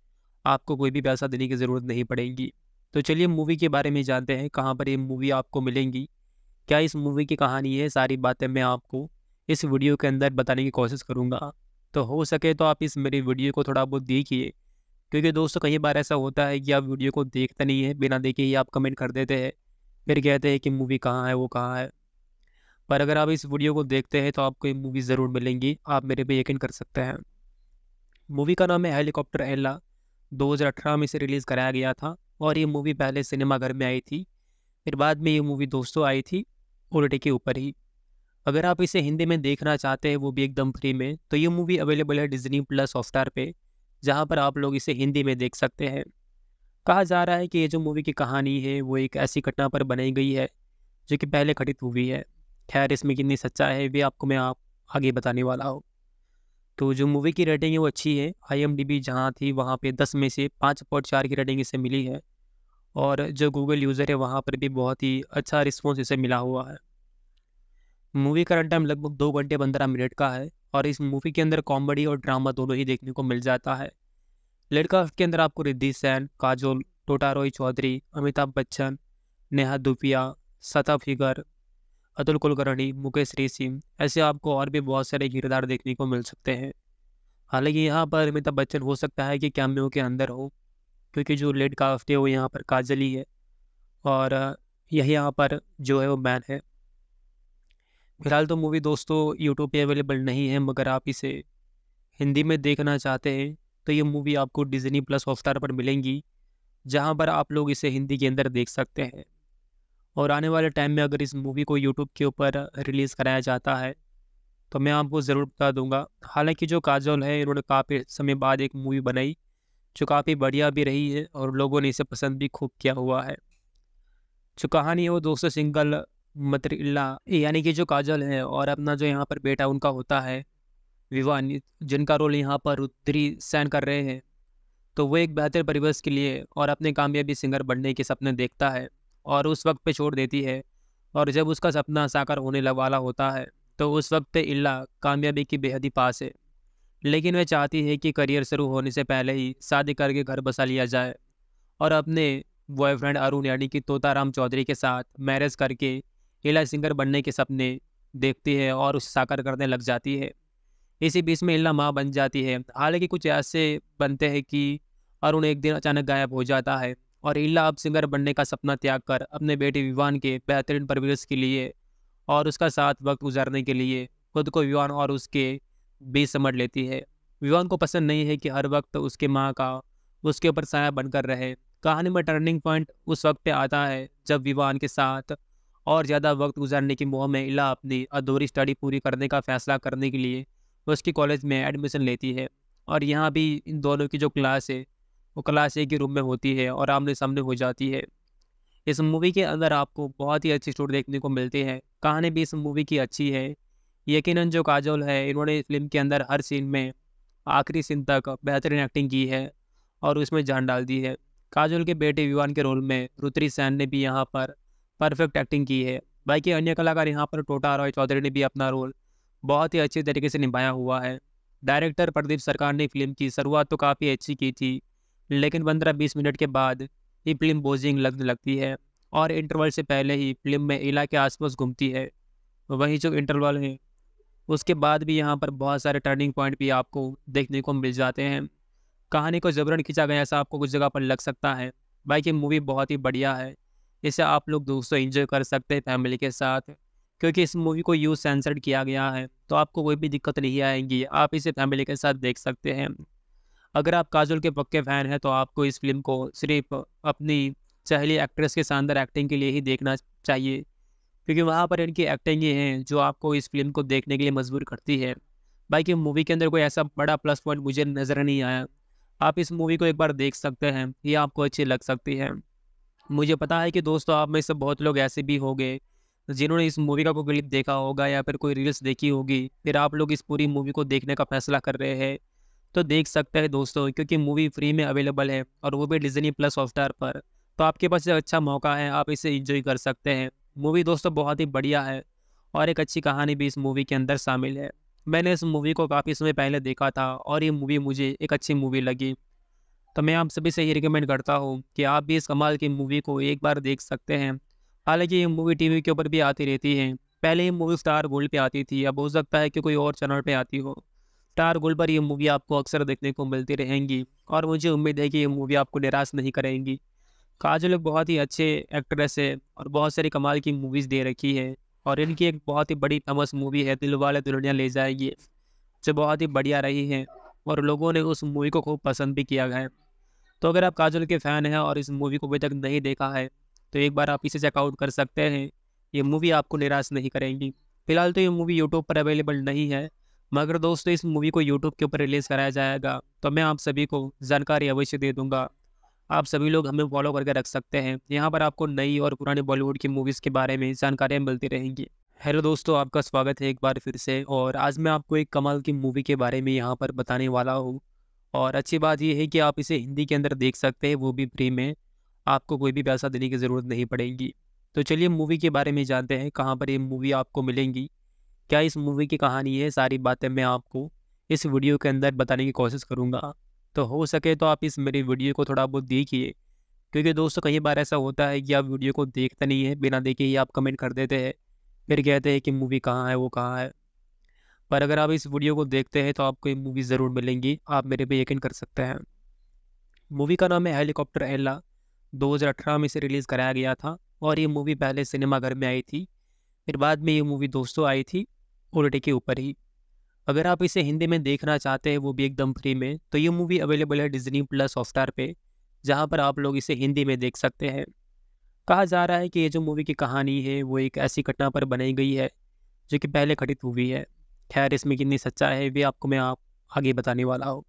आपको कोई भी पैसा देने की ज़रूरत नहीं पड़ेगी तो चलिए मूवी के बारे में जानते हैं कहाँ पर ये मूवी आपको मिलेंगी क्या इस मूवी की कहानी है सारी बातें मैं आपको इस वीडियो के अंदर बताने की कोशिश करूँगा तो हो सके तो आप इस मेरी वीडियो को थोड़ा बहुत देखिए क्योंकि दोस्तों कई बार ऐसा होता है कि आप वीडियो को देखते नहीं है बिना देखे ही आप कमेंट कर देते हैं फिर कहते हैं कि मूवी कहाँ है वो कहाँ है पर अगर आप इस वीडियो को देखते हैं तो आपको ये मूवी ज़रूर मिलेंगी आप मेरे पे यकीन कर सकते हैं मूवी का नाम है हेलीकॉप्टर एल्ला 2018 में इसे रिलीज़ कराया गया था और ये मूवी पहले सिनेमाघर में आई थी फिर बाद में ये मूवी दोस्तों आई थी उल्टी के ऊपर ही अगर आप इसे हिंदी में देखना चाहते हैं वो भी एकदम फ्री में तो ये मूवी अवेलेबल है डिजनी प्लस हॉटस्टार पर जहाँ पर आप लोग इसे हिंदी में देख सकते हैं कहा जा रहा है कि ये जो मूवी की कहानी है वो एक ऐसी घटना पर बनाई गई है जो कि पहले घटित हुई है खैर इसमें कितनी सच्चा है वे आपको मैं आप आगे बताने वाला हूँ तो जो मूवी की रेटिंग है वो अच्छी है आई एम डी बी जहाँ थी वहाँ पे दस में से पाँच पॉइंट चार की रेटिंग इसे मिली है और जो गूगल यूज़र है वहाँ पर भी बहुत ही अच्छा रिस्पॉन्स इसे मिला हुआ है मूवी का रन टाइम लगभग दो घंटे पंद्रह मिनट का है और इस मूवी के अंदर कॉमेडी और ड्रामा दोनों ही देखने को मिल जाता है लड़का के अंदर आपको रिद्धि सैन काजोल टोटा रॉय चौधरी अमिताभ बच्चन नेहा दुपिया सता फिगर अतुल कुलकर्णी मुकेश ऋषि ऐसे आपको और भी बहुत सारे किरदार देखने को मिल सकते हैं हालांकि यहाँ पर अमिताभ बच्चन हो सकता है कि कैमियो के अंदर हो क्योंकि जो लेट काफ्टे वो यहाँ पर काजल ही है और यही यहाँ पर जो है वो मैन है फिलहाल तो मूवी दोस्तों यूट्यूब पे अवेलेबल नहीं है मगर आप इसे हिंदी में देखना चाहते हैं तो ये मूवी आपको डिजनी प्लस हॉटस्टार पर मिलेंगी जहाँ पर आप लोग इसे हिंदी के अंदर देख सकते हैं और आने वाले टाइम में अगर इस मूवी को यूट्यूब के ऊपर रिलीज़ कराया जाता है तो मैं आपको ज़रूर बता दूंगा हालांकि जो काजल है इन्होंने काफ़ी समय बाद एक मूवी बनाई जो काफ़ी बढ़िया भी रही है और लोगों ने इसे पसंद भी खूब किया हुआ है जो कहानी है वो दोस्तों सिंगल मतरिल्ला यानी कि जो काजल है और अपना जो यहाँ पर बेटा उनका होता है विवान जिनका रोल यहाँ पर रुद्री सैन कर रहे हैं तो वो एक बेहतर परिवेश के लिए और अपने कामयाबी सिंगर बनने के सपने देखता है और उस वक्त पे छोड़ देती है और जब उसका सपना साकार होने वाला होता है तो उस वक्त इल्ला कामयाबी की बेहद ही पास है लेकिन वह चाहती है कि करियर शुरू होने से पहले ही शादी करके घर बसा लिया जाए और अपने बॉयफ्रेंड अरुण यानी कि तोताराम चौधरी के साथ मैरिज करके इला सिंगर बनने के सपने देखती है और उसे साकार करने लग जाती है इसी बीच में इला माँ बन जाती है हालांकि कुछ ऐसे बनते हैं कि अरुण एक दिन अचानक गायब हो जाता है और इला अब सिंगर बनने का सपना त्याग कर अपने बेटे विवान के बेहतरीन परवरिश के लिए और उसका साथ वक्त गुजारने के लिए खुद को विवान और उसके बीच समझ लेती है विवान को पसंद नहीं है कि हर वक्त उसके माँ का उसके ऊपर साया बनकर रहे कहानी में टर्निंग पॉइंट उस वक्त पे आता है जब विवान के साथ और ज़्यादा वक्त गुजारने की मुँह में इला अपनी अधूरी स्टडी पूरी करने का फैसला करने के लिए उसकी कॉलेज में एडमिशन लेती है और यहाँ भी इन दोनों की जो क्लास है वो क्लास ए के रूम में होती है और आमने सामने हो जाती है इस मूवी के अंदर आपको बहुत ही अच्छी स्टोरी देखने को मिलती है कहानी भी इस मूवी की अच्छी है यकीनन जो काजोल है इन्होंने फिल्म के अंदर हर सीन में आखिरी सीन तक बेहतरीन एक्टिंग की है और उसमें जान डाल दी है काजोल के बेटे विवान के रोल में रुत्री सैन ने भी यहाँ पर परफेक्ट एक्टिंग की है बाकी अन्य कलाकार यहाँ पर टोटा रॉय चौधरी ने भी अपना रोल बहुत ही अच्छे तरीके से निभाया हुआ है डायरेक्टर प्रदीप सरकार ने फिल्म की शुरुआत तो काफ़ी अच्छी की थी लेकिन पंद्रह बीस मिनट के बाद ही फिल्म बोजिंग लगने लगती है और इंटरवल से पहले ही फिल्म में इला के आसपास घूमती है वहीं जो इंटरवल है उसके बाद भी यहाँ पर बहुत सारे टर्निंग पॉइंट भी आपको देखने को मिल जाते हैं कहानी को जबरन खींचा गया ऐसा आपको कुछ जगह पर लग सकता है बाकी ये मूवी बहुत ही बढ़िया है इसे आप लोग दोस्तों एंजॉय कर सकते हैं फैमिली के साथ क्योंकि इस मूवी को यूज सेंसर्ड किया गया है तो आपको कोई भी दिक्कत नहीं आएगी आप इसे फैमिली के साथ देख सकते हैं अगर आप काजोल के पक्के फ़ैन हैं तो आपको इस फिल्म को सिर्फ अपनी चहली एक्ट्रेस के शानदार एक्टिंग के लिए ही देखना चाहिए क्योंकि वहाँ पर इनकी एक्टिंग ही हैं जो आपको इस फिल्म को देखने के लिए मजबूर करती है बाकी मूवी के अंदर कोई ऐसा बड़ा प्लस पॉइंट मुझे नज़र नहीं आया आप इस मूवी को एक बार देख सकते हैं ये आपको अच्छी लग सकती है मुझे पता है कि दोस्तों आप में से बहुत लोग ऐसे भी होंगे जिन्होंने इस मूवी का कोई क्लिप देखा होगा या फिर कोई रील्स देखी होगी फिर आप लोग इस पूरी मूवी को देखने का फैसला कर रहे हैं तो देख सकते हैं दोस्तों क्योंकि मूवी फ्री में अवेलेबल है और वो भी डिजनी प्लस हॉटस्टार पर तो आपके पास एक अच्छा मौका है आप इसे इंजॉय कर सकते हैं मूवी दोस्तों बहुत ही बढ़िया है और एक अच्छी कहानी भी इस मूवी के अंदर शामिल है मैंने इस मूवी को काफ़ी समय पहले देखा था और ये मूवी मुझे एक अच्छी मूवी लगी तो मैं आप सभी से ये रिकमेंड करता हूँ कि आप भी इस कमाल की मूवी को एक बार देख सकते हैं हालांकि ये मूवी टीवी के ऊपर भी आती रहती है पहले ये मूवी स्टार गोल्ड पे आती थी अब हो सकता है कि कोई और चैनल पे आती हो स्टार गोल्ड पर ये मूवी आपको अक्सर देखने को मिलती रहेंगी और मुझे उम्मीद है कि ये मूवी आपको निराश नहीं करेंगी काजल एक बहुत ही अच्छे एक्ट्रेस है और बहुत सारी कमाल की मूवीज़ दे रखी है और इनकी एक बहुत ही बड़ी फेमस मूवी है दिल वाले दुल्हनिया ले जाएगी जो बहुत ही बढ़िया रही है और लोगों ने उस मूवी को खूब पसंद भी किया है तो अगर आप काजल के फ़ैन हैं और इस मूवी को अभी तक नहीं देखा है तो एक बार आप इसे चेकआउट कर सकते हैं ये मूवी आपको निराश नहीं करेंगी फिलहाल तो ये मूवी यूट्यूब पर अवेलेबल नहीं है मगर दोस्तों इस मूवी को यूट्यूब के ऊपर रिलीज़ कराया जाएगा तो मैं आप सभी को जानकारी अवश्य दे दूँगा आप सभी लोग हमें फॉलो करके रख सकते हैं यहाँ पर आपको नई और पुरानी बॉलीवुड की मूवीज़ के बारे में जानकारियाँ मिलती रहेंगी हेलो दोस्तों आपका स्वागत है एक बार फिर से और आज मैं आपको एक कमाल की मूवी के बारे में यहाँ पर बताने वाला हूँ और अच्छी बात यह है कि आप इसे हिंदी के अंदर देख सकते हैं वो भी फ्री में आपको कोई भी पैसा देने की ज़रूरत नहीं पड़ेगी तो चलिए मूवी के बारे में जानते हैं कहाँ पर ये मूवी आपको मिलेंगी क्या इस मूवी की कहानी है सारी बातें मैं आपको इस वीडियो के अंदर बताने की कोशिश करूँगा तो हो सके तो आप इस मेरी वीडियो को थोड़ा बहुत देखिए क्योंकि दोस्तों कई बार ऐसा होता है कि आप वीडियो को देखते नहीं है बिना देखे ही आप कमेंट कर देते हैं फिर कहते हैं कि मूवी कहाँ है वो कहाँ है पर अगर आप इस वीडियो को देखते हैं तो आपको ये मूवी ज़रूर मिलेंगी आप मेरे पे यकीन कर सकते हैं मूवी का नाम है हेलीकॉप्टर एल्ला 2018 में इसे रिलीज़ कराया गया था और ये मूवी पहले सिनेमाघर में आई थी फिर बाद में ये मूवी दोस्तों आई थी ओटीटी के ऊपर ही अगर आप इसे हिंदी में देखना चाहते हैं वो भी एकदम फ्री में तो ये मूवी अवेलेबल है डिजनी प्लस हॉटस्टार पे जहाँ पर आप लोग इसे हिंदी में देख सकते हैं कहा जा रहा है कि ये जो मूवी की कहानी है वो एक ऐसी घटना पर बनाई गई है जो कि पहले घटित हुई है खैर इसमें कितनी सच्चा है वे आपको मैं आप आगे बताने वाला हूँ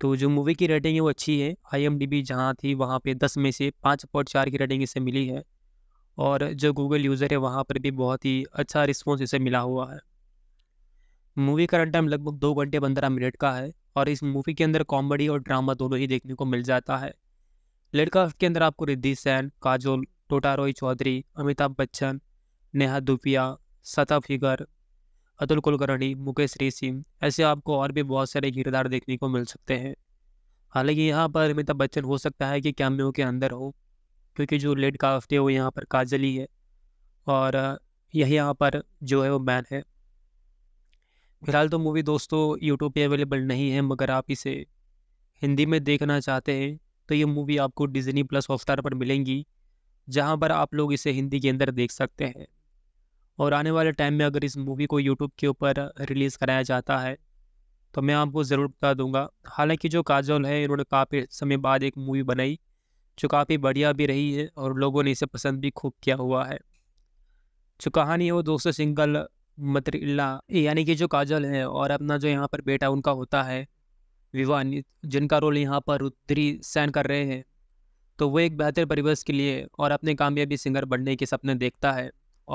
तो जो मूवी की रेटिंग है वो अच्छी है आई एम डी बी जहाँ थी वहाँ पे दस में से पाँच पॉइंट चार की रेटिंग इसे मिली है और जो गूगल यूज़र है वहाँ पर भी बहुत ही अच्छा रिस्पॉन्स इसे मिला हुआ है मूवी का रन टाइम लगभग दो घंटे पंद्रह मिनट का है और इस मूवी के अंदर कॉमेडी और ड्रामा दोनों ही देखने को मिल जाता है लड़का के अंदर आपको रिद्धि सैन काजोल टोटा रॉय चौधरी अमिताभ बच्चन नेहा दुपिया सता फिगर अतुल कुलकर्णी मुकेश सिंह ऐसे आपको और भी बहुत सारे किरदार देखने को मिल सकते हैं हालांकि यहाँ पर अमिताभ बच्चन हो सकता है कि कैमियो के अंदर हो क्योंकि जो लेड काफ्ते वो यहाँ पर काजल ही है और यही यहाँ पर जो है वो बैन है फिलहाल तो मूवी दोस्तों यूट्यूब पे अवेलेबल नहीं है मगर आप इसे हिंदी में देखना चाहते हैं तो ये मूवी आपको डिजनी प्लस हॉटस्टार पर मिलेंगी जहाँ पर आप लोग इसे हिंदी के अंदर देख सकते हैं और आने वाले टाइम में अगर इस मूवी को यूट्यूब के ऊपर रिलीज़ कराया जाता है तो मैं आपको ज़रूर बता दूंगा हालांकि जो काजल है इन्होंने काफ़ी समय बाद एक मूवी बनाई जो काफ़ी बढ़िया भी रही है और लोगों ने इसे पसंद भी खूब किया हुआ है जो कहानी है वो दोस्तों सिंगल मतरिल्ला यानी कि जो काजल है और अपना जो यहाँ पर बेटा उनका होता है विवान जिनका रोल यहाँ पर रुद्री सैन कर रहे हैं तो वो एक बेहतर परिवेश के लिए और अपने कामयाबी सिंगर बनने के सपने देखता है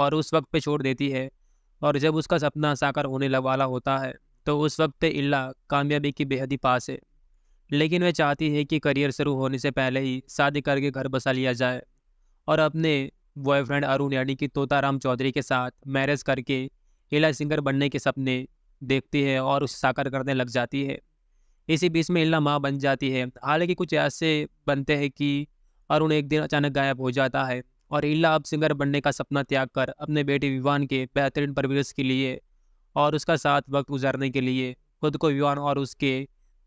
और उस वक्त पे छोड़ देती है और जब उसका सपना साकार होने वाला होता है तो उस वक्त इल्ला कामयाबी की बेहद ही पास है लेकिन वह चाहती है कि करियर शुरू होने से पहले ही शादी करके घर बसा लिया जाए और अपने बॉयफ्रेंड अरुण यानी कि तोताराम चौधरी के साथ मैरिज करके हिला सिंगर बनने के सपने देखती है और उसे साकार करने लग जाती है इसी बीच में इला माँ बन जाती है हालांकि कुछ ऐसे बनते हैं कि अरुण एक दिन अचानक गायब हो जाता है और इला अब सिंगर बनने का सपना त्याग कर अपने बेटे विवान के बेहतरीन परवरिश के लिए और उसका साथ वक्त गुजारने के लिए खुद को विवान और उसके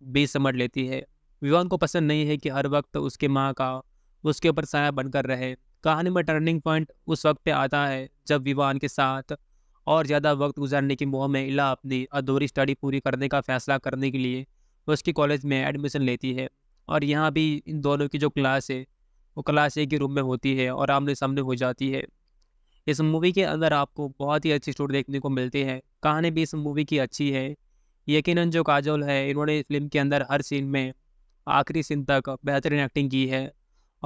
भी समझ लेती है विवान को पसंद नहीं है कि हर वक्त उसके माँ का उसके ऊपर साया बनकर रहे कहानी में टर्निंग पॉइंट उस वक्त आता है जब विवान के साथ और ज़्यादा वक्त गुजारने की मुँह में इला अपनी अधूरी स्टडी पूरी करने का फैसला करने के लिए उसकी कॉलेज में एडमिशन लेती है और यहाँ भी इन दोनों की जो क्लास है वो क्लास ए के रूम में होती है और आमने सामने हो जाती है इस मूवी के अंदर आपको बहुत ही अच्छे स्टोरी देखने को मिलते हैं कहानी भी इस मूवी की अच्छी है यकीनन जो काजोल है इन्होंने फिल्म के अंदर हर सीन में आखिरी सीन तक बेहतरीन एक्टिंग की है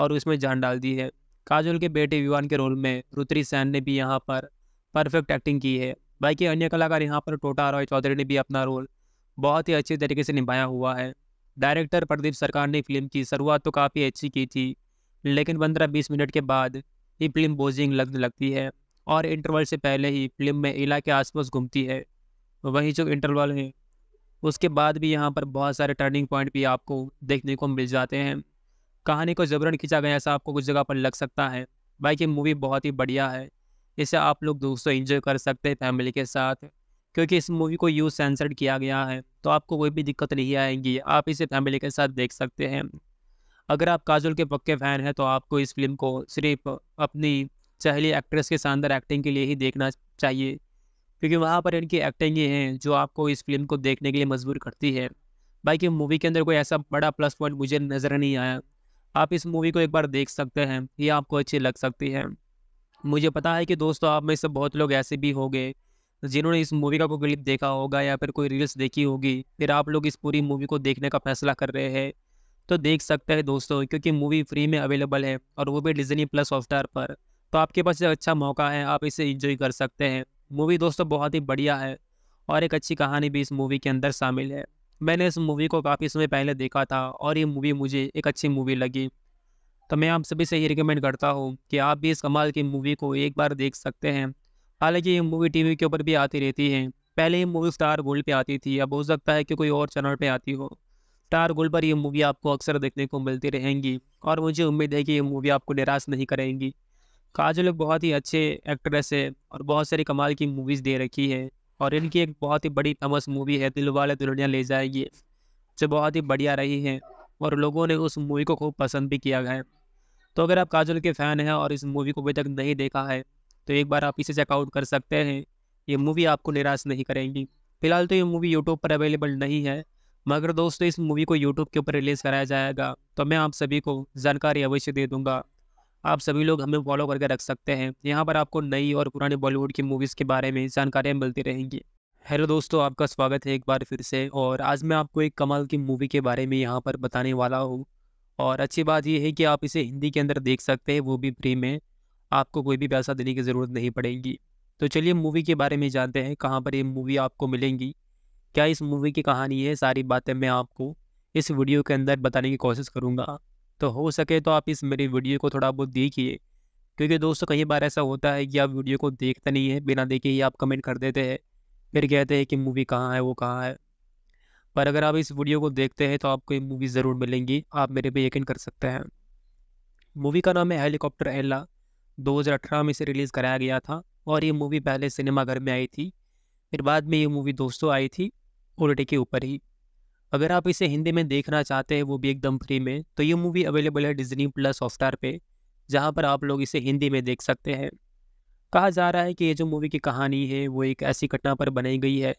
और उसमें जान डाल दी है काजोल के बेटे विवान के रोल में रुत्री सैन ने भी यहाँ पर परफेक्ट एक्टिंग की है बाकी अन्य कलाकार यहाँ पर टोटा रॉय चौधरी ने भी अपना रोल बहुत ही अच्छे तरीके से निभाया हुआ है डायरेक्टर प्रदीप सरकार ने फिल्म की शुरुआत तो काफ़ी अच्छी की थी लेकिन पंद्रह बीस मिनट के बाद ये फिल्म बोजिंग लगने लगती है और इंटरवल से पहले ही फिल्म में इला के आसपास घूमती है वहीं जो इंटरवल है उसके बाद भी यहाँ पर बहुत सारे टर्निंग पॉइंट भी आपको देखने को मिल जाते हैं कहानी को जबरन खींचा गया ऐसा आपको कुछ जगह पर लग सकता है बाइक ये मूवी बहुत ही बढ़िया है इसे आप लोग दोस्तों इन्जॉय कर सकते हैं फैमिली के साथ क्योंकि इस मूवी को यूज सेंसर्ड किया गया है तो आपको कोई भी दिक्कत नहीं आएगी आप इसे फैमिली के साथ देख सकते हैं अगर आप काजोल के पक्के फ़ैन हैं तो आपको इस फिल्म को सिर्फ अपनी चहली एक्ट्रेस के शानदार एक्टिंग के लिए ही देखना चाहिए क्योंकि वहाँ पर इनकी एक्टिंग ही है जो आपको इस फिल्म को देखने के लिए मजबूर करती है बाकी मूवी के अंदर कोई ऐसा बड़ा प्लस पॉइंट मुझे नज़र नहीं आया आप इस मूवी को एक बार देख सकते हैं ये आपको अच्छी लग सकती है मुझे पता है कि दोस्तों आप में से बहुत लोग ऐसे भी होंगे जिन्होंने इस मूवी का कोई क्लिप देखा होगा या फिर कोई रील्स देखी होगी फिर आप लोग इस पूरी मूवी को देखने का फैसला कर रहे हैं तो देख सकते हैं दोस्तों क्योंकि मूवी फ्री में अवेलेबल है और वो भी डिजनी प्लस हॉटस्टार पर तो आपके पास अच्छा मौका है आप इसे इंजॉय कर सकते हैं मूवी दोस्तों बहुत ही बढ़िया है और एक अच्छी कहानी भी इस मूवी के अंदर शामिल है मैंने इस मूवी को काफ़ी समय पहले देखा था और ये मूवी मुझे एक अच्छी मूवी लगी तो मैं आप सभी से ये रिकमेंड करता हूँ कि आप भी इस कमाल की मूवी को एक बार देख सकते हैं हालांकि ये मूवी टीवी के ऊपर भी आती रहती है पहले ये मूवी स्टार गोल्ड पे आती थी अब हो सकता है कि कोई और चैनल पे आती हो स्टार गोल्ड पर ये मूवी आपको अक्सर देखने को मिलती रहेंगी और मुझे उम्मीद है कि ये मूवी आपको निराश नहीं करेंगी काजल एक बहुत ही अच्छे एक्ट्रेस है और बहुत सारी कमाल की मूवीज़ दे रखी है और इनकी एक बहुत ही बड़ी फेमस मूवी है दिल वाले दुल्हनिया ले जाएगी जो बहुत ही बढ़िया रही है और लोगों ने उस मूवी को खूब पसंद भी किया है तो अगर आप काजल के फ़ैन हैं और इस मूवी को अभी तक नहीं देखा है तो एक बार आप इसे चेकआउट कर सकते हैं ये मूवी आपको निराश नहीं करेंगी फिलहाल तो ये मूवी यूट्यूब पर अवेलेबल नहीं है मगर दोस्तों इस मूवी को यूट्यूब के ऊपर रिलीज़ कराया जाएगा तो मैं आप सभी को जानकारी अवश्य दे दूँगा आप सभी लोग हमें फॉलो करके रख सकते हैं यहाँ पर आपको नई और पुरानी बॉलीवुड की मूवीज़ के बारे में जानकारियाँ मिलती रहेंगी हेलो दोस्तों आपका स्वागत है एक बार फिर से और आज मैं आपको एक कमाल की मूवी के बारे में यहाँ पर बताने वाला हूँ और अच्छी बात यह है कि आप इसे हिंदी के अंदर देख सकते हैं वो भी फ्री में आपको कोई भी पैसा देने की ज़रूरत नहीं पड़ेगी तो चलिए मूवी के बारे में जानते हैं कहाँ पर ये मूवी आपको मिलेंगी क्या इस मूवी की कहानी है सारी बातें मैं आपको इस वीडियो के अंदर बताने की कोशिश करूँगा तो हो सके तो आप इस मेरी वीडियो को थोड़ा बहुत देखिए क्योंकि दोस्तों कई बार ऐसा होता है कि आप वीडियो को देखते नहीं है बिना देखे ही आप कमेंट कर देते हैं फिर कहते हैं कि मूवी कहाँ है वो कहाँ है पर अगर आप इस वीडियो को देखते हैं तो आपको ये मूवी ज़रूर मिलेंगी आप मेरे पे यकीन कर सकते हैं मूवी का नाम है हेलीकॉप्टर एल्ला 2018 में इसे रिलीज़ कराया गया था और ये मूवी पहले सिनेमाघर में आई थी फिर बाद में ये मूवी दोस्तों आई थी उल्टी के ऊपर ही अगर आप इसे हिंदी में देखना चाहते हैं वो भी एकदम फ्री में तो ये मूवी अवेलेबल है डिजनी प्लस हॉटस्टार पे जहाँ पर आप लोग इसे हिंदी में देख सकते हैं कहा जा रहा है कि ये जो मूवी की कहानी है वो एक ऐसी घटना पर बनाई गई है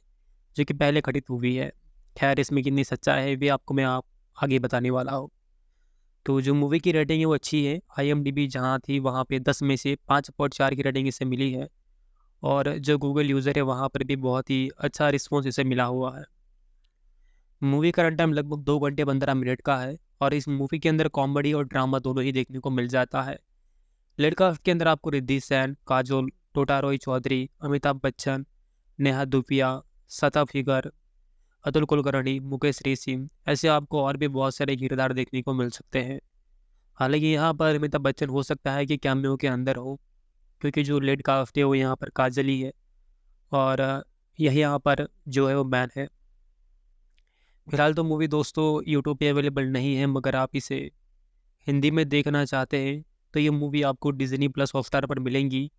जो कि पहले घटित हुई है खैर इसमें कितनी सच्चा है भी आपको मैं आप आगे बताने वाला हूँ तो जो मूवी की रेटिंग है वो अच्छी है आई एम डी बी जहाँ थी वहाँ पे दस में से पाँच पॉइंट चार की रेटिंग इसे मिली है और जो गूगल यूज़र है वहाँ पर भी बहुत ही अच्छा रिस्पॉन्स इसे मिला हुआ है मूवी का रन टाइम लगभग दो घंटे पंद्रह मिनट का है और इस मूवी के अंदर कॉमेडी और ड्रामा दोनों ही देखने को मिल जाता है लड़का के अंदर आपको रिद्धि सैन काजोल टोटा रॉय चौधरी अमिताभ बच्चन नेहा दुपिया सता फिगर अतुल कुलकर्णी मुकेश सिंह ऐसे आपको और भी बहुत सारे किरदार देखने को मिल सकते हैं हालांकि यहाँ पर अमिताभ बच्चन हो सकता है कि कैमियो के अंदर हो क्योंकि जो लेट काफ्ट है वो यहाँ पर काजल ही है और यही यहाँ पर जो है वो मैन है फिलहाल तो मूवी दोस्तों यूट्यूब पे अवेलेबल नहीं है मगर आप इसे हिंदी में देखना चाहते हैं तो ये मूवी आपको डिजनी प्लस हॉटस्टार पर मिलेंगी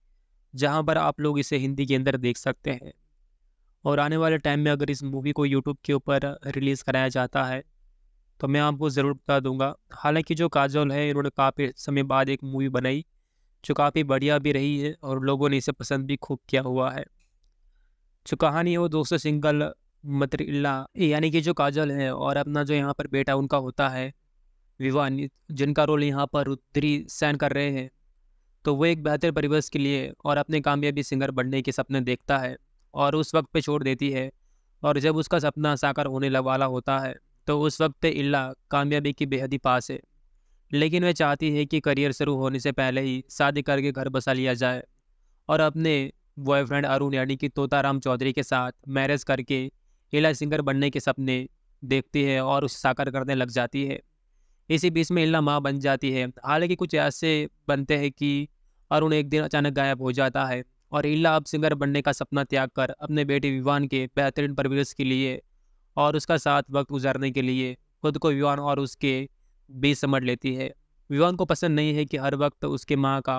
जहाँ पर आप लोग इसे हिंदी के अंदर देख सकते हैं और आने वाले टाइम में अगर इस मूवी को यूट्यूब के ऊपर रिलीज़ कराया जाता है तो मैं आपको ज़रूर बता दूंगा हालांकि जो काजल है इन्होंने काफ़ी समय बाद एक मूवी बनाई जो काफ़ी बढ़िया भी रही है और लोगों ने इसे पसंद भी खूब किया हुआ है जो कहानी है वो दोस्तों सिंगल मतरिल्ला यानी कि जो काजल है और अपना जो यहाँ पर बेटा उनका होता है विवान जिनका रोल यहाँ पर उत्तरी सैन कर रहे हैं तो वो एक बेहतर परिवेश के लिए और अपने कामयाबी सिंगर बनने के सपने देखता है और उस वक्त पे छोड़ देती है और जब उसका सपना साकार होने वाला होता है तो उस वक्त इल्ला कामयाबी की बेहद ही पास है लेकिन वह चाहती है कि करियर शुरू होने से पहले ही शादी करके घर बसा लिया जाए और अपने बॉयफ्रेंड अरुण यानी कि तोताराम चौधरी के साथ मैरिज करके हिला सिंगर बनने के सपने देखती है और उसे साकार करने लग जाती है इसी बीच में इल्ला माँ बन जाती है हालांकि कुछ ऐसे बनते हैं कि अरुण एक दिन अचानक गायब हो जाता है और हिला अब सिंगर बनने का सपना त्याग कर अपने बेटे विवान के बेहतरीन परवरिश के लिए और उसका साथ वक्त गुजारने के लिए खुद को विवान और उसके बीच समझ लेती है विवान को पसंद नहीं है कि हर वक्त उसके माँ का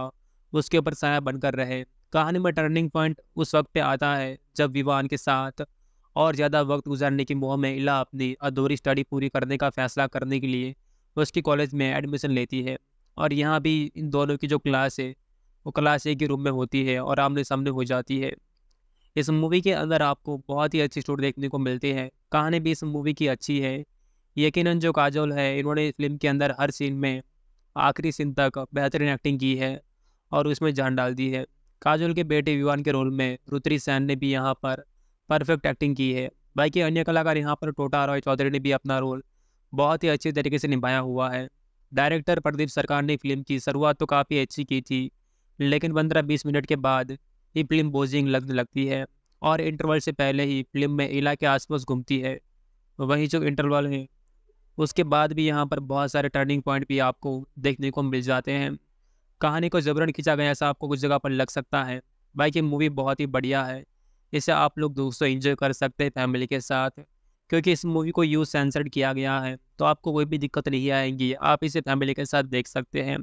उसके ऊपर साया बनकर रहे कहानी में टर्निंग पॉइंट उस वक्त पे आता है जब विवान के साथ और ज़्यादा वक्त गुजारने की मुहिम में इला अपनी अधूरी स्टडी पूरी करने का फैसला करने के लिए उसकी कॉलेज में एडमिशन लेती है और यहाँ भी इन दोनों की जो क्लास है वो क्लास ए के रूम में होती है और आमने सामने हो जाती है इस मूवी के अंदर आपको बहुत ही अच्छी स्टोरी देखने को मिलती है कहानी भी इस मूवी की अच्छी है यकीन जो काजोल है इन्होंने फिल्म के अंदर हर सीन में आखिरी सीन तक बेहतरीन एक्टिंग की है और उसमें जान डाल दी है काजोल के बेटे विवान के रोल में रुत्री सैन ने भी यहाँ पर परफेक्ट एक्टिंग की है बाई के अन्य कलाकार यहाँ पर टोटा रॉय चौधरी ने भी अपना रोल बहुत ही अच्छे तरीके से निभाया हुआ है डायरेक्टर प्रदीप सरकार ने फिल्म की शुरुआत तो काफ़ी अच्छी की थी लेकिन पंद्रह बीस मिनट के बाद ये फिल्म बोजिंग लगने लगती है और इंटरवल से पहले ही फिल्म में इला के आसपास घूमती है वहीं जो इंटरवल है उसके बाद भी यहाँ पर बहुत सारे टर्निंग पॉइंट भी आपको देखने को मिल जाते हैं कहानी को जबरन खींचा गया ऐसा आपको कुछ जगह पर लग सकता है बाकी मूवी बहुत ही बढ़िया है इसे आप लोग दोस्तों इन्जॉय कर सकते हैं फैमिली के साथ क्योंकि इस मूवी को यूज सेंसर्ड किया गया है तो आपको कोई भी दिक्कत नहीं आएगी आप इसे फैमिली के साथ देख सकते हैं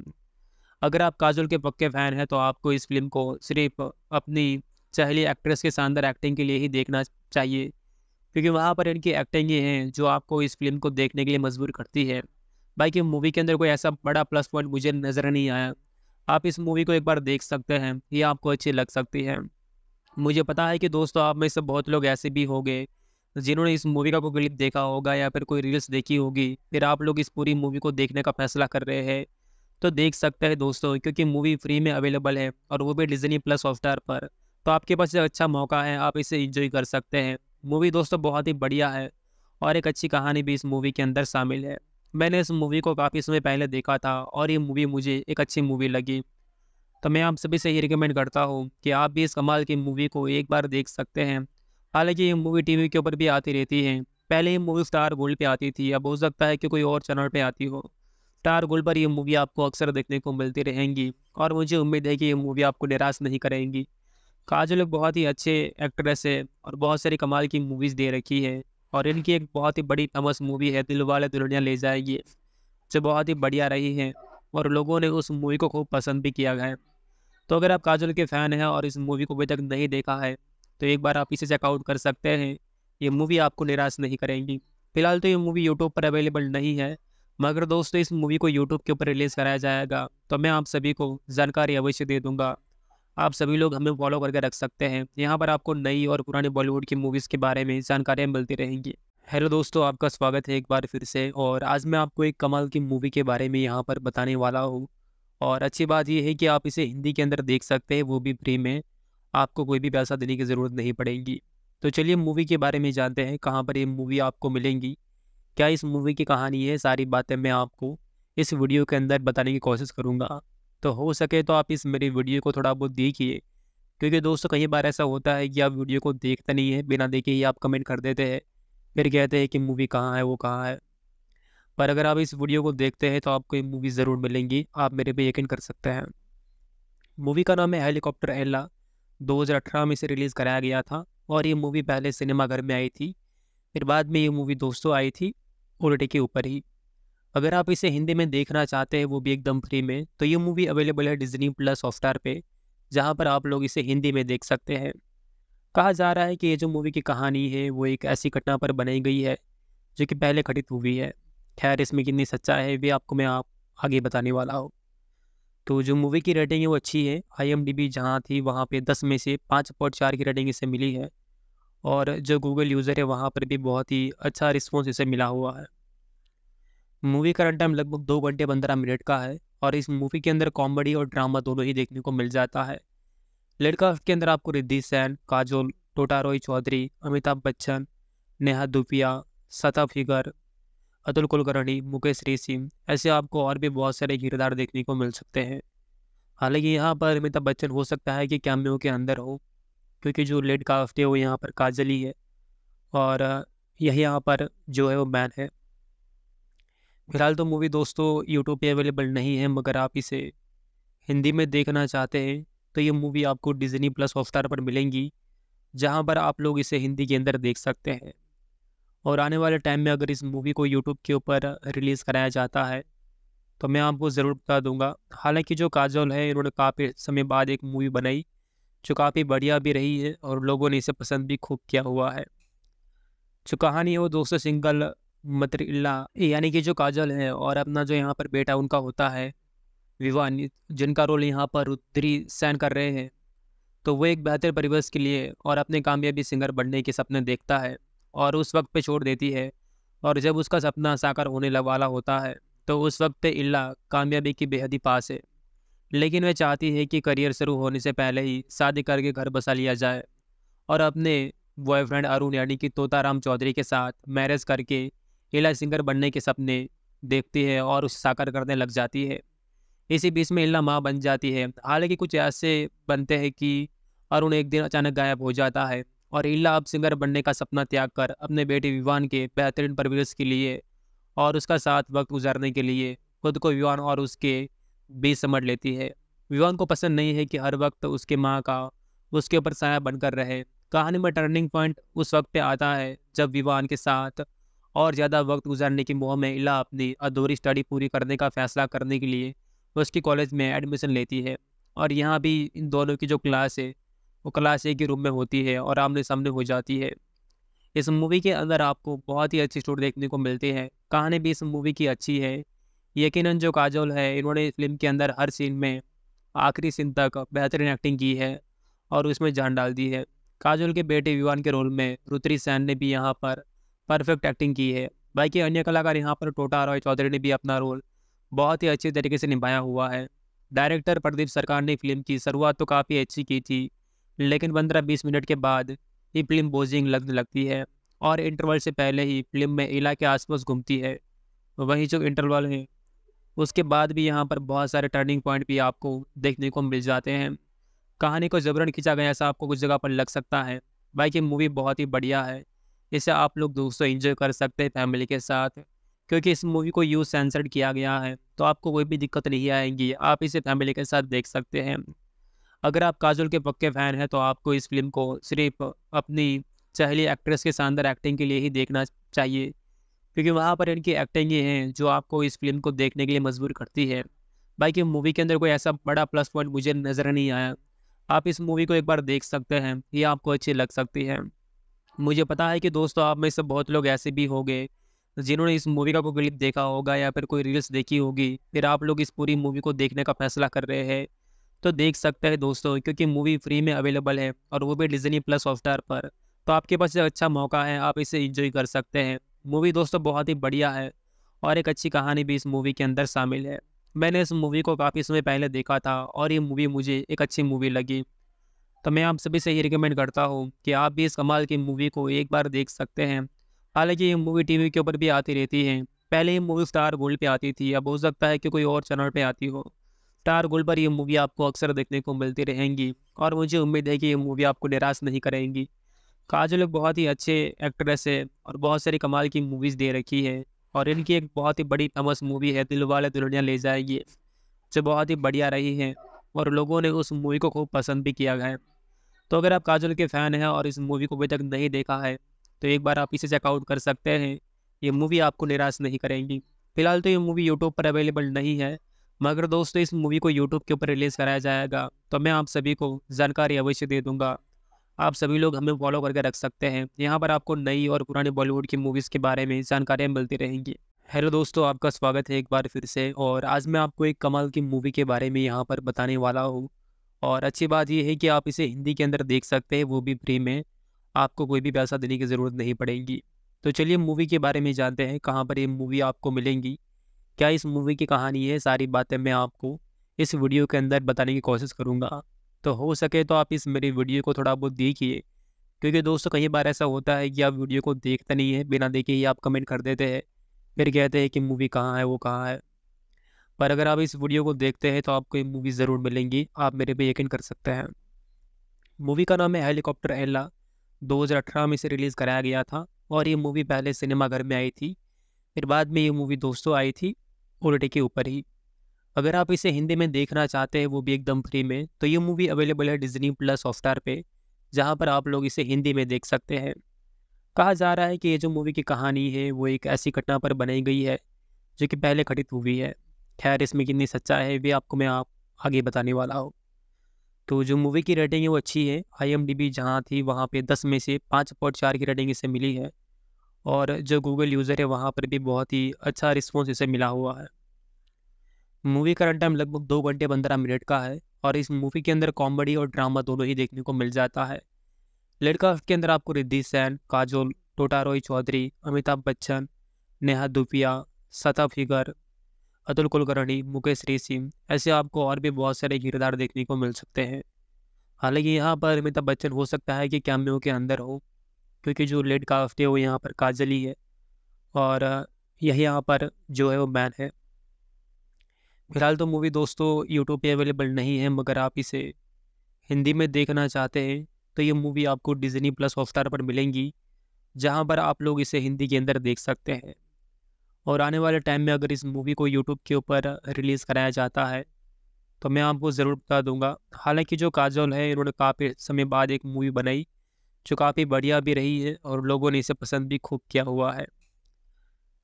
अगर आप काजल के पक्के फ़ैन हैं तो आपको इस फिल्म को सिर्फ अपनी चहली एक्ट्रेस के शानदार एक्टिंग के लिए ही देखना चाहिए क्योंकि वहाँ पर इनकी एक्टिंग ही है जो आपको इस फिल्म को देखने के लिए मजबूर करती है बाकी मूवी के अंदर कोई ऐसा बड़ा प्लस पॉइंट मुझे नज़र नहीं आया आप इस मूवी को एक बार देख सकते हैं ये आपको अच्छी लग सकती है मुझे पता है कि दोस्तों आप में से बहुत लोग ऐसे भी होंगे जिन्होंने इस मूवी का कोई क्लिप देखा होगा या फिर कोई रील्स देखी होगी फिर आप लोग इस पूरी मूवी को देखने का फैसला कर रहे हैं तो देख सकते हैं दोस्तों क्योंकि मूवी फ्री में अवेलेबल है और वो भी डिजनी प्लस हॉटस्टार पर तो आपके पास एक अच्छा मौका है आप इसे इंजॉय कर सकते हैं मूवी दोस्तों बहुत ही बढ़िया है और एक अच्छी कहानी भी इस मूवी के अंदर शामिल है मैंने इस मूवी को काफ़ी समय पहले देखा था और ये मूवी मुझे एक अच्छी मूवी लगी तो मैं आप सभी से ये रिकमेंड करता हूँ कि आप भी इस कमाल की मूवी को एक बार देख सकते हैं हालांकि ये मूवी टीवी के ऊपर भी आती रहती है पहले ये मूवी स्टार गोल्ड पे आती थी अब हो सकता है कि कोई और चैनल पे आती हो स्टार गोल्ड पर यह मूवी आपको अक्सर देखने को मिलती रहेंगी और मुझे उम्मीद है कि ये मूवी आपको निराश नहीं करेंगी काजल एक बहुत ही अच्छे एक्ट्रेस है और बहुत सारी कमाल की मूवीज़ दे रखी है और इनकी एक बहुत ही बड़ी फेमस मूवी है दिल वाले दुल्हनिया ले जाएगी जो बहुत ही बढ़िया रही है और लोगों ने उस मूवी को खूब पसंद भी किया है तो अगर आप काजल के फ़ैन हैं और इस मूवी को अभी तक नहीं देखा है तो एक बार आप इसे चेकआउट कर सकते हैं ये मूवी आपको निराश नहीं करेगी फिलहाल तो ये मूवी यूट्यूब पर अवेलेबल नहीं है मगर दोस्तों इस मूवी को यूट्यूब के ऊपर रिलीज़ कराया जाएगा तो मैं आप सभी को जानकारी अवश्य दे दूँगा आप सभी लोग हमें फॉलो करके रख सकते हैं यहाँ पर आपको नई और पुरानी बॉलीवुड की मूवीज़ के बारे में जानकारियाँ मिलती रहेंगी हेलो दोस्तों आपका स्वागत है एक बार फिर से और आज मैं आपको एक कमाल की मूवी के बारे में यहाँ पर बताने वाला हूँ और अच्छी बात यह है कि आप इसे हिंदी के अंदर देख सकते हैं वो भी फ्री में आपको कोई भी पैसा देने की ज़रूरत नहीं पड़ेगी तो चलिए मूवी के बारे में जानते हैं कहाँ पर ये मूवी आपको मिलेंगी क्या इस मूवी की कहानी है सारी बातें मैं आपको इस वीडियो के अंदर बताने की कोशिश करूँगा तो हो सके तो आप इस मेरी वीडियो को थोड़ा बहुत देखिए क्योंकि दोस्तों कई बार ऐसा होता है कि आप वीडियो को देखते नहीं है बिना देखे ही आप कमेंट कर देते हैं फिर कहते हैं कि मूवी कहाँ है वो कहाँ है पर अगर आप इस वीडियो को देखते हैं तो आपको ये मूवी ज़रूर मिलेंगी आप मेरे पे यकीन कर सकते हैं मूवी का नाम है हेलीकॉप्टर एल्ला 2018 में इसे रिलीज़ कराया गया था और ये मूवी पहले सिनेमाघर में आई थी फिर बाद में ये मूवी दोस्तों आई थी उल्टी के ऊपर ही अगर आप इसे हिंदी में देखना चाहते हैं वो भी एकदम फ्री में तो ये मूवी अवेलेबल है डिजनी प्लस हॉटस्टार पे जहाँ पर आप लोग इसे हिंदी में देख सकते हैं कहा जा रहा है कि ये जो मूवी की कहानी है वो एक ऐसी घटना पर बनाई गई है जो कि पहले घटित हुई है खैर इसमें कितनी सच्चा है भी आपको मैं आप आगे बताने वाला हूँ तो जो मूवी की रेटिंग है वो अच्छी है आई एम डी बी जहाँ थी वहाँ पे दस में से पाँच पॉइंट चार की रेटिंग इसे मिली है और जो गूगल यूज़र है वहाँ पर भी बहुत ही अच्छा रिस्पॉन्स इसे मिला हुआ है मूवी का रन टाइम लगभग दो घंटे पंद्रह मिनट का है और इस मूवी के अंदर कॉमेडी और ड्रामा दोनों ही देखने को मिल जाता है लड़का के अंदर आपको रिद्धि सैन काजोल टोटा रॉय चौधरी अमिताभ बच्चन नेहा दुपिया सता फिगर अतुल कुलकर्णी मुकेश ऋषि ऐसे आपको और भी बहुत सारे किरदार देखने को मिल सकते हैं हालांकि यहाँ पर अमिताभ बच्चन हो सकता है कि कैमियो के अंदर हो क्योंकि जो लेट काफ्ट है वो यहाँ पर काजल ही है और यही यहाँ पर जो है वो मैन है फिलहाल तो मूवी दोस्तों यूट्यूब पे अवेलेबल नहीं है मगर आप इसे हिंदी में देखना चाहते हैं तो ये मूवी आपको डिजनी प्लस हॉटस्टार पर मिलेंगी जहाँ पर आप लोग इसे हिंदी के अंदर देख सकते हैं और आने वाले टाइम में अगर इस मूवी को यूट्यूब के ऊपर रिलीज़ कराया जाता है तो मैं आपको ज़रूर बता दूंगा हालांकि जो काजल है इन्होंने काफ़ी समय बाद एक मूवी बनाई जो काफ़ी बढ़िया भी रही है और लोगों ने इसे पसंद भी खूब किया हुआ है जो कहानी है वो दोस्तों सिंगल मतरिल्ला यानी कि जो काजल है और अपना जो यहाँ पर बेटा उनका होता है विवान जिनका रोल यहाँ पर रुद्री सैन कर रहे हैं तो वो एक बेहतर परिवेश के लिए और अपने कामयाबी सिंगर बनने के सपने देखता है और उस वक्त पे छोड़ देती है और जब उसका सपना साकार होने वाला होता है तो उस वक्त पे इल्ला कामयाबी की बेहद ही पास है लेकिन वह चाहती है कि करियर शुरू होने से पहले ही शादी करके घर बसा लिया जाए और अपने बॉयफ्रेंड अरुण यानी कि तोताराम चौधरी के साथ मैरिज करके इला सिंगर बनने के सपने देखती है और उसे साकार करने लग जाती है इसी बीच में इला माँ बन जाती है हालांकि कुछ ऐसे बनते हैं कि अरुण एक दिन अचानक गायब हो जाता है और इला अब सिंगर बनने का सपना त्याग कर अपने बेटे विवान के बेहतरीन परवरिश के लिए और उसका साथ वक्त गुजारने के लिए खुद को विवान और उसके बीच समझ लेती है विवान को पसंद नहीं है कि हर वक्त उसके माँ का उसके ऊपर साया बनकर रहे कहानी में टर्निंग पॉइंट उस वक्त पे आता है जब विवान के साथ और ज़्यादा वक्त गुजारने की मुँह में इला अपनी अधूरी स्टडी पूरी करने का फैसला करने के लिए उसके कॉलेज में एडमिशन लेती है और यहाँ भी इन दोनों की जो क्लास है वो क्लास ए के रूम में होती है और आमने सामने हो जाती है इस मूवी के अंदर आपको बहुत ही अच्छी स्टोरी देखने को मिलती है कहानी भी इस मूवी की अच्छी है यकीनन जो काजोल है इन्होंने फिल्म के अंदर हर सीन में आखिरी सीन तक बेहतरीन एक्टिंग की है और उसमें जान डाल दी है काजोल के बेटे विवान के रोल में रुत्री सैन ने भी यहाँ पर परफेक्ट एक्टिंग की है बाकी अन्य कलाकार यहाँ पर टोटा रॉय चौधरी ने भी अपना रोल बहुत ही अच्छे तरीके से निभाया हुआ है डायरेक्टर प्रदीप सरकार ने फिल्म की शुरुआत तो काफ़ी अच्छी की थी लेकिन पंद्रह बीस मिनट के बाद ही फिल्म बोजिंग लगने लगती है और इंटरवल से पहले ही फिल्म में इला के आसपास घूमती है वहीं जो इंटरवल है उसके बाद भी यहाँ पर बहुत सारे टर्निंग पॉइंट भी आपको देखने को मिल जाते हैं कहानी को जबरन खींचा गया ऐसा आपको कुछ जगह पर लग सकता है भाई मूवी बहुत ही बढ़िया है इसे आप लोग दोस्तों इन्जॉय कर सकते हैं फैमिली के साथ क्योंकि इस मूवी को यूज सेंसर्ड किया गया है तो आपको कोई भी दिक्कत नहीं आएगी आप इसे फैमिली के साथ देख सकते हैं अगर आप काजल के पक्के फ़ैन हैं तो आपको इस फिल्म को सिर्फ अपनी चहली एक्ट्रेस के शानदार एक्टिंग के लिए ही देखना चाहिए क्योंकि वहाँ पर इनकी एक्टिंग ये है जो आपको इस फिल्म को देखने के लिए मजबूर करती है बाकी मूवी के अंदर कोई ऐसा बड़ा प्लस पॉइंट मुझे नज़र नहीं आया आप इस मूवी को एक बार देख सकते हैं ये आपको अच्छी लग सकती है मुझे पता है कि दोस्तों आप में से बहुत लोग ऐसे भी होंगे जिन्होंने इस मूवी का कोई क्लिप देखा होगा या फिर कोई रील्स देखी होगी फिर आप लोग इस पूरी मूवी को देखने का फैसला कर रहे हैं तो देख सकते हैं दोस्तों क्योंकि मूवी फ्री में अवेलेबल है और वो भी डिजनी प्लस हॉटस्टार पर तो आपके पास एक अच्छा मौका है आप इसे इंजॉय कर सकते हैं मूवी दोस्तों बहुत ही बढ़िया है और एक अच्छी कहानी भी इस मूवी के अंदर शामिल है मैंने इस मूवी को काफ़ी समय पहले देखा था और ये मूवी मुझे एक अच्छी मूवी लगी तो मैं आप सभी से ये रिकमेंड करता हूँ कि आप भी इस कमाल की मूवी को एक बार देख सकते हैं हालांकि ये मूवी टीवी के ऊपर भी आती रहती है पहले ये मूवी स्टार गोल्ड पे आती थी अब हो सकता है कि कोई और चैनल पे आती हो स्टार गोल पर ये मूवी आपको अक्सर देखने को मिलती रहेंगी और मुझे उम्मीद है कि ये मूवी आपको निराश नहीं करेंगी काजल एक बहुत ही अच्छे एक्ट्रेस है और बहुत सारी कमाल की मूवीज़ दे रखी है और इनकी एक बहुत ही बड़ी फेमस मूवी है दिल वाले दुल्हनिया ले जाएगी जो बहुत ही बढ़िया रही है और लोगों ने उस मूवी को खूब पसंद भी किया है तो अगर आप काजल के फ़ैन हैं और इस मूवी को अभी तक नहीं देखा है तो एक बार आप इसे चेकआउट कर सकते हैं ये मूवी आपको निराश नहीं करेंगी फिलहाल तो ये मूवी यूट्यूब पर अवेलेबल नहीं है मगर दोस्तों इस मूवी को यूट्यूब के ऊपर रिलीज़ कराया जाएगा तो मैं आप सभी को जानकारी अवश्य दे दूँगा आप सभी लोग हमें फॉलो करके रख सकते हैं यहाँ पर आपको नई और पुरानी बॉलीवुड की मूवीज़ के बारे में जानकारियाँ मिलती रहेंगी हेलो दोस्तों आपका स्वागत है एक बार फिर से और आज मैं आपको एक कमाल की मूवी के बारे में यहाँ पर बताने वाला हूँ और अच्छी बात यह है कि आप इसे हिंदी के अंदर देख सकते हैं वो भी फ्री में आपको कोई भी पैसा देने की ज़रूरत नहीं पड़ेगी तो चलिए मूवी के बारे में जानते हैं कहाँ पर ये मूवी आपको मिलेंगी क्या इस मूवी की कहानी है सारी बातें मैं आपको इस वीडियो के अंदर बताने की कोशिश करूँगा तो हो सके तो आप इस मेरी वीडियो को थोड़ा बहुत देखिए क्योंकि दोस्तों कई बार ऐसा होता है कि आप वीडियो को देखते नहीं है बिना देखे ही आप कमेंट कर देते हैं फिर कहते हैं कि मूवी कहाँ है वो कहाँ है पर अगर आप इस वीडियो को देखते हैं तो आपको ये मूवी ज़रूर मिलेंगी आप मेरे पे यकीन कर सकते हैं मूवी का नाम है हेलीकॉप्टर एला 2018 में इसे रिलीज़ कराया गया था और ये मूवी पहले सिनेमाघर में आई थी फिर बाद में ये मूवी दोस्तों आई थी उल्टे के ऊपर ही अगर आप इसे हिंदी में देखना चाहते हैं वो भी एकदम फ्री में तो ये मूवी अवेलेबल है डिजनी प्लस सॉफ्टवेयर पे जहाँ पर आप लोग इसे हिंदी में देख सकते हैं कहा जा रहा है कि ये जो मूवी की कहानी है वो एक ऐसी घटना पर बनाई गई है जो कि पहले घटित हुई है खैर इसमें कितनी सच्चा है भी आपको मैं आप आगे बताने वाला हूँ तो जो मूवी की रेटिंग है वो अच्छी है आई एम डी बी जहाँ थी वहाँ पे दस में से पाँच पॉइंट चार की रेटिंग इसे मिली है और जो गूगल यूज़र है वहाँ पर भी बहुत ही अच्छा रिस्पॉन्स इसे मिला हुआ है मूवी का रन टाइम लगभग दो घंटे पंद्रह मिनट का है और इस मूवी के अंदर कॉमेडी और ड्रामा दोनों ही देखने को मिल जाता है लड़का के अंदर आपको रिद्धि सैन काजोल टोटा रॉय चौधरी अमिताभ बच्चन नेहा दुपिया सता फिगर अतुल कुलकर्णी मुकेश सिंह ऐसे आपको और भी बहुत सारे किरदार देखने को मिल सकते हैं हालांकि यहाँ पर अमिताभ बच्चन हो सकता है कि कैमियो के अंदर हो क्योंकि जो लेड काफते वो यहाँ पर काजल ही है और यही यहाँ पर जो है वो बैन है फिलहाल तो मूवी दोस्तों यूट्यूब पे अवेलेबल नहीं है मगर आप इसे हिंदी में देखना चाहते हैं तो ये मूवी आपको डिजनी प्लस हॉटस्टार पर मिलेंगी जहाँ पर आप लोग इसे हिंदी के अंदर देख सकते हैं और आने वाले टाइम में अगर इस मूवी को यूट्यूब के ऊपर रिलीज़ कराया जाता है तो मैं आपको ज़रूर बता दूंगा हालांकि जो काजल है इन्होंने काफ़ी समय बाद एक मूवी बनाई जो काफ़ी बढ़िया भी रही है और लोगों ने इसे पसंद भी खूब किया हुआ है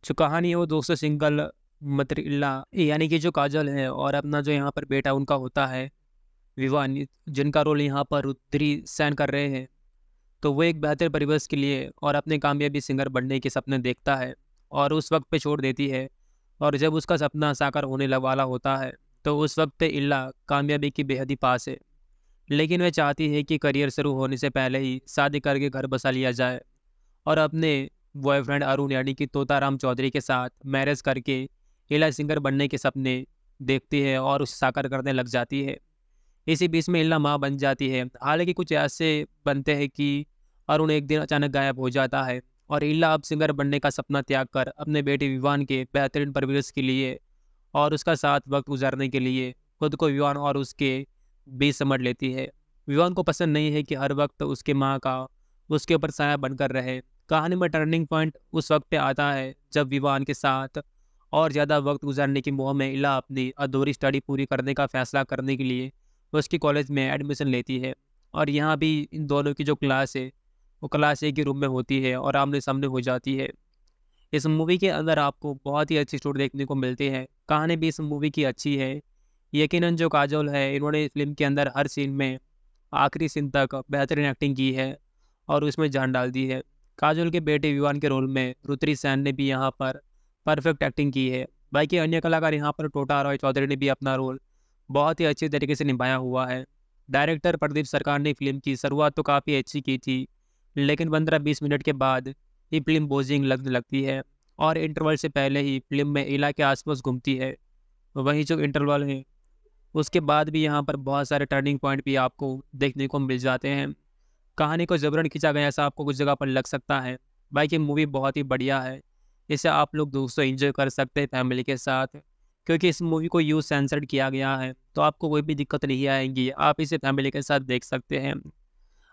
जो कहानी है वो दोस्तों सिंगल मतरिल्ला यानी कि जो काजल है और अपना जो यहाँ पर बेटा उनका होता है विवान जिनका रोल यहाँ पर रुद्री सैन कर रहे हैं तो वो एक बेहतर परिवेश के लिए और अपने कामयाबी सिंगर बनने के सपने देखता है और उस वक्त पे छोड़ देती है और जब उसका सपना साकार होने वाला होता है तो उस वक्त इल्ला कामयाबी की बेहद ही पास है लेकिन वह चाहती है कि करियर शुरू होने से पहले ही शादी करके घर बसा लिया जाए और अपने बॉयफ्रेंड अरुण यानी कि तोताराम चौधरी के साथ मैरिज करके इला सिंगर बनने के सपने देखती है और उसे साकार करने लग जाती है इसी बीच में इला माँ बन जाती है हालांकि कुछ ऐसे बनते हैं कि अरुण एक दिन अचानक गायब हो जाता है और इला अब सिंगर बनने का सपना त्याग कर अपने बेटे विवान के बेहतरीन परवरिश के लिए और उसका साथ वक्त गुजारने के लिए खुद को विवान और उसके भी समझ लेती है विवान को पसंद नहीं है कि हर वक्त उसके माँ का उसके ऊपर साया बनकर रहे कहानी में टर्निंग पॉइंट उस वक्त पे आता है जब विवान के साथ और ज़्यादा वक्त गुजारने की मुँह में इला अपनी अधूरी स्टडी पूरी करने का फैसला करने के लिए उसकी कॉलेज में एडमिशन लेती है और यहाँ भी इन दोनों की जो क्लास है वो क्लास एक ही रूम में होती है और आमने सामने हो जाती है इस मूवी के अंदर आपको बहुत ही अच्छी स्टोरी देखने को मिलती है कहानी भी इस मूवी की अच्छी है यकीनन जो काजोल है इन्होंने फिल्म के अंदर हर सीन में आखिरी सीन तक बेहतरीन एक्टिंग की है और उसमें जान डाल दी है काजोल के बेटे विवान के रोल में रुत्री सैन ने भी यहाँ पर परफेक्ट एक्टिंग की है बाकी अन्य कलाकार यहाँ पर टोटा रॉय चौधरी ने भी अपना रोल बहुत ही अच्छे तरीके से निभाया हुआ है डायरेक्टर प्रदीप सरकार ने फिल्म की शुरुआत तो काफ़ी अच्छी की थी लेकिन पंद्रह बीस मिनट के बाद ये फिल्म बोजिंग लगने लगती है और इंटरवल से पहले ही फिल्म में इला के आसपास घूमती है वहीं जो इंटरवल है उसके बाद भी यहाँ पर बहुत सारे टर्निंग पॉइंट भी आपको देखने को मिल जाते हैं कहानी को जबरन खींचा गया ऐसा आपको कुछ जगह पर लग सकता है बाइक ये मूवी बहुत ही बढ़िया है इसे आप लोग दोस्तों इंजॉय कर सकते हैं फैमिली के साथ क्योंकि इस मूवी को यूज सेंसर्ड किया गया है तो आपको कोई भी दिक्कत नहीं आएगी आप इसे फैमिली के साथ देख सकते हैं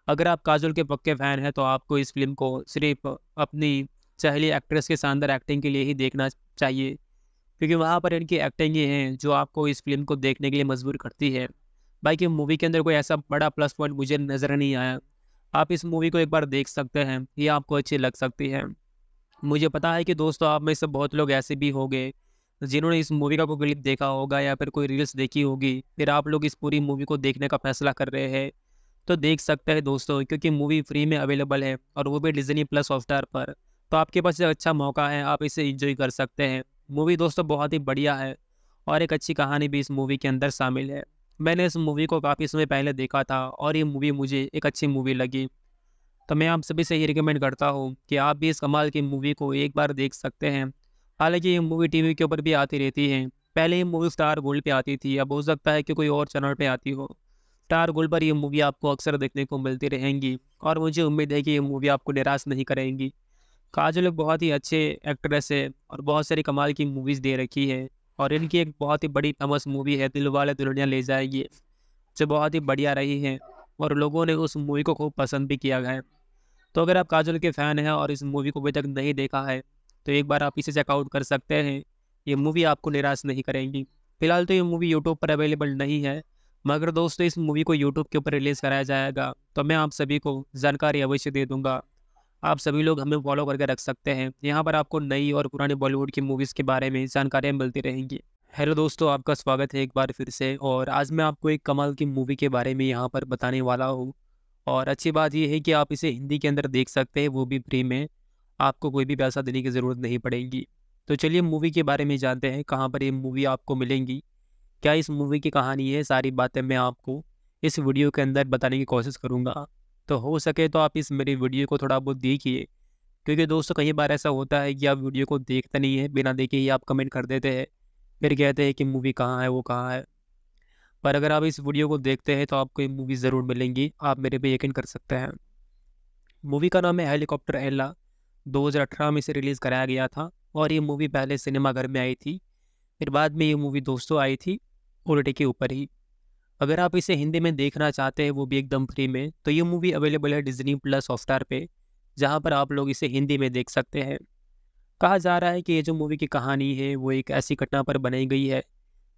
अगर आप काजल के पक्के फ़ैन हैं तो आपको इस फिल्म को सिर्फ अपनी चहली एक्ट्रेस के शानदार एक्टिंग के लिए ही देखना चाहिए क्योंकि वहाँ पर इनकी एक्टिंग ही है जो आपको इस फिल्म को देखने के लिए मजबूर करती है बाकी मूवी के अंदर कोई ऐसा बड़ा प्लस पॉइंट मुझे नज़र नहीं आया आप इस मूवी को एक बार देख सकते हैं ये आपको अच्छी लग सकती है मुझे पता है कि दोस्तों आप में से बहुत लोग ऐसे भी होंगे जिन्होंने इस मूवी का कोई क्लिप देखा होगा या फिर कोई रील्स देखी होगी फिर आप लोग इस पूरी मूवी को देखने का फैसला कर रहे हैं तो देख सकते हैं दोस्तों क्योंकि मूवी फ्री में अवेलेबल है और वो भी डिजनी प्लस हॉटस्टार पर तो आपके पास अच्छा मौका है आप इसे इंजॉय कर सकते हैं मूवी दोस्तों बहुत ही बढ़िया है और एक अच्छी कहानी भी इस मूवी के अंदर शामिल है मैंने इस मूवी को काफ़ी समय पहले देखा था और ये मूवी मुझे एक अच्छी मूवी लगी तो मैं आप सभी से ये रिकमेंड करता हूँ कि आप भी इस कमाल की मूवी को एक बार देख सकते हैं हालांकि ये मूवी टी के ऊपर भी आती रहती है पहले ये मूवी स्टार गोल्ड पर आती थी अब हो सकता है कि कोई और चैनल पर आती हो स्टार गोल्ड पर यह मूवी आपको अक्सर देखने को मिलती रहेंगी और मुझे उम्मीद है कि ये मूवी आपको निराश नहीं करेंगी काजल एक बहुत ही अच्छे एक्ट्रेस है और बहुत सारी कमाल की मूवीज़ दे रखी है और इनकी एक बहुत ही बड़ी तमस मूवी है दिल वाले दुल्हनिया ले जाएगी जो बहुत ही बढ़िया रही है और लोगों ने उस मूवी को खूब पसंद भी किया है तो अगर आप काजल के फ़ैन हैं और इस मूवी को अभी तक नहीं देखा है तो एक बार आप इसे चेकआउट कर सकते हैं ये मूवी आपको निराश नहीं करेगी फिलहाल तो ये मूवी यूट्यूब पर अवेलेबल नहीं है मगर दोस्तों इस मूवी को यूट्यूब के ऊपर रिलीज़ कराया जाएगा तो मैं आप सभी को जानकारी अवश्य दे दूँगा आप सभी लोग हमें फॉलो करके रख सकते हैं यहाँ पर आपको नई और पुरानी बॉलीवुड की मूवीज़ के बारे में जानकारियाँ मिलती रहेंगी हेलो दोस्तों आपका स्वागत है एक बार फिर से और आज मैं आपको एक कमाल की मूवी के बारे में यहाँ पर बताने वाला हूँ और अच्छी बात यह है कि आप इसे हिंदी के अंदर देख सकते हैं वो भी फ्री में आपको कोई भी पैसा देने की ज़रूरत नहीं पड़ेगी तो चलिए मूवी के बारे में जानते हैं कहाँ पर ये मूवी आपको मिलेंगी क्या इस मूवी की कहानी है सारी बातें मैं आपको इस वीडियो के अंदर बताने की कोशिश करूँगा तो हो सके तो आप इस मेरी वीडियो को थोड़ा बहुत देखिए क्योंकि दोस्तों कई बार ऐसा होता है कि आप वीडियो को देखते नहीं है बिना देखे ही आप कमेंट कर देते हैं फिर कहते हैं कि मूवी कहाँ है वो कहाँ है पर अगर आप इस वीडियो को देखते हैं तो आपको ये मूवी ज़रूर मिलेंगी आप मेरे पे यकीन कर सकते हैं मूवी का नाम है हेलीकॉप्टर एल्ला 2018 में इसे रिलीज़ कराया गया था और ये मूवी पहले सिनेमाघर में आई थी फिर बाद में ये मूवी दोस्तों आई थी ओ के ऊपर ही अगर आप इसे हिंदी में देखना चाहते हैं वो भी एकदम फ्री में तो ये मूवी अवेलेबल है डिजनी प्लस हॉटस्टार पे जहाँ पर आप लोग इसे हिंदी में देख सकते हैं कहा जा रहा है कि ये जो मूवी की कहानी है वो एक ऐसी घटना पर बनाई गई है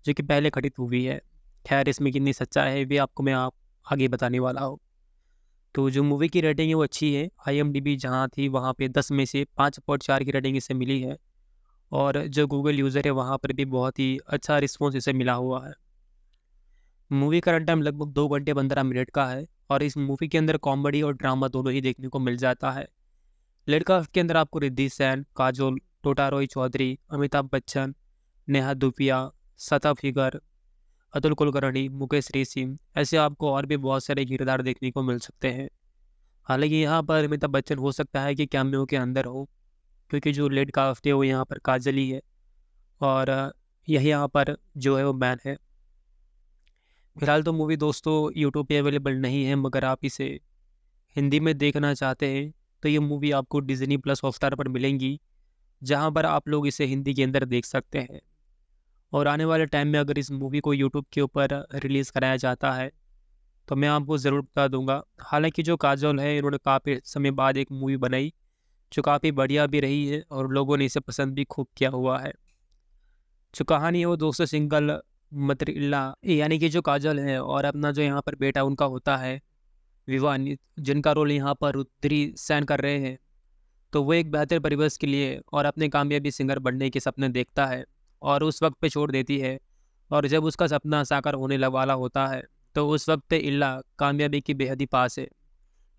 जो कि पहले घटित हुई है खैर इसमें कितनी सच्चा है भी आपको मैं आप आगे बताने वाला हूँ तो जो मूवी की रेटिंग है वो अच्छी है आई एम डी बी जहाँ थी वहाँ पे दस में से पाँच पॉइंट चार की रेटिंग इसे मिली है और जो गूगल यूज़र है वहाँ पर भी बहुत ही अच्छा रिस्पॉन्स इसे मिला हुआ है मूवी का रन टाइम लगभग दो घंटे पंद्रह मिनट का है और इस मूवी के अंदर कॉमेडी और ड्रामा दोनों ही देखने को मिल जाता है लड़का के अंदर आपको रिद्धि सैन काजोल टोटा रॉय चौधरी अमिताभ बच्चन नेहा दुपिया सता फिगर अतुल कुलकर्णी मुकेश सिंह ऐसे आपको और भी बहुत सारे किरदार देखने को मिल सकते हैं हालांकि यहाँ पर अमिताभ बच्चन हो सकता है कि कैमियों के अंदर हो क्योंकि जो लेट काफ्ट है वो यहाँ पर काजल ही है और यही यहाँ पर जो है वो मैन है फिलहाल तो मूवी दोस्तों यूट्यूब पे अवेलेबल नहीं है मगर आप इसे हिंदी में देखना चाहते हैं तो ये मूवी आपको डिज्नी प्लस हॉटस्टार पर मिलेंगी जहाँ पर आप लोग इसे हिंदी के अंदर देख सकते हैं और आने वाले टाइम में अगर इस मूवी को यूट्यूब के ऊपर रिलीज़ कराया जाता है तो मैं आपको ज़रूर बता दूंगा हालांकि जो काजल है इन्होंने काफ़ी समय बाद एक मूवी बनाई जो काफ़ी बढ़िया भी रही है और लोगों ने इसे पसंद भी खूब किया हुआ है जो कहानी है वो दोस्तों सिंगल मटरिल्ला यानी कि जो काजल है और अपना जो यहाँ पर बेटा उनका होता है विवान जिनका रोल यहाँ पर रुद्री सैन कर रहे हैं तो वो एक बेहतर परिवेश के लिए और अपने कामयाबी सिंगर बनने के सपने देखता है और उस वक्त पे छोड़ देती है और जब उसका सपना साकार होने वाला होता है तो उस वक्त इल्ला कामयाबी की बेहद ही पास है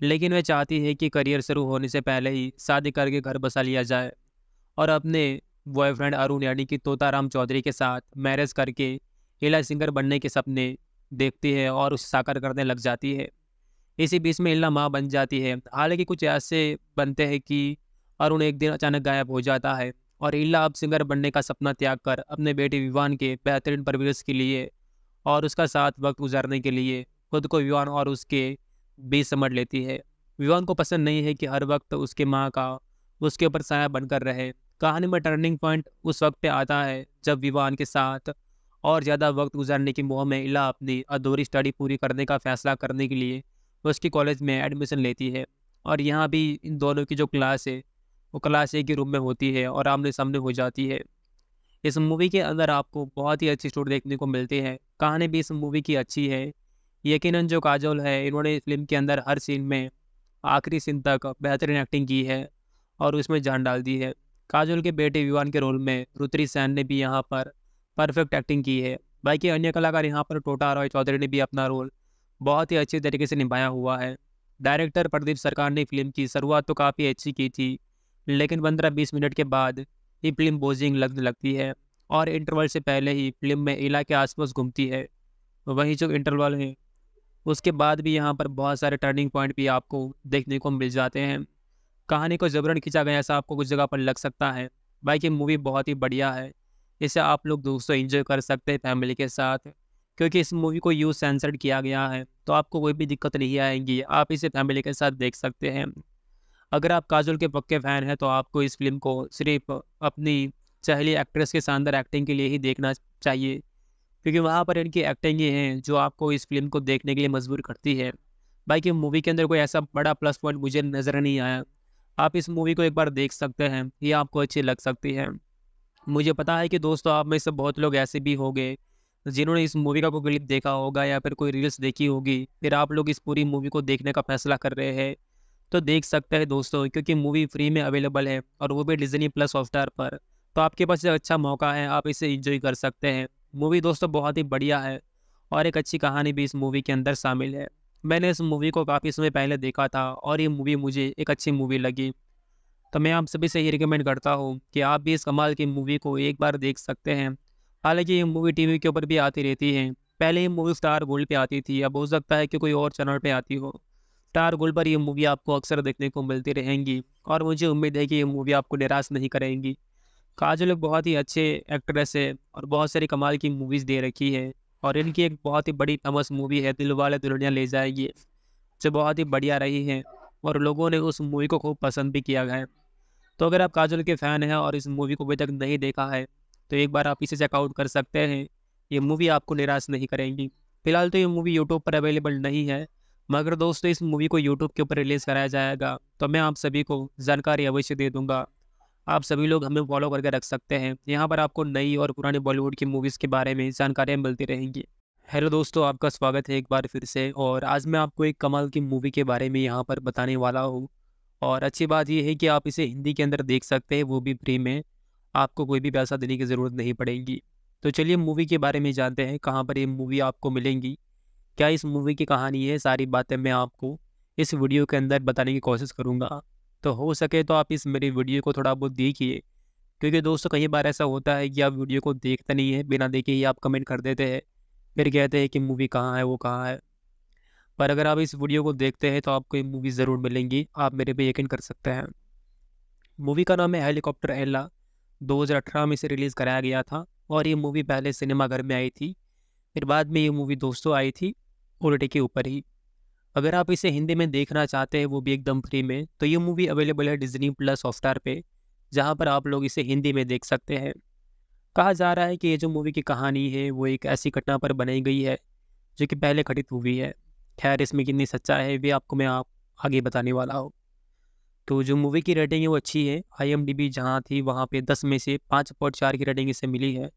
लेकिन वह चाहती है कि करियर शुरू होने से पहले ही शादी करके घर बसा लिया जाए और अपने बॉयफ्रेंड अरुण यानी कि तोताराम चौधरी के साथ मैरिज करके इला सिंगर बनने के सपने देखती है और उसे साकार करने लग जाती है इसी बीच में इला माँ बन जाती है हालांकि कुछ ऐसे बनते हैं कि अरुण एक दिन अचानक गायब हो जाता है और इला अब सिंगर बनने का सपना त्याग कर अपने बेटे विवान के बेहतरीन परवरिश के लिए और उसका साथ वक्त गुजारने के लिए खुद को विवान और उसके बीच समझ लेती है विवान को पसंद नहीं है कि हर वक्त उसके माँ का उसके ऊपर साया बनकर रहे कहानी में टर्निंग पॉइंट उस वक्त पे आता है जब विवान के साथ और ज़्यादा वक्त गुजारने की मुँह में इला अपनी अधूरी स्टडी पूरी करने का फैसला करने के लिए उसकी कॉलेज में एडमिशन लेती है और यहाँ भी इन दोनों की जो क्लास है वो क्लास एक ही रूम में होती है और आमने सामने हो जाती है इस मूवी के अंदर आपको बहुत ही अच्छी स्टोरी देखने को मिलती है कहानी भी इस मूवी की अच्छी है यकीन जो काजोल है इन्होंने फिल्म के अंदर हर सीन में आखिरी सीन तक बेहतरीन एक्टिंग की है और उसमें जान डाल दी है काजोल के बेटे विवान के रोल में रुत्री सैन ने भी यहाँ पर परफेक्ट एक्टिंग की है बाकी अन्य कलाकार यहाँ पर टोटा रॉय चौधरी ने भी अपना रोल बहुत ही अच्छे तरीके से निभाया हुआ है डायरेक्टर प्रदीप सरकार ने फिल्म की शुरुआत तो काफ़ी अच्छी की थी लेकिन पंद्रह बीस मिनट के बाद ये फिल्म बोजिंग लगने लगती है और इंटरवल से पहले ही फिल्म में इला के आसपास घूमती है वहीं जो इंटरवल है उसके बाद भी यहाँ पर बहुत सारे टर्निंग पॉइंट भी आपको देखने को मिल जाते हैं कहानी को जबरन खींचा गया ऐसा आपको कुछ जगह पर लग सकता है बाकी मूवी बहुत ही बढ़िया है इसे आप लोग दोस्तों इंजॉय कर सकते हैं फैमिली के साथ क्योंकि इस मूवी को यू सेंसर्ड किया गया है तो आपको कोई भी दिक्कत नहीं आएगी आप इसे फैमिली के साथ देख सकते हैं अगर आप काजल के पक्के फ़ैन हैं तो आपको इस फिल्म को सिर्फ अपनी चहली एक्ट्रेस के शानदार एक्टिंग के लिए ही देखना चाहिए क्योंकि वहाँ पर इनकी एक्टिंग ही है जो आपको इस फिल्म को देखने के लिए मजबूर करती है बाकी मूवी के अंदर कोई ऐसा बड़ा प्लस पॉइंट मुझे नज़र नहीं आया आप इस मूवी को एक बार देख सकते हैं ये आपको अच्छी लग सकती है मुझे पता है कि दोस्तों आप में से बहुत लोग ऐसे भी होंगे जिन्होंने इस मूवी का कोई क्लिप देखा होगा या फिर कोई रील्स देखी होगी फिर आप लोग इस पूरी मूवी को देखने का फैसला कर रहे हैं तो देख सकते हैं दोस्तों क्योंकि मूवी फ्री में अवेलेबल है और वो भी डिजनी प्लस हॉटस्टार पर तो आपके पास एक अच्छा मौका है आप इसे इंजॉय कर सकते हैं मूवी दोस्तों बहुत ही बढ़िया है और एक अच्छी कहानी भी इस मूवी के अंदर शामिल है मैंने इस मूवी को काफ़ी समय पहले देखा था और ये मूवी मुझे एक अच्छी मूवी लगी तो मैं आप सभी से ये रिकमेंड करता हूँ कि आप भी इस कमाल की मूवी को एक बार देख सकते हैं हालांकि ये मूवी टीवी के ऊपर भी आती रहती है पहले ये मूवी स्टार गोल्ड पे आती थी अब हो सकता है कि कोई और चैनल पे आती हो स्टार गोल्ड पर ये मूवी आपको अक्सर देखने को मिलती रहेंगी और मुझे उम्मीद है कि ये मूवी आपको निराश नहीं करेंगी काजल एक बहुत ही अच्छे एक्ट्रेस है और बहुत सारी कमाल की मूवीज़ दे रखी है और इनकी एक बहुत ही बड़ी फेमस मूवी है दिल वाले दुल्हनिया ले जाएगी जो बहुत ही बढ़िया रही है और लोगों ने उस मूवी को खूब पसंद भी किया है तो अगर आप काजल के फ़ैन हैं और इस मूवी को अभी तक नहीं देखा है तो एक बार आप इसे चेकआउट कर सकते हैं ये मूवी आपको निराश नहीं करेंगी फिलहाल तो ये मूवी यूट्यूब पर अवेलेबल नहीं है मगर दोस्तों इस मूवी को यूट्यूब के ऊपर रिलीज़ कराया जाएगा तो मैं आप सभी को जानकारी अवश्य दे दूँगा आप सभी लोग हमें फॉलो करके रख सकते हैं यहाँ पर आपको नई और पुरानी बॉलीवुड की मूवीज़ के बारे में जानकारियाँ मिलती रहेंगी हेलो दोस्तों आपका स्वागत है एक बार फिर से और आज मैं आपको एक कमाल की मूवी के बारे में यहाँ पर बताने वाला हूँ और अच्छी बात यह है कि आप इसे हिंदी के अंदर देख सकते हैं वो भी फ्री में आपको कोई भी पैसा देने की ज़रूरत नहीं पड़ेगी तो चलिए मूवी के बारे में जानते हैं कहाँ पर ये मूवी आपको मिलेंगी क्या इस मूवी की कहानी है सारी बातें मैं आपको इस वीडियो के अंदर बताने की कोशिश करूँगा तो हो सके तो आप इस मेरी वीडियो को थोड़ा बहुत देखिए क्योंकि दोस्तों कई बार ऐसा होता है कि आप वीडियो को देखते नहीं है बिना देखे ही आप कमेंट कर देते हैं फिर कहते हैं कि मूवी कहाँ है वो कहाँ है पर अगर आप इस वीडियो को देखते हैं तो आपको ये मूवी ज़रूर मिलेंगी आप मेरे पे यकीन कर सकते हैं मूवी का नाम है हेलीकॉप्टर एल्ला 2018 में इसे रिलीज़ कराया गया था और ये मूवी पहले सिनेमाघर में आई थी फिर बाद में ये मूवी दोस्तों आई थी ओलटे के ऊपर ही अगर आप इसे हिंदी में देखना चाहते हैं वो भी एकदम फ्री में तो ये मूवी अवेलेबल है डिजनी प्लस हॉटस्टार पर जहाँ पर आप लोग इसे हिंदी में देख सकते हैं कहा जा रहा है कि ये जो मूवी की कहानी है वो एक ऐसी घटना पर बनाई गई है जो कि पहले घटित हुई है खैर इसमें कितनी सच्चा है भी आपको मैं आप आगे बताने वाला हूँ तो जो मूवी की रेटिंग है वो अच्छी है आई एम डी बी जहाँ थी वहाँ पे दस में से पाँच पॉइंट चार की रेटिंग इसे मिली है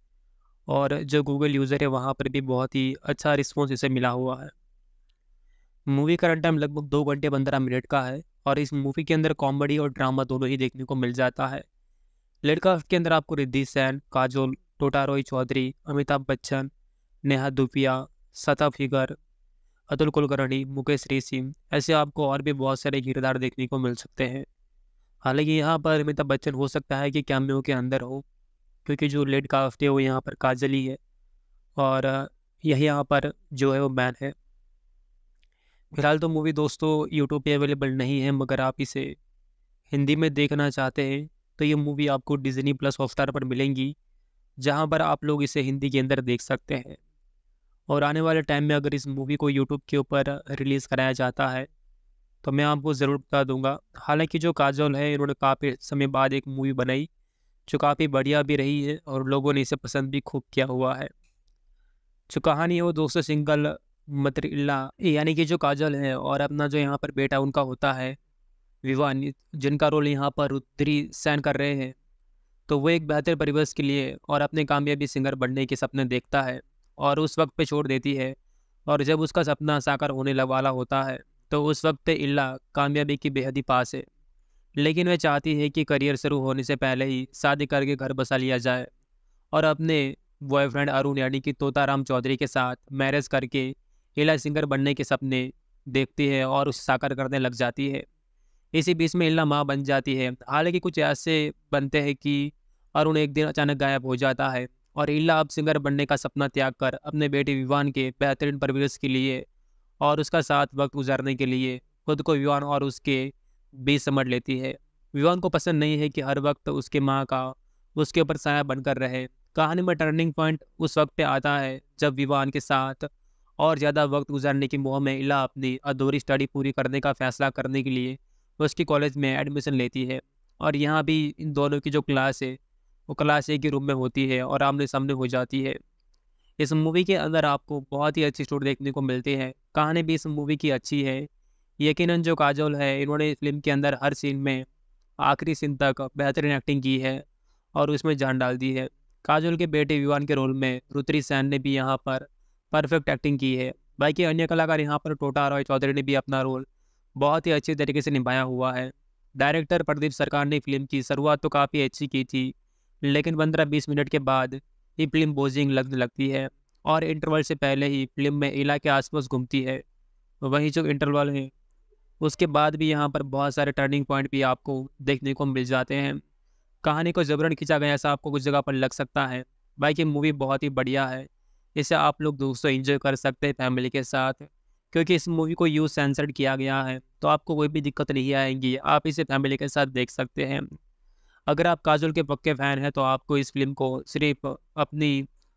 और जो गूगल यूज़र है वहाँ पर भी बहुत ही अच्छा रिस्पॉन्स इसे मिला हुआ है मूवी का रन टाइम लगभग दो घंटे पंद्रह मिनट का है और इस मूवी के अंदर कॉमेडी और ड्रामा दोनों ही देखने को मिल जाता है लड़का के अंदर आपको रिद्धि सैन काजोल टोटा रॉय चौधरी अमिताभ बच्चन नेहा दुपिया सता फिगर अतुल कुलकर्णी मुकेश ऋषि ऐसे आपको और भी बहुत सारे किरदार देखने को मिल सकते हैं हालांकि यहाँ पर अमिताभ बच्चन हो सकता है कि कैमियो के अंदर हो क्योंकि जो लेट है वो यहाँ पर काजल ही है और यही यहाँ पर जो है वो बैन है फिलहाल तो मूवी दोस्तों यूट्यूब पे अवेलेबल नहीं है मगर आप इसे हिंदी में देखना चाहते हैं तो ये मूवी आपको डिजनी प्लस हॉटस्टार पर मिलेंगी जहाँ पर आप लोग इसे हिंदी के अंदर देख सकते हैं और आने वाले टाइम में अगर इस मूवी को यूट्यूब के ऊपर रिलीज़ कराया जाता है तो मैं आपको ज़रूर बता दूंगा हालांकि जो काजल है इन्होंने काफ़ी समय बाद एक मूवी बनाई जो काफ़ी बढ़िया भी रही है और लोगों ने इसे पसंद भी खूब किया हुआ है जो कहानी है वो दोस्तों सिंगल मतरिल्ला यानी कि जो काजल है और अपना जो यहाँ पर बेटा उनका होता है विवानित जिनका रोल यहाँ पर उत्तरी सैन कर रहे हैं तो वो एक बेहतर परिवेश के लिए और अपने कामयाबी सिंगर बनने के सपने देखता है और उस वक्त पे छोड़ देती है और जब उसका सपना साकार होने वाला होता है तो उस वक्त इल्ला कामयाबी की बेहद ही पास है लेकिन वह चाहती है कि करियर शुरू होने से पहले ही शादी करके घर बसा लिया जाए और अपने बॉयफ्रेंड अरुण यानी कि तोताराम चौधरी के साथ मैरिज करके इला सिंगर बनने के सपने देखती है और उसे साकार करने लग जाती है इसी बीच में इला माँ बन जाती है हालांकि कुछ ऐसे बनते हैं कि अरुण एक दिन अचानक गायब हो जाता है और इला अब सिंगर बनने का सपना त्याग कर अपने बेटे विवान के बेहतरीन परवरिश के लिए और उसका साथ वक्त गुजारने के लिए खुद को विवान और उसके बीच समझ लेती है विवान को पसंद नहीं है कि हर वक्त उसके माँ का उसके ऊपर साया बनकर रहे कहानी में टर्निंग पॉइंट उस वक्त पे आता है जब विवान के साथ और ज़्यादा वक्त गुजारने की मुँह में इला अपनी अधूरी स्टडी पूरी करने का फैसला करने के लिए उसके कॉलेज में एडमिशन लेती है और यहाँ भी इन दोनों की जो क्लास है वो क्लास ए के रूम में होती है और आमने सामने हो जाती है इस मूवी के अंदर आपको बहुत ही अच्छी स्टोरी देखने को मिलती है कहानी भी इस मूवी की अच्छी है यकीनन जो काजोल है इन्होंने फिल्म के अंदर हर सीन में आखिरी सीन तक बेहतरीन एक्टिंग की है और उसमें जान डाल दी है काजोल के बेटे विवान के रोल में रुत्री सैन ने भी यहाँ पर परफेक्ट एक्टिंग की है बाकी अन्य कलाकार यहाँ पर टोटा रॉय चौधरी ने भी अपना रोल बहुत ही अच्छे तरीके से निभाया हुआ है डायरेक्टर प्रदीप सरकार ने फिल्म की शुरुआत तो काफ़ी अच्छी की थी लेकिन पंद्रह बीस मिनट के बाद ये फिल्म बोजिंग लगने लगती है और इंटरवल से पहले ही फिल्म में इला के आसपास घूमती है वहीं जो इंटरवल है उसके बाद भी यहाँ पर बहुत सारे टर्निंग पॉइंट भी आपको देखने को मिल जाते हैं कहानी को जबरन खींचा गया ऐसा आपको कुछ जगह पर लग सकता है बाकी ये मूवी बहुत ही बढ़िया है इसे आप लोग दोस्तों इंजॉय कर सकते हैं फैमिली के साथ क्योंकि इस मूवी को यूज सेंसर्ड किया गया है तो आपको कोई भी दिक्कत नहीं आएगी आप इसे फैमिली के साथ देख सकते हैं अगर आप काजोल के पक्के फ़ैन हैं तो आपको इस फिल्म को सिर्फ अपनी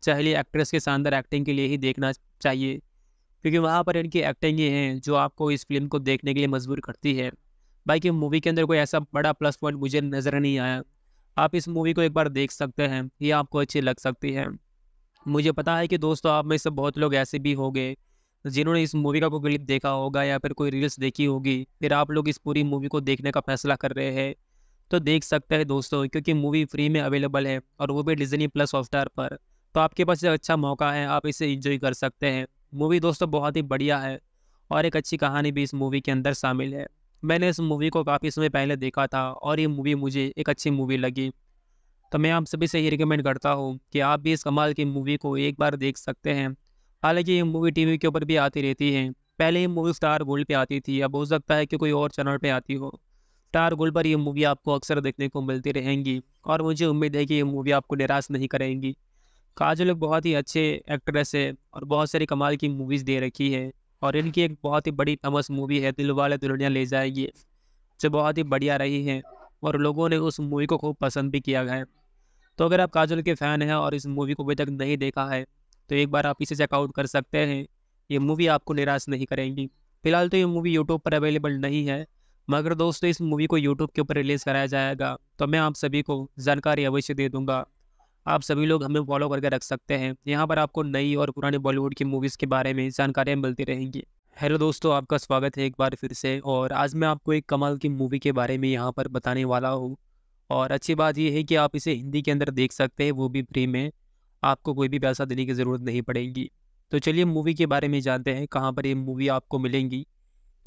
चहली एक्ट्रेस के शानदार एक्टिंग के लिए ही देखना चाहिए क्योंकि वहाँ पर इनकी एक्टिंग ही है जो आपको इस फिल्म को देखने के लिए मजबूर करती है बाकी मूवी के अंदर कोई ऐसा बड़ा प्लस पॉइंट मुझे नज़र नहीं आया आप इस मूवी को एक बार देख सकते हैं ये आपको अच्छी लग सकती है मुझे पता है कि दोस्तों आप में से बहुत लोग ऐसे भी होंगे जिन्होंने इस मूवी का कोई क्लिप देखा होगा या फिर कोई रील्स देखी होगी फिर आप लोग इस पूरी मूवी को देखने का फैसला कर रहे हैं तो देख सकते हैं दोस्तों क्योंकि मूवी फ्री में अवेलेबल है और वो भी डिजनी प्लस हॉटस्टार पर तो आपके पास एक अच्छा मौका है आप इसे इंजॉय कर सकते हैं मूवी दोस्तों बहुत ही बढ़िया है और एक अच्छी कहानी भी इस मूवी के अंदर शामिल है मैंने इस मूवी को काफ़ी समय पहले देखा था और ये मूवी मुझे एक अच्छी मूवी लगी तो मैं आप सभी से ये रिकमेंड करता हूँ कि आप भी इस कमाल की मूवी को एक बार देख सकते हैं हालांकि ये मूवी टीवी के ऊपर भी आती रहती है पहले ये मूवी स्टार गोल्ड पे आती थी अब हो सकता है कि कोई और चैनल पे आती हो स्टार गोल्ड पर ये मूवी आपको अक्सर देखने को मिलती रहेंगी और मुझे उम्मीद है कि ये मूवी आपको निराश नहीं करेंगी काजल एक बहुत ही अच्छे एक्ट्रेस है और बहुत सारी कमाल की मूवीज़ दे रखी है और इनकी एक बहुत ही बड़ी फेमस मूवी है दिल वाले दुल्हनिया ले जाएगी जो बहुत ही बढ़िया रही है और लोगों ने उस मूवी को खूब पसंद भी किया है तो अगर आप काजल के फ़ैन हैं और इस मूवी को अभी तक नहीं देखा है तो एक बार आप इसे चेकआउट कर सकते हैं ये मूवी आपको निराश नहीं करेंगी फिलहाल तो ये मूवी यूट्यूब पर अवेलेबल नहीं है मगर दोस्तों इस मूवी को यूट्यूब के ऊपर रिलीज़ कराया जाएगा तो मैं आप सभी को जानकारी अवश्य दे दूंगा आप सभी लोग हमें फॉलो करके रख सकते हैं यहाँ पर आपको नई और पुरानी बॉलीवुड की मूवीज़ के बारे में जानकारियाँ मिलती रहेंगी हेलो दोस्तों आपका स्वागत है एक बार फिर से और आज मैं आपको एक कमाल की मूवी के बारे में यहाँ पर बताने वाला हूँ और अच्छी बात यह है कि आप इसे हिंदी के अंदर देख सकते हैं वो भी फ्री में आपको कोई भी पैसा देने की ज़रूरत नहीं पड़ेगी तो चलिए मूवी के बारे में जानते हैं कहाँ पर ये मूवी आपको मिलेंगी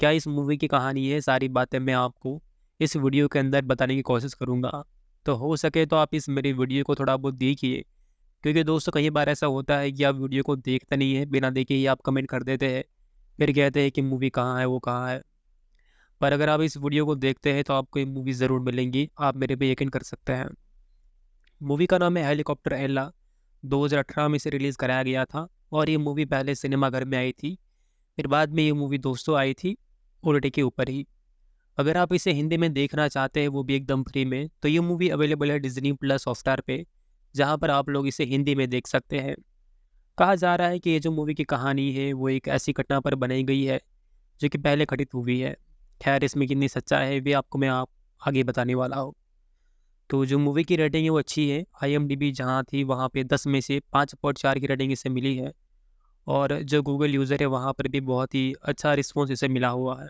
क्या इस मूवी की कहानी है सारी बातें मैं आपको इस वीडियो के अंदर बताने की कोशिश करूँगा तो हो सके तो आप इस मेरी वीडियो को थोड़ा बहुत देखिए क्योंकि दोस्तों कई बार ऐसा होता है कि आप वीडियो को देखते नहीं है बिना देखे ही आप कमेंट कर देते हैं फिर कहते हैं कि मूवी कहाँ है वो कहाँ है पर अगर आप इस वीडियो को देखते हैं तो आपको ये मूवी ज़रूर मिलेंगी आप मेरे पे यकीन कर सकते हैं मूवी का नाम है हेलीकॉप्टर एल्ला 2018 में इसे रिलीज़ कराया गया था और ये मूवी पहले सिनेमाघर में आई थी फिर बाद में ये मूवी दोस्तों आई थी उल्टी के ऊपर ही अगर आप इसे हिंदी में देखना चाहते हैं वो भी एकदम फ्री में तो ये मूवी अवेलेबल है डिजनी प्लस हॉटस्टार पे जहाँ पर आप लोग इसे हिंदी में देख सकते हैं कहा जा रहा है कि ये जो मूवी की कहानी है वो एक ऐसी घटना पर बनाई गई है जो कि पहले घटित हुई है खैर इसमें कितनी सच्चा है वे आपको मैं आप आगे बताने वाला हूँ तो जो मूवी की रेटिंग है वो अच्छी है आई एम डी बी जहाँ थी वहाँ पे दस में से पाँच पॉइंट चार की रेटिंग इसे मिली है और जो गूगल यूज़र है वहाँ पर भी बहुत ही अच्छा रिस्पॉन्स इसे मिला हुआ है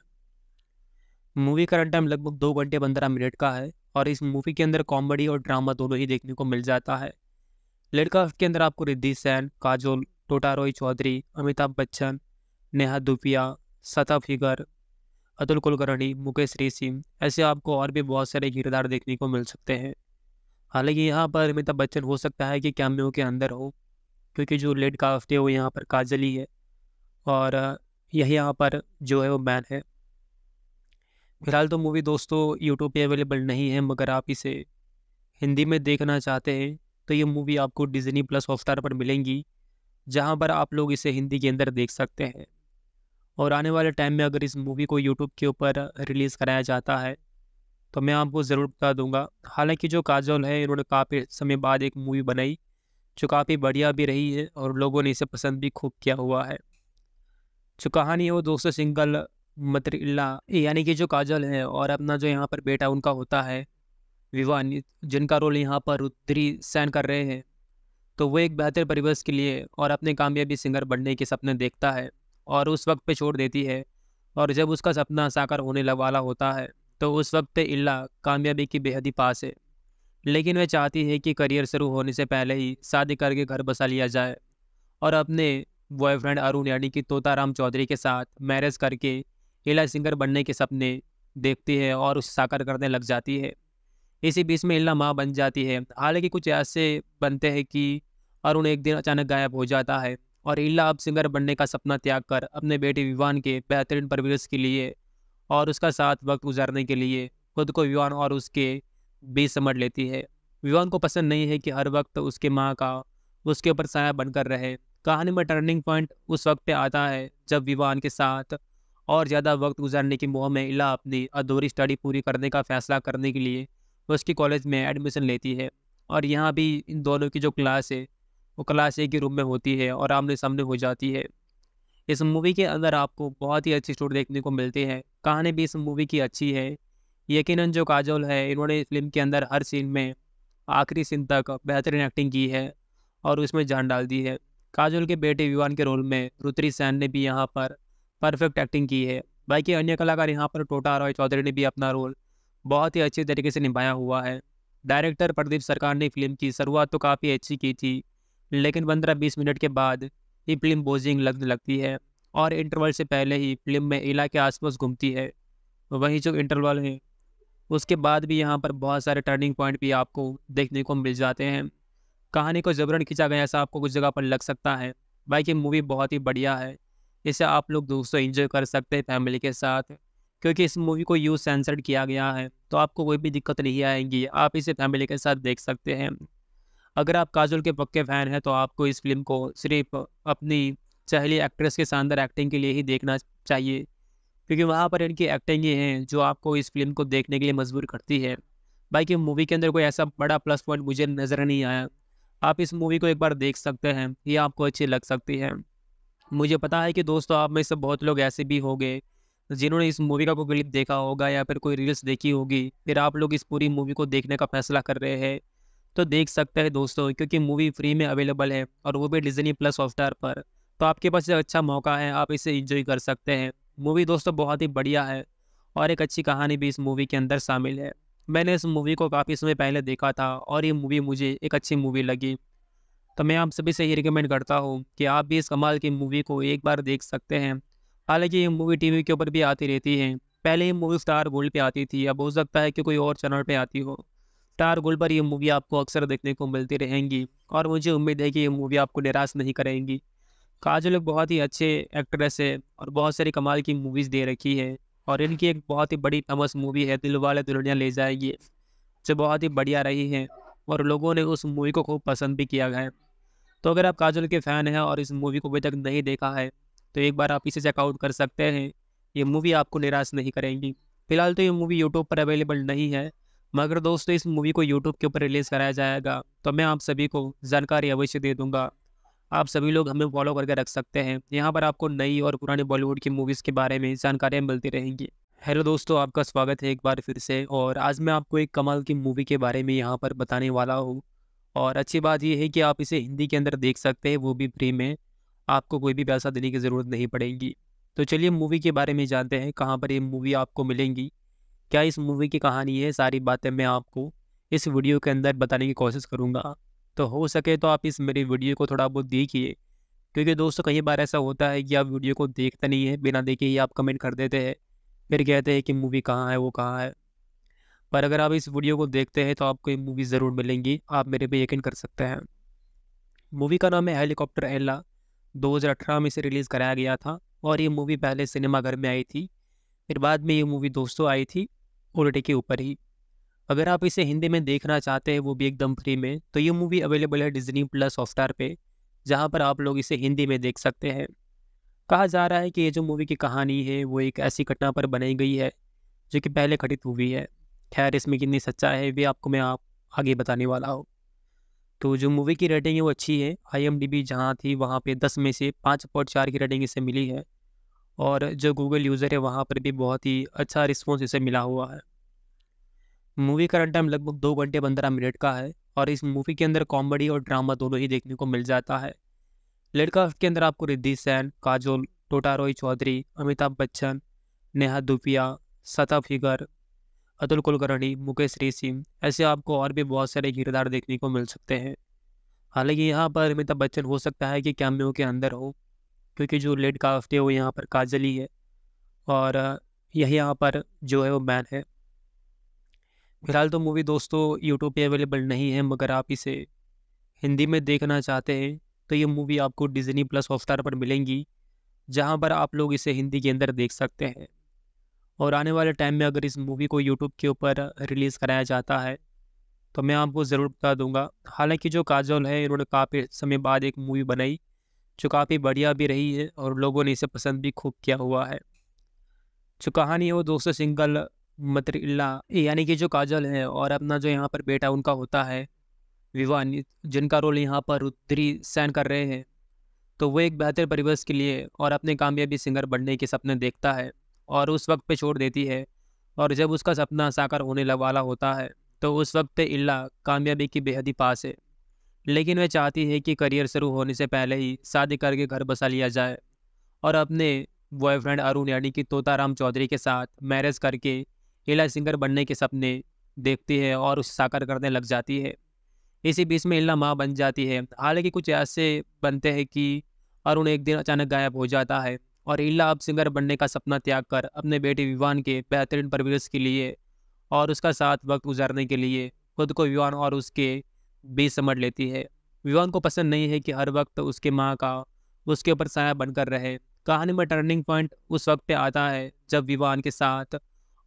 मूवी का रन टाइम लगभग दो घंटे पंद्रह मिनट का है और इस मूवी के अंदर कॉमेडी और ड्रामा दोनों ही देखने को मिल जाता है लड़का के अंदर आपको रिद्धि सैन काजोल टोटा रॉय चौधरी अमिताभ बच्चन नेहा दुपिया सता फिगर अतुल कुलकर्णी मुकेश सिंह ऐसे आपको और भी बहुत सारे किरदार देखने को मिल सकते हैं हालांकि यहाँ पर अमिताभ बच्चन हो सकता है कि कैमियो के अंदर हो क्योंकि जो लेड काफ्ते वो यहाँ पर काजल ही है और यही यहाँ पर जो है वो बैन है फिलहाल तो मूवी दोस्तों यूट्यूब पे अवेलेबल नहीं है मगर आप इसे हिंदी में देखना चाहते हैं तो ये मूवी आपको डिजनी प्लस हॉटस्टार पर मिलेंगी जहाँ पर आप लोग इसे हिंदी के अंदर देख सकते हैं और आने वाले टाइम में अगर इस मूवी को यूट्यूब के ऊपर रिलीज़ कराया जाता है तो मैं आपको ज़रूर बता दूंगा हालांकि जो काजल है इन्होंने काफ़ी समय बाद एक मूवी बनाई जो काफ़ी बढ़िया भी रही है और लोगों ने इसे पसंद भी खूब किया हुआ है जो कहानी है वो दोस्तों सिंगल मतरिल्ला यानी कि जो काजल है और अपना जो यहाँ पर बेटा उनका होता है विवान जिनका रोल यहाँ पर उत्तरी सैन कर रहे हैं तो वो एक बेहतर परिवेश के लिए और अपने कामयाबी सिंगर बनने के सपने देखता है और उस वक्त पे छोड़ देती है और जब उसका सपना साकार होने वाला होता है तो उस वक्त इल्ला कामयाबी की बेहद ही पास है लेकिन वह चाहती है कि करियर शुरू होने से पहले ही शादी करके घर बसा लिया जाए और अपने बॉयफ्रेंड अरुण यानी कि तोताराम चौधरी के साथ मैरिज करके इला सिंगर बनने के सपने देखती है और उसे साकार करने लग जाती है इसी बीच में इला माँ बन जाती है हालांकि कुछ ऐसे बनते हैं कि अरुण एक दिन अचानक गायब हो जाता है और इला अब सिंगर बनने का सपना त्याग कर अपने बेटे विवान के बेहतरीन परवरिश के लिए और उसका साथ वक्त गुजारने के लिए खुद को विवान और उसके भी समझ लेती है विवान को पसंद नहीं है कि हर वक्त उसके माँ का उसके ऊपर साया बनकर रहे कहानी में टर्निंग पॉइंट उस वक्त आता है जब विवान के साथ और ज़्यादा वक्त गुजारने की मुँह में इला अपनी अधूरी स्टडी पूरी करने का फैसला करने के लिए उसकी कॉलेज में एडमिशन लेती है और यहाँ भी इन दोनों की जो क्लास है वो क्लास एक ही रूम में होती है और आमने सामने हो जाती है इस मूवी के अंदर आपको बहुत ही अच्छी स्टोरी देखने को मिलती है कहानी भी इस मूवी की अच्छी है यकीनन जो काजोल है इन्होंने फिल्म के अंदर हर सीन में आखिरी सीन तक बेहतरीन एक्टिंग की है और उसमें जान डाल दी है काजोल के बेटे विवान के रोल में रुत्री सैन ने भी यहाँ पर परफेक्ट एक्टिंग की है बाकी अन्य कलाकार यहाँ पर टोटा रॉय चौधरी ने भी अपना रोल बहुत ही अच्छे तरीके से निभाया हुआ है डायरेक्टर प्रदीप सरकार ने फिल्म की शुरुआत तो काफ़ी अच्छी की थी लेकिन पंद्रह बीस मिनट के बाद ये फिल्म बोजिंग लगने लगती है और इंटरवल से पहले ही फिल्म में इला के आसपास घूमती है वहीं जो इंटरवल है उसके बाद भी यहाँ पर बहुत सारे टर्निंग पॉइंट भी आपको देखने को मिल जाते हैं कहानी को जबरन खींचा गया ऐसा आपको कुछ जगह पर लग सकता है भाई ये मूवी बहुत ही बढ़िया है इसे आप लोग दोस्तों इन्जॉय कर सकते हैं फैमिली के साथ क्योंकि इस मूवी को यूज सेंसर्ड किया गया है तो आपको कोई भी दिक्कत नहीं आएगी आप इसे फैमिली के साथ देख सकते हैं अगर आप काजुल के पक्के फ़ैन हैं तो आपको इस फिल्म को सिर्फ अपनी चहली एक्ट्रेस के शानदार एक्टिंग के लिए ही देखना चाहिए क्योंकि वहाँ पर इनकी एक्टिंग ही है जो आपको इस फिल्म को देखने के लिए मजबूर करती है बाकी मूवी के अंदर कोई ऐसा बड़ा प्लस पॉइंट मुझे नज़र नहीं आया आप इस मूवी को एक बार देख सकते हैं ये आपको अच्छी लग सकती है मुझे पता है कि दोस्तों आप में से बहुत लोग ऐसे भी होंगे जिन्होंने इस मूवी का कोई क्लिप देखा होगा या फिर कोई रील्स देखी होगी फिर आप लोग इस पूरी मूवी को देखने का फैसला कर रहे हैं तो देख सकते हैं दोस्तों क्योंकि मूवी फ्री में अवेलेबल है और वो भी डिजनी प्लस हॉटस्टार पर तो आपके पास अच्छा मौका है आप इसे इंजॉय कर सकते हैं मूवी दोस्तों बहुत ही बढ़िया है और एक अच्छी कहानी भी इस मूवी के अंदर शामिल है मैंने इस मूवी को काफ़ी समय पहले देखा था और ये मूवी मुझे एक अच्छी मूवी लगी तो मैं आप सभी से ये रिकमेंड करता हूँ कि आप भी इस कमाल की मूवी को एक बार देख सकते हैं हालांकि ये मूवी टीवी के ऊपर भी आती रहती है पहले ये मूवी स्टार गोल्ड पे आती थी अब हो सकता है कि कोई और चैनल पे आती हो स्टार गोल्ड पर ये मूवी आपको अक्सर देखने को मिलती रहेंगी और मुझे उम्मीद है कि ये मूवी आपको निराश नहीं करेंगी काजल एक बहुत ही अच्छे एक्ट्रेस है और बहुत सारी कमाल की मूवीज़ दे रखी है और इनकी एक बहुत ही बड़ी फेमस मूवी है दिल वाले दुल्हनिया ले जाएगी जो बहुत ही बढ़िया रही है और लोगों ने उस मूवी को खूब पसंद भी किया है तो अगर आप काजल के फ़ैन हैं और इस मूवी को अभी तक नहीं देखा है तो एक बार आप इसे चेकआउट कर सकते हैं ये मूवी आपको निराश नहीं करेंगी फिलहाल तो ये मूवी यूट्यूब पर अवेलेबल नहीं है मगर दोस्तों इस मूवी को यूट्यूब के ऊपर रिलीज़ कराया जाएगा तो मैं आप सभी को जानकारी अवश्य दे दूँगा आप सभी लोग हमें फॉलो करके रख सकते हैं यहाँ पर आपको नई और पुरानी बॉलीवुड की मूवीज़ के बारे में जानकारियाँ मिलती रहेंगी हेलो दोस्तों आपका स्वागत है एक बार फिर से और आज मैं आपको एक कमाल की मूवी के बारे में यहाँ पर बताने वाला हूँ और अच्छी बात यह है कि आप इसे हिंदी के अंदर देख सकते हैं वो भी फ्री में आपको कोई भी पैसा देने की ज़रूरत नहीं पड़ेगी तो चलिए मूवी के बारे में जानते हैं कहाँ पर ये मूवी आपको मिलेंगी क्या इस मूवी की कहानी है सारी बातें मैं आपको इस वीडियो के अंदर बताने की कोशिश करूँगा तो हो सके तो आप इस मेरी वीडियो को थोड़ा बहुत देखिए क्योंकि दोस्तों कई बार ऐसा होता है कि आप वीडियो को देखते नहीं है बिना देखे ही आप कमेंट कर देते हैं फिर कहते हैं कि मूवी कहाँ है वो कहाँ है पर अगर आप इस वीडियो को देखते हैं तो आपको ये मूवी ज़रूर मिलेंगी आप मेरे पे यकीन कर सकते हैं मूवी का नाम है हेलीकॉप्टर एल्ला 2018 में इसे रिलीज़ कराया गया था और ये मूवी पहले सिनेमाघर में आई थी फिर बाद में ये मूवी दोस्तों आई थी ओलटे के ऊपर ही अगर आप इसे हिंदी में देखना चाहते हैं वो भी एकदम फ्री में तो ये मूवी अवेलेबल है डिजनी प्लस हॉटस्टार पे जहाँ पर आप लोग इसे हिंदी में देख सकते हैं कहा जा रहा है कि ये जो मूवी की कहानी है वो एक ऐसी घटना पर बनाई गई है जो कि पहले घटित हुई है खैर इसमें कितनी सच्चा है भी आपको मैं आप आगे बताने वाला हूँ तो जो मूवी की रेटिंग है वो अच्छी है आई एम डी बी जहाँ थी वहाँ पे दस में से पाँच पॉइंट चार की रेटिंग इसे मिली है और जो गूगल यूज़र है वहाँ पर भी बहुत ही अच्छा रिस्पॉन्स इसे मिला हुआ है मूवी का रन टाइम लगभग दो घंटे पंद्रह मिनट का है और इस मूवी के अंदर कॉमेडी और ड्रामा दोनों ही देखने को मिल जाता है लड़का के अंदर आपको रिद्धि सैन काजोल टोटा रॉय चौधरी अमिताभ बच्चन नेहा दुपिया सता फिगर अतुल कुलकर्णी मुकेश सिंह ऐसे आपको और भी बहुत सारे किरदार देखने को मिल सकते हैं हालांकि यहाँ पर अमिताभ बच्चन हो सकता है कि कैमियो के अंदर हो क्योंकि जो लेट है वो यहाँ पर काजल ही है और यही यहाँ पर जो है वो मैन है फिलहाल तो मूवी दोस्तों यूट्यूब पे अवेलेबल नहीं है मगर आप इसे हिंदी में देखना चाहते हैं तो ये मूवी आपको डिजनी प्लस हॉटस्टार पर मिलेंगी जहाँ पर आप लोग इसे हिंदी के अंदर देख सकते हैं और आने वाले टाइम में अगर इस मूवी को यूट्यूब के ऊपर रिलीज़ कराया जाता है तो मैं आपको ज़रूर बता दूंगा हालांकि जो काजल है इन्होंने काफ़ी समय बाद एक मूवी बनाई जो काफ़ी बढ़िया भी रही है और लोगों ने इसे पसंद भी खूब किया हुआ है जो कहानी है वो दोस्तों सिंगल मतरिल्ला यानी कि जो काजल है और अपना जो यहाँ पर बेटा उनका होता है विवान जिनका रोल यहाँ पर रुद्री सैन कर रहे हैं तो वो एक बेहतर परिवेश के लिए और अपने कामयाबी सिंगर बनने के सपने देखता है और उस वक्त पे छोड़ देती है और जब उसका सपना साकार होने वाला होता है तो उस वक्त इल्ला कामयाबी की बेहद ही पास है लेकिन वह चाहती है कि करियर शुरू होने से पहले ही शादी करके घर बसा लिया जाए और अपने बॉयफ्रेंड अरुण यानी कि तोताराम चौधरी के साथ मैरिज करके हिला सिंगर बनने के सपने देखती है और उसे साकार करने लग जाती है इसी बीच में एला माँ बन जाती है हालांकि कुछ ऐसे बनते हैं कि अरुण एक दिन अचानक गायब हो जाता है और हिला अब सिंगर बनने का सपना त्याग कर अपने बेटे विवान के बेहतरीन परवरिश के लिए और उसका साथ वक्त गुजारने के लिए खुद को विवान और उसके बीच समझ लेती है विवान को पसंद नहीं है कि हर वक्त उसके माँ का उसके ऊपर साया बनकर रहे कहानी में टर्निंग पॉइंट उस वक्त पे आता है जब विवान के साथ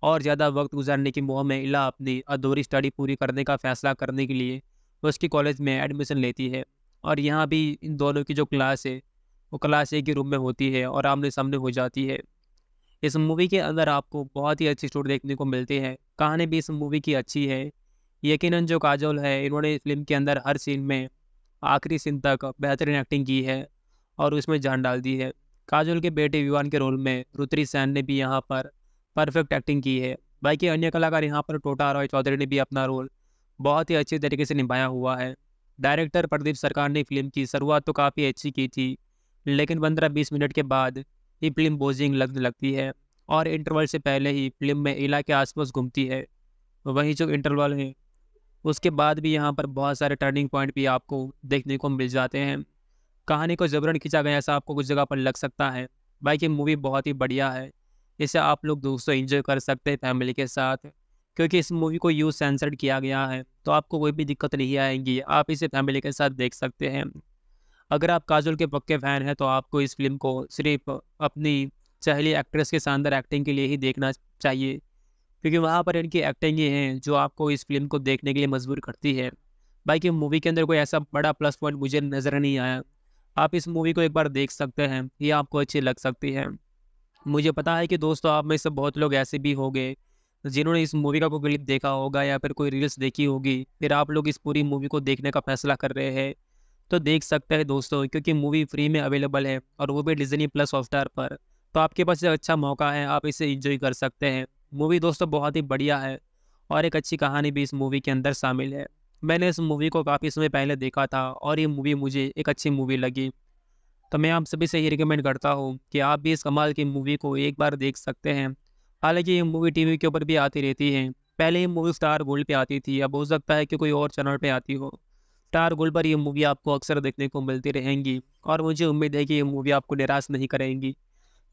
और ज़्यादा वक्त गुजारने की मुँह में इला अपनी अधूरी स्टडी पूरी करने का फ़ैसला करने के लिए उसकी कॉलेज में एडमिशन लेती है और यहाँ भी इन दोनों की जो क्लास है वो क्लास एक ही रूम में होती है और आमने सामने हो जाती है इस मूवी के अंदर आपको बहुत ही अच्छी स्टोरी देखने को मिलती है कहानी भी इस मूवी की अच्छी है यकीन जो काजोल है इन्होंने फिल्म के अंदर हर सीन में आखिरी सीन तक बेहतरीन एक्टिंग की है और उसमें जान डाल दी है काजोल के बेटे विवान के रोल में रुत्री सैन ने भी यहाँ पर परफेक्ट एक्टिंग की है बाकी अन्य कलाकार यहाँ पर टोटा रॉय चौधरी ने भी अपना रोल बहुत ही अच्छे तरीके से निभाया हुआ है डायरेक्टर प्रदीप सरकार ने फिल्म की शुरुआत तो काफ़ी अच्छी की थी लेकिन पंद्रह बीस मिनट के बाद ये फिल्म बोजिंग लगने लगती है और इंटरवल से पहले ही फिल्म में इला के आसपास घूमती है वहीं जो इंटरवल है उसके बाद भी यहाँ पर बहुत सारे टर्निंग पॉइंट भी आपको देखने को मिल जाते हैं कहानी को जबरन खींचा गया ऐसा आपको कुछ जगह पर लग सकता है बाकी ये मूवी बहुत ही बढ़िया है इसे आप लोग दोस्तों इन्जॉय कर सकते हैं फैमिली के साथ क्योंकि इस मूवी को यूज सेंसर्ड किया गया है तो आपको कोई भी दिक्कत नहीं आएगी आप इसे फैमिली के साथ देख सकते हैं अगर आप काजल के पक्के फ़ैन हैं तो आपको इस फिल्म को सिर्फ अपनी चहली एक्ट्रेस के शानदार एक्टिंग के लिए ही देखना चाहिए क्योंकि वहाँ पर इनकी एक्टिंग ही है जो आपको इस फिल्म को देखने के लिए मजबूर करती है बाकी मूवी के अंदर कोई ऐसा बड़ा प्लस पॉइंट मुझे नज़र नहीं आया आप इस मूवी को एक बार देख सकते हैं ये आपको अच्छी लग सकती है मुझे पता है कि दोस्तों आप में से बहुत लोग ऐसे भी होंगे जिन्होंने इस मूवी का कोई क्लिप देखा होगा या फिर कोई रील्स देखी होगी फिर आप लोग इस पूरी मूवी को देखने का फैसला कर रहे हैं तो देख सकते हैं दोस्तों क्योंकि मूवी फ्री में अवेलेबल है और वो भी डिजनी प्लस हॉटस्टार पर तो आपके पास एक अच्छा मौका है आप इसे इंजॉय कर सकते हैं मूवी दोस्तों बहुत ही बढ़िया है और एक अच्छी कहानी भी इस मूवी के अंदर शामिल है मैंने इस मूवी को काफ़ी समय पहले देखा था और ये मूवी मुझे एक अच्छी मूवी लगी तो मैं आप सभी से ये रिकमेंड करता हूँ कि आप भी इस कमाल की मूवी को एक बार देख सकते हैं हालांकि ये मूवी टीवी के ऊपर भी आती रहती है पहले ये मूवी स्टार गोल्ड पे आती थी अब हो सकता है कि कोई और चैनल पे आती हो स्टार गोल्ड पर ये मूवी आपको अक्सर देखने को मिलती रहेंगी और मुझे उम्मीद है कि ये मूवी आपको निराश नहीं करेंगी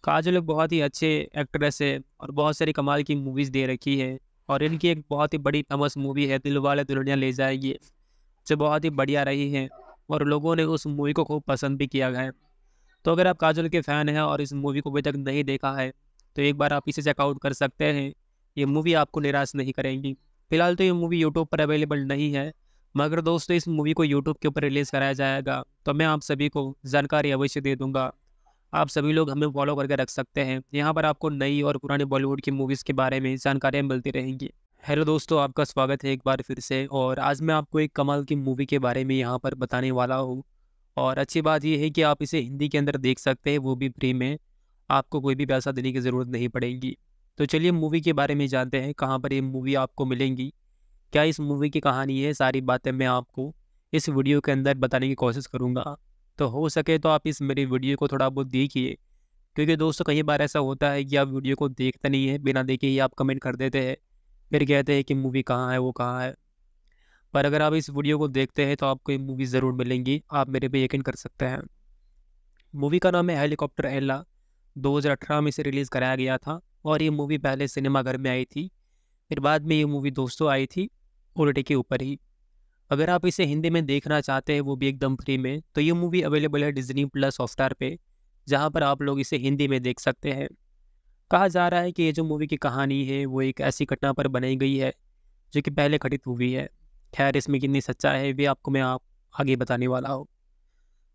काजल एक बहुत ही अच्छे एक्ट्रेस है और बहुत सारी कमाल की मूवीज़ दे रखी है और इनकी एक बहुत ही बड़ी फेमस मूवी है दिल वाले ले जाएगी जो बहुत ही बढ़िया रही है और लोगों ने उस मूवी को खूब पसंद भी किया है तो अगर आप काजल के फ़ैन हैं और इस मूवी को अभी तक नहीं देखा है तो एक बार आप इसे चेकआउट कर सकते हैं ये मूवी आपको निराश नहीं करेगी फिलहाल तो ये मूवी यूट्यूब पर अवेलेबल नहीं है मगर दोस्तों इस मूवी को यूट्यूब के ऊपर रिलीज़ कराया जाएगा तो मैं आप सभी को जानकारी अवश्य दे दूँगा आप सभी लोग हमें फॉलो करके रख सकते हैं यहाँ पर आपको नई और पुरानी बॉलीवुड की मूवीज़ के बारे में जानकारियाँ मिलती रहेंगी हेलो दोस्तों आपका स्वागत है एक बार फिर से और आज मैं आपको एक कमाल की मूवी के बारे में यहाँ पर बताने वाला हूँ और अच्छी बात यह है कि आप इसे हिंदी के अंदर देख सकते हैं वो भी फ्री में आपको कोई भी पैसा देने की ज़रूरत नहीं पड़ेगी तो चलिए मूवी के बारे में जानते हैं कहाँ पर ये मूवी आपको मिलेंगी क्या इस मूवी की कहानी है सारी बातें मैं आपको इस वीडियो के अंदर बताने की कोशिश करूँगा तो हो सके तो आप इस मेरी वीडियो को थोड़ा बहुत देखिए क्योंकि दोस्तों कई बार ऐसा होता है कि आप वीडियो को देखते नहीं है बिना देखे ही आप कमेंट कर देते हैं फिर कहते हैं कि मूवी कहाँ है वो कहाँ है पर अगर आप इस वीडियो को देखते हैं तो आपको ये मूवी ज़रूर मिलेंगी आप मेरे पे यकीन कर सकते हैं मूवी का नाम है हेलीकॉप्टर एल्ला 2018 में इसे रिलीज़ कराया गया था और ये मूवी पहले सिनेमाघर में आई थी फिर बाद में ये मूवी दोस्तों आई थी ओलटे के ऊपर ही अगर आप इसे हिंदी में देखना चाहते हैं वो भी एकदम फ्री में तो ये मूवी अवेलेबल है डिजनी प्लस हॉटस्टार पे जहाँ पर आप लोग इसे हिंदी में देख सकते हैं कहा जा रहा है कि ये जो मूवी की कहानी है वो एक ऐसी घटना पर बनाई गई है जो कि पहले घटित हुई है खैर इसमें कितनी सच्चा है भी आपको मैं आप आगे बताने वाला हूँ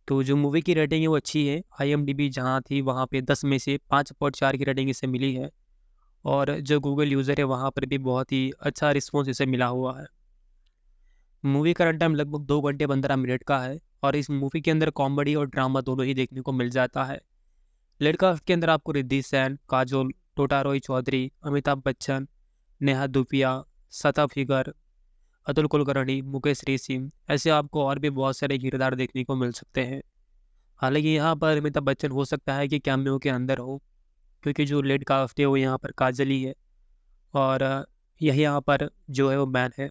तो जो मूवी की रेटिंग है वो अच्छी है आई एम डी बी जहाँ थी वहाँ पर दस में से पाँच पॉइंट चार की रेटिंग इसे मिली है और जो गूगल यूज़र है वहाँ पर भी बहुत ही अच्छा रिस्पॉन्स इसे मिला हुआ है मूवी का रन टाइम लगभग दो घंटे पंद्रह मिनट का है और इस मूवी के अंदर कॉमेडी और ड्रामा दोनों ही देखने को मिल जाता है लड़का के अंदर आपको रिद्धि सैन काजोल टोटा रॉय चौधरी अमिताभ बच्चन नेहा दुपिया सता फिगर अतुल कुलकर्णी मुकेश ऋषि ऐसे आपको और भी बहुत सारे किरदार देखने को मिल सकते हैं हालांकि यहाँ पर अमिताभ बच्चन हो सकता है कि कैमियो के अंदर हो क्योंकि जो लेड काफ्ट है वो यहाँ पर काजल ही है और यही यहाँ पर जो है वो बैन है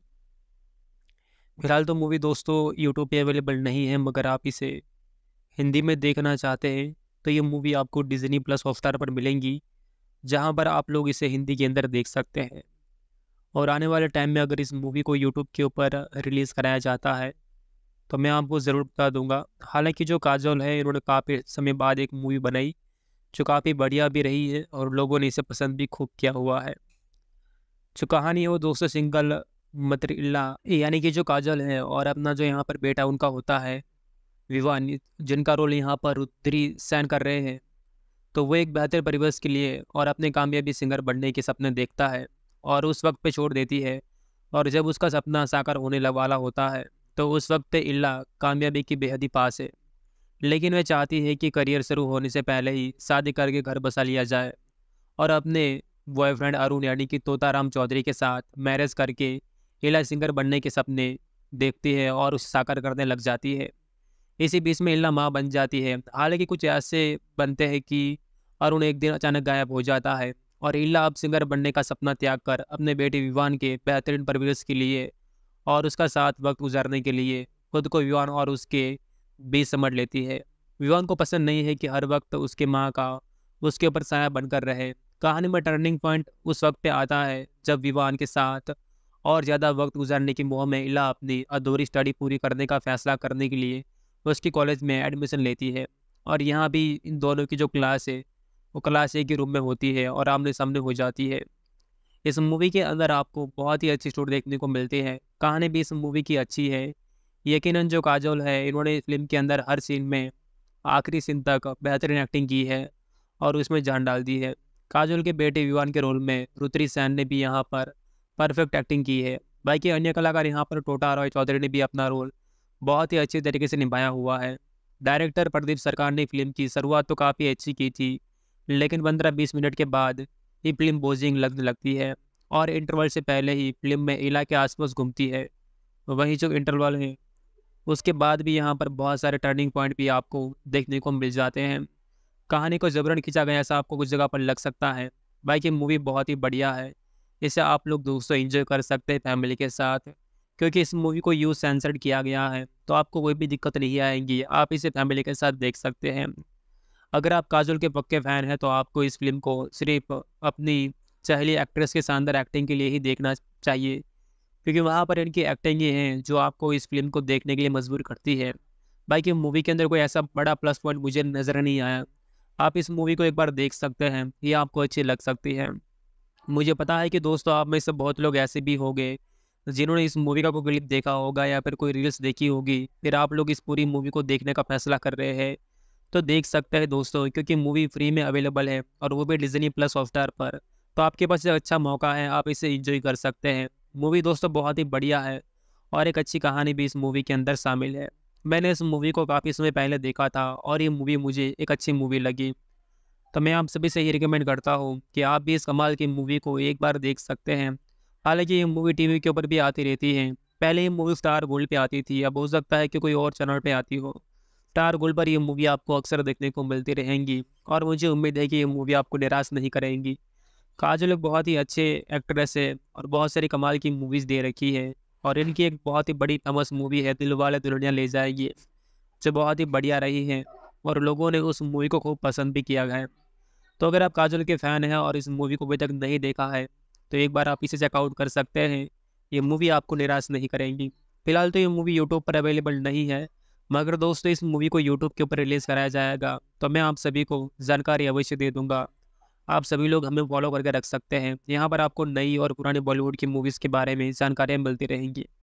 फिलहाल तो मूवी दोस्तों यूट्यूब पे अवेलेबल नहीं है मगर आप इसे हिंदी में देखना चाहते हैं तो ये मूवी आपको डिजनी प्लस हॉटस्टार पर मिलेंगी जहाँ पर आप लोग इसे हिंदी के अंदर देख सकते हैं और आने वाले टाइम में अगर इस मूवी को यूट्यूब के ऊपर रिलीज़ कराया जाता है तो मैं आपको ज़रूर बता दूंगा हालांकि जो काजल है इन्होंने काफ़ी समय बाद एक मूवी बनाई जो काफ़ी बढ़िया भी रही है और लोगों ने इसे पसंद भी खूब किया हुआ है जो कहानी है वो दोस्तों सिंगल मतरिल्ला यानी कि जो काजल है और अपना जो यहाँ पर बेटा उनका होता है विवान जिनका रोल यहाँ पर रुद्री सैन कर रहे हैं तो वो एक बेहतर परिवेश के लिए और अपने कामयाबी सिंगर बनने के सपने देखता है और उस वक्त पे छोड़ देती है और जब उसका सपना साकार होने वाला होता है तो उस वक्त इल्ला कामयाबी की बेहद ही पास है लेकिन वह चाहती है कि करियर शुरू होने से पहले ही शादी करके घर बसा लिया जाए और अपने बॉयफ्रेंड अरुण यानी कि तोताराम चौधरी के साथ मैरिज करके इला सिंगर बनने के सपने देखती है और उसे साकार करने लग जाती है इसी बीच में इला माँ बन जाती है हालांकि कुछ ऐसे बनते हैं कि अरुण एक दिन अचानक गायब हो जाता है और इला अब सिंगर बनने का सपना त्याग कर अपने बेटे विवान के बेहतरीन परवरिश के लिए और उसका साथ वक्त गुजारने के लिए खुद को विवान और उसके बीच समझ लेती है विवान को पसंद नहीं है कि हर वक्त उसके माँ का उसके ऊपर साया बनकर रहे कहानी में टर्निंग पॉइंट उस वक्त पे आता है जब विवान के साथ और ज़्यादा वक्त गुजारने की मुँह में इला अपनी अधूरी स्टडी पूरी करने का फैसला करने के लिए उसकी कॉलेज में एडमिशन लेती है और यहाँ भी इन दोनों की जो क्लास है वो क्लास ए के रूम में होती है और आमने सामने हो जाती है इस मूवी के अंदर आपको बहुत ही अच्छी स्टोरी देखने को मिलती है कहानी भी इस मूवी की अच्छी है यकीन जो काजोल है इन्होंने फिल्म के अंदर हर सीन में आखिरी सीन तक बेहतरीन एक्टिंग की है और उसमें जान डाल दी है काजोल के बेटे विवान के रोल में रुत्री सैन ने भी यहाँ पर परफेक्ट एक्टिंग की है बाकी अन्य कलाकार यहाँ पर टोटा रॉय चौधरी ने भी अपना रोल बहुत ही अच्छे तरीके से निभाया हुआ है डायरेक्टर प्रदीप सरकार ने फिल्म की शुरुआत तो काफ़ी अच्छी की थी लेकिन पंद्रह बीस मिनट के बाद ये फिल्म बोजिंग लगने लगती है और इंटरवल से पहले ही फिल्म में इला के आसपास घूमती है वहीं जो इंटरवल है उसके बाद भी यहाँ पर बहुत सारे टर्निंग पॉइंट भी आपको देखने को मिल जाते हैं कहानी को जबरन खींचा गया ऐसा आपको कुछ जगह पर लग सकता है बाकी मूवी बहुत ही बढ़िया है इसे आप लोग दोस्तों इन्जॉय कर सकते हैं फैमिली के साथ क्योंकि इस मूवी को यूज सेंसर्ड किया गया है तो आपको कोई भी दिक्कत नहीं आएगी आप इसे फैमिली के साथ देख सकते हैं अगर आप काजल के पक्के फ़ैन हैं तो आपको इस फिल्म को सिर्फ अपनी चहली एक्ट्रेस के शानदार एक्टिंग के लिए ही देखना चाहिए क्योंकि वहाँ पर इनकी एक्टिंग ही हैं जो आपको इस फिल्म को देखने के लिए मजबूर करती है बाकी मूवी के अंदर कोई ऐसा बड़ा प्लस पॉइंट मुझे नज़र नहीं आया आप इस मूवी को एक बार देख सकते हैं ये आपको अच्छी लग सकती है मुझे पता है कि दोस्तों आप में से बहुत लोग ऐसे भी होंगे जिन्होंने इस मूवी का कोई क्लिप देखा होगा या फिर कोई रील्स देखी होगी फिर आप लोग इस पूरी मूवी को देखने का फैसला कर रहे हैं तो देख सकते हैं दोस्तों क्योंकि मूवी फ्री में अवेलेबल है और वो भी डिजनी प्लस हॉटस्टार पर तो आपके पास एक अच्छा मौका है आप इसे इंजॉय कर सकते हैं मूवी दोस्तों बहुत ही बढ़िया है और एक अच्छी कहानी भी इस मूवी के अंदर शामिल है मैंने इस मूवी को काफ़ी समय पहले देखा था और ये मूवी मुझे एक अच्छी मूवी लगी तो मैं आप सभी से ये रिकमेंड करता हूँ कि आप भी इस कमाल की मूवी को एक बार देख सकते हैं हालांकि ये मूवी टीवी के ऊपर भी आती रहती है पहले ये मूवी स्टार गोल्ड पे आती थी अब हो सकता है कि कोई और चैनल पे आती हो स्टार टारगोल पर ये मूवी आपको अक्सर देखने को मिलती रहेंगी और मुझे उम्मीद है कि ये मूवी आपको निराश नहीं करेंगी काजल एक बहुत ही अच्छे एक्ट्रेस है और बहुत सारी कमाल की मूवीज़ दे रखी है और इनकी एक बहुत ही बड़ी फेमस मूवी है दिल वाले दुल्हनिया ले जाएगी जो बहुत ही बढ़िया रही है और लोगों ने उस मूवी को खूब पसंद भी किया है तो अगर आप काजल के फ़ैन हैं और इस मूवी को अभी तक नहीं देखा है तो एक बार आप इसे चेकआउट कर सकते हैं ये मूवी आपको निराश नहीं करेंगी फिलहाल तो ये मूवी यूट्यूब पर अवेलेबल नहीं है मगर दोस्तों इस मूवी को यूट्यूब के ऊपर रिलीज़ कराया जाएगा तो मैं आप सभी को जानकारी अवश्य दे दूंगा आप सभी लोग हमें फॉलो करके रख सकते हैं यहाँ पर आपको नई और पुरानी बॉलीवुड की मूवीज़ के बारे में जानकारियाँ मिलती रहेंगी